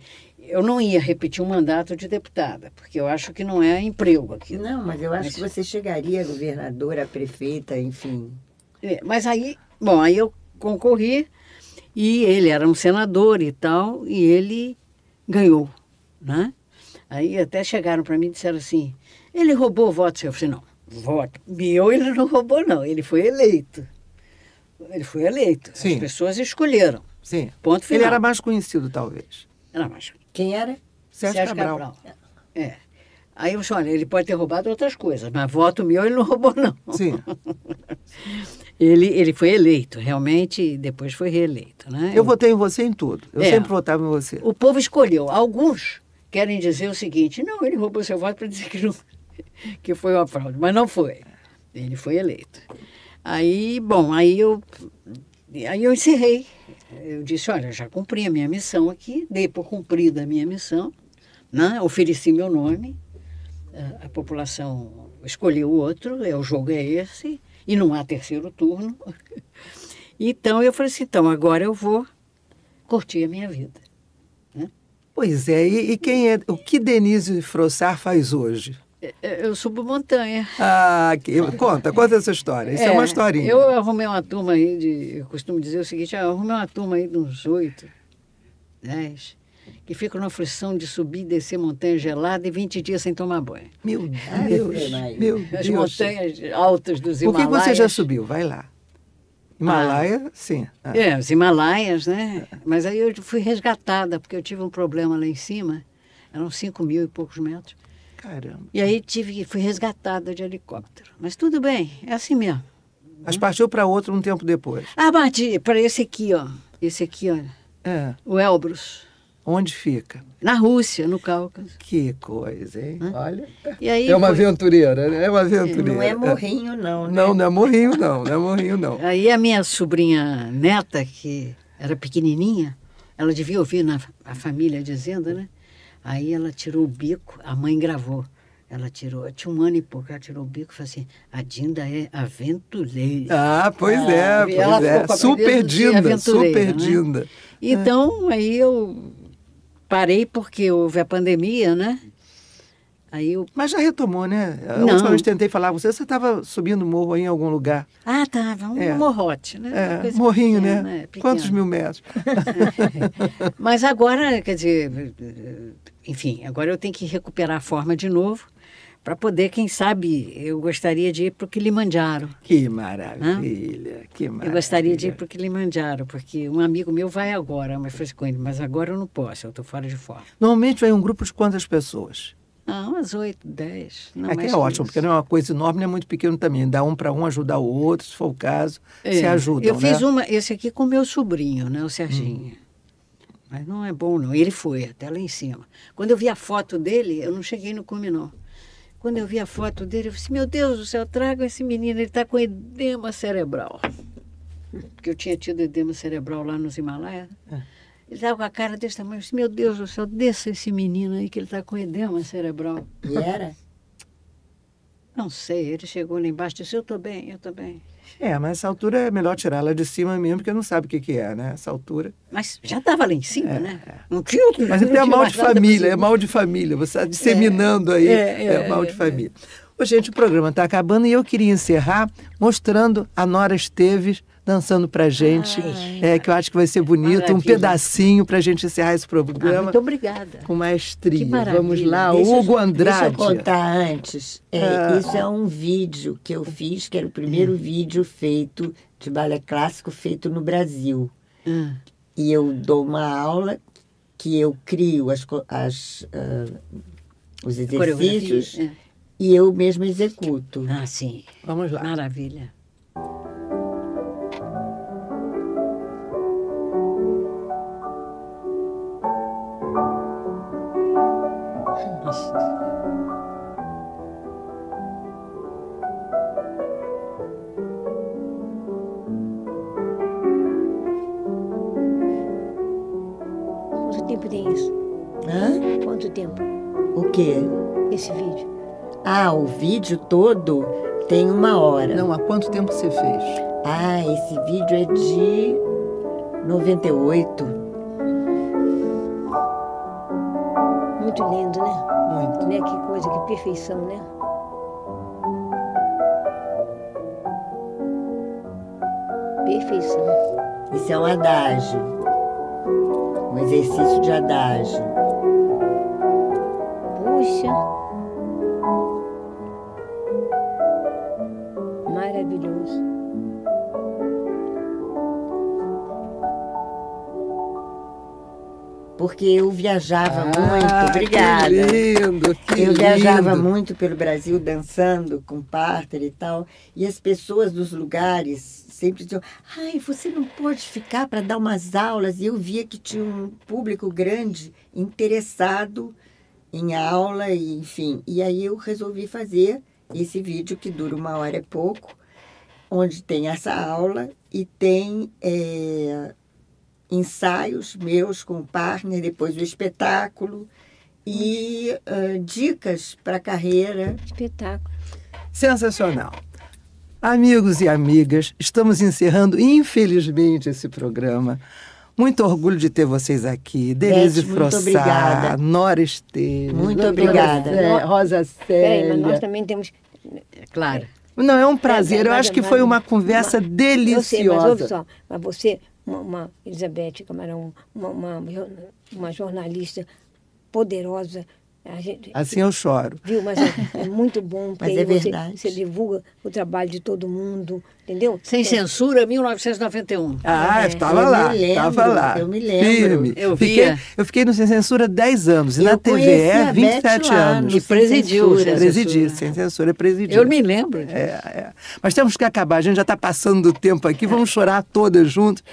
eu não ia repetir um mandato de deputada, porque eu acho que não é emprego aqui. Não, mas eu acho mas... que você chegaria a governadora, a prefeita, enfim. É, mas aí, bom, aí eu concorri e ele era um senador e tal, e ele ganhou, né? Aí até chegaram para mim e disseram assim, ele roubou o voto seu. Eu falei, não, voto meu ele não roubou, não, ele foi eleito. Ele foi eleito, Sim. as pessoas escolheram. Sim. Ponto final. Ele era mais conhecido, talvez. Era mais Quem era? Sérgio, Sérgio Cabral. Cabral. É. Aí eu disse, olha, ele pode ter roubado outras coisas, mas voto meu ele não roubou, não. Sim. Ele, ele foi eleito, realmente, e depois foi reeleito. Né? Eu votei em você em tudo. Eu é, sempre votava em você. O povo escolheu. Alguns querem dizer o seguinte: não, ele roubou seu voto para dizer que, não, que foi uma fraude. Mas não foi. Ele foi eleito. Aí, bom, aí eu, aí eu encerrei. Eu disse: olha, já cumpri a minha missão aqui, dei por cumprida a minha missão, né? ofereci meu nome, a, a população escolheu outro, é, o jogo é esse e não há terceiro turno. Então eu falei assim, então agora eu vou curtir a minha vida. Né? Pois é, e, e, quem é, o que Denise Frossar faz hoje? É, é, eu subo montanha. Ah, conta, conta essa história. Isso é, é, uma historinha. Eu arrumei uma turma aí de. Eu costumo dizer o seguinte: eu arrumei uma turma aí de uns oito, dez, que ficam na aflição de subir e descer montanha gelada e 20 dias sem tomar banho. Meu Deus! meu Deus. As montanhas altas dos Himalaias. Por que você já subiu? Vai lá. Himalaia, ah, sim. Ah. É, os Himalaias, né? Mas aí eu fui resgatada, porque eu tive um problema lá em cima. Eram 5 mil e poucos metros. Caramba. E aí tive, fui resgatada de helicóptero. Mas tudo bem, é assim mesmo. Mas partiu para outro um tempo depois. Ah, bati para esse aqui, ó. Esse aqui, olha. É. O Elbrus. Onde fica? Na Rússia, no Cáucaso. Que coisa, hein? Hã? Olha. E aí, é uma foi... aventureira, né? É uma aventureira. É, não é morrinho, não. Né? Não, não é morrinho, não. Não é morrinho, não. aí a minha sobrinha neta, que era pequenininha, ela devia ouvir na, a família dizendo, né? Aí ela tirou o bico, a mãe gravou. Ela tirou, tinha um ano e pouco, ela tirou o bico e falou assim: a Dinda é aventureira. Ah, pois ah, é, pois é. Super Dinda, super né? Dinda. Então, aí eu parei porque houve a pandemia, né? Aí eu... Mas já retomou, né? Não. A última vez tentei falar com você, você estava subindo morro em algum lugar. Ah, estava, um é. morrote, né? É, morrinho, pequena, né? É, pequena. Quantos mil metros? Mas agora, quer dizer, enfim, agora eu tenho que recuperar a forma de novo para poder, quem sabe, eu gostaria de ir para o Kilimanjaro. Que maravilha, Hã? que maravilha. Eu gostaria de ir para o Kilimanjaro, porque um amigo meu vai agora, mas foi assim com ele, mas agora eu não posso, eu estou fora de forma. Normalmente vai um grupo de quantas pessoas? Ah, umas oito, dez. Não Aqui é ótimo, isso. porque não é uma coisa enorme, não é muito pequeno também. Dá um para um ajudar o outro, se for o caso, é. se ajudam, Eu né? fiz uma, esse aqui com meu sobrinho, né, o Serginho. Hum. Mas não é bom, não. Ele foi até lá em cima. Quando eu vi a foto dele, eu não cheguei no cume, não. Quando eu vi a foto dele, eu disse: assim, Meu Deus do céu, traga esse menino, ele está com edema cerebral. Porque eu tinha tido edema cerebral lá nos Himalaias. É. Ele estava com a cara desse tamanho. Eu disse: assim, Meu Deus do céu, desça esse menino aí que ele está com edema cerebral. E era? Não sei, ele chegou lá embaixo e disse: Eu estou bem, eu estou bem. É, mas essa altura é melhor tirá-la de cima mesmo, porque não sabe o que, que é, né? Essa altura. Mas já estava lá em cima, é, né? É. Não tinha outro. Mas é mal de família, é mal de família. Você está disseminando é, aí. É, é, mal de é, é. família. Ô, gente, o programa está acabando e eu queria encerrar mostrando a Nora Esteves dançando pra gente. Ai, é, que eu acho que vai ser bonito. Maravilha. Um pedacinho pra gente encerrar esse programa. Ah, muito obrigada. Com maestria. Vamos lá, deixa Hugo Andrade. Deixa eu contar antes. É, ah. Isso é um vídeo que eu fiz, que era o primeiro hum. vídeo feito de balé clássico feito no Brasil. Hum. E eu dou uma aula que eu crio as, as, uh, os exercícios é. e eu mesmo executo. Ah, sim. Vamos lá. Maravilha. vídeo todo tem uma hora. Não, há quanto tempo você fez? Ah, esse vídeo é de 98. Muito lindo, né? Muito. Né? Que coisa, que perfeição, né? Perfeição. Isso é um adágio. Um exercício de adágio. porque eu viajava ah, muito. Obrigada. Que lindo, que eu viajava lindo. muito pelo Brasil dançando com parter e tal. E as pessoas dos lugares sempre diziam: ai, você não pode ficar para dar umas aulas. E eu via que tinha um público grande interessado em aula, e, enfim. E aí eu resolvi fazer esse vídeo que dura uma hora e pouco, onde tem essa aula e tem. É, ensaios meus com o partner, depois o espetáculo e uh, dicas para a carreira. Espetáculo. Sensacional. Amigos e amigas, estamos encerrando, infelizmente, esse programa. Muito orgulho de ter vocês aqui. Denise Frossá, muito obrigada. Nora Esteves. Muito obrigada. Rosa Célia. Peraí, mas nós também temos... Claro. Não, é um prazer. É, é, eu acho que foi é, uma conversa deliciosa. Eu sei, mas ouve só. Mas você, uma, uma Elizabeth Camarão, uma, uma, uma jornalista poderosa, é, gente, assim eu choro. Viu? Mas é, é muito bom. Mas é Você, você, divulga o trabalho de todo mundo, entendeu? Sem então, ah, é. censura, 1991. Ah, estava é. lá. Estava lá. Eu me lembro. Firme. Eu, via. Fiquei, eu fiquei no Sem Censura 10 anos. E eu na TV é 27 lá, anos. E presidiu. Presidi, sem censura, presidiu. Eu me lembro. É, é. Mas temos que acabar. A gente já está passando do tempo aqui. Vamos chorar todas juntas.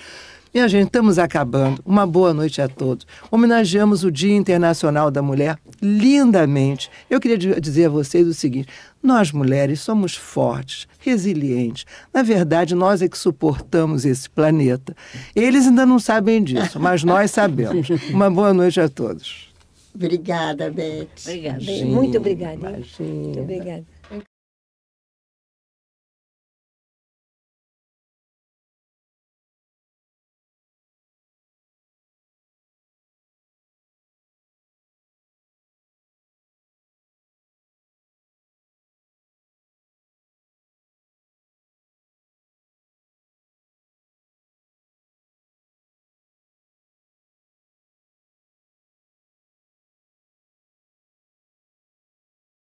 Minha gente, estamos acabando. Uma boa noite a todos. Homenageamos o Dia Internacional da Mulher lindamente. Eu queria dizer a vocês o seguinte: nós mulheres somos fortes, resilientes. Na verdade, nós é que suportamos esse planeta. Eles ainda não sabem disso, mas nós sabemos. Uma boa noite a todos. Obrigada, Beth. Obrigada. Muito obrigada. Muito obrigada.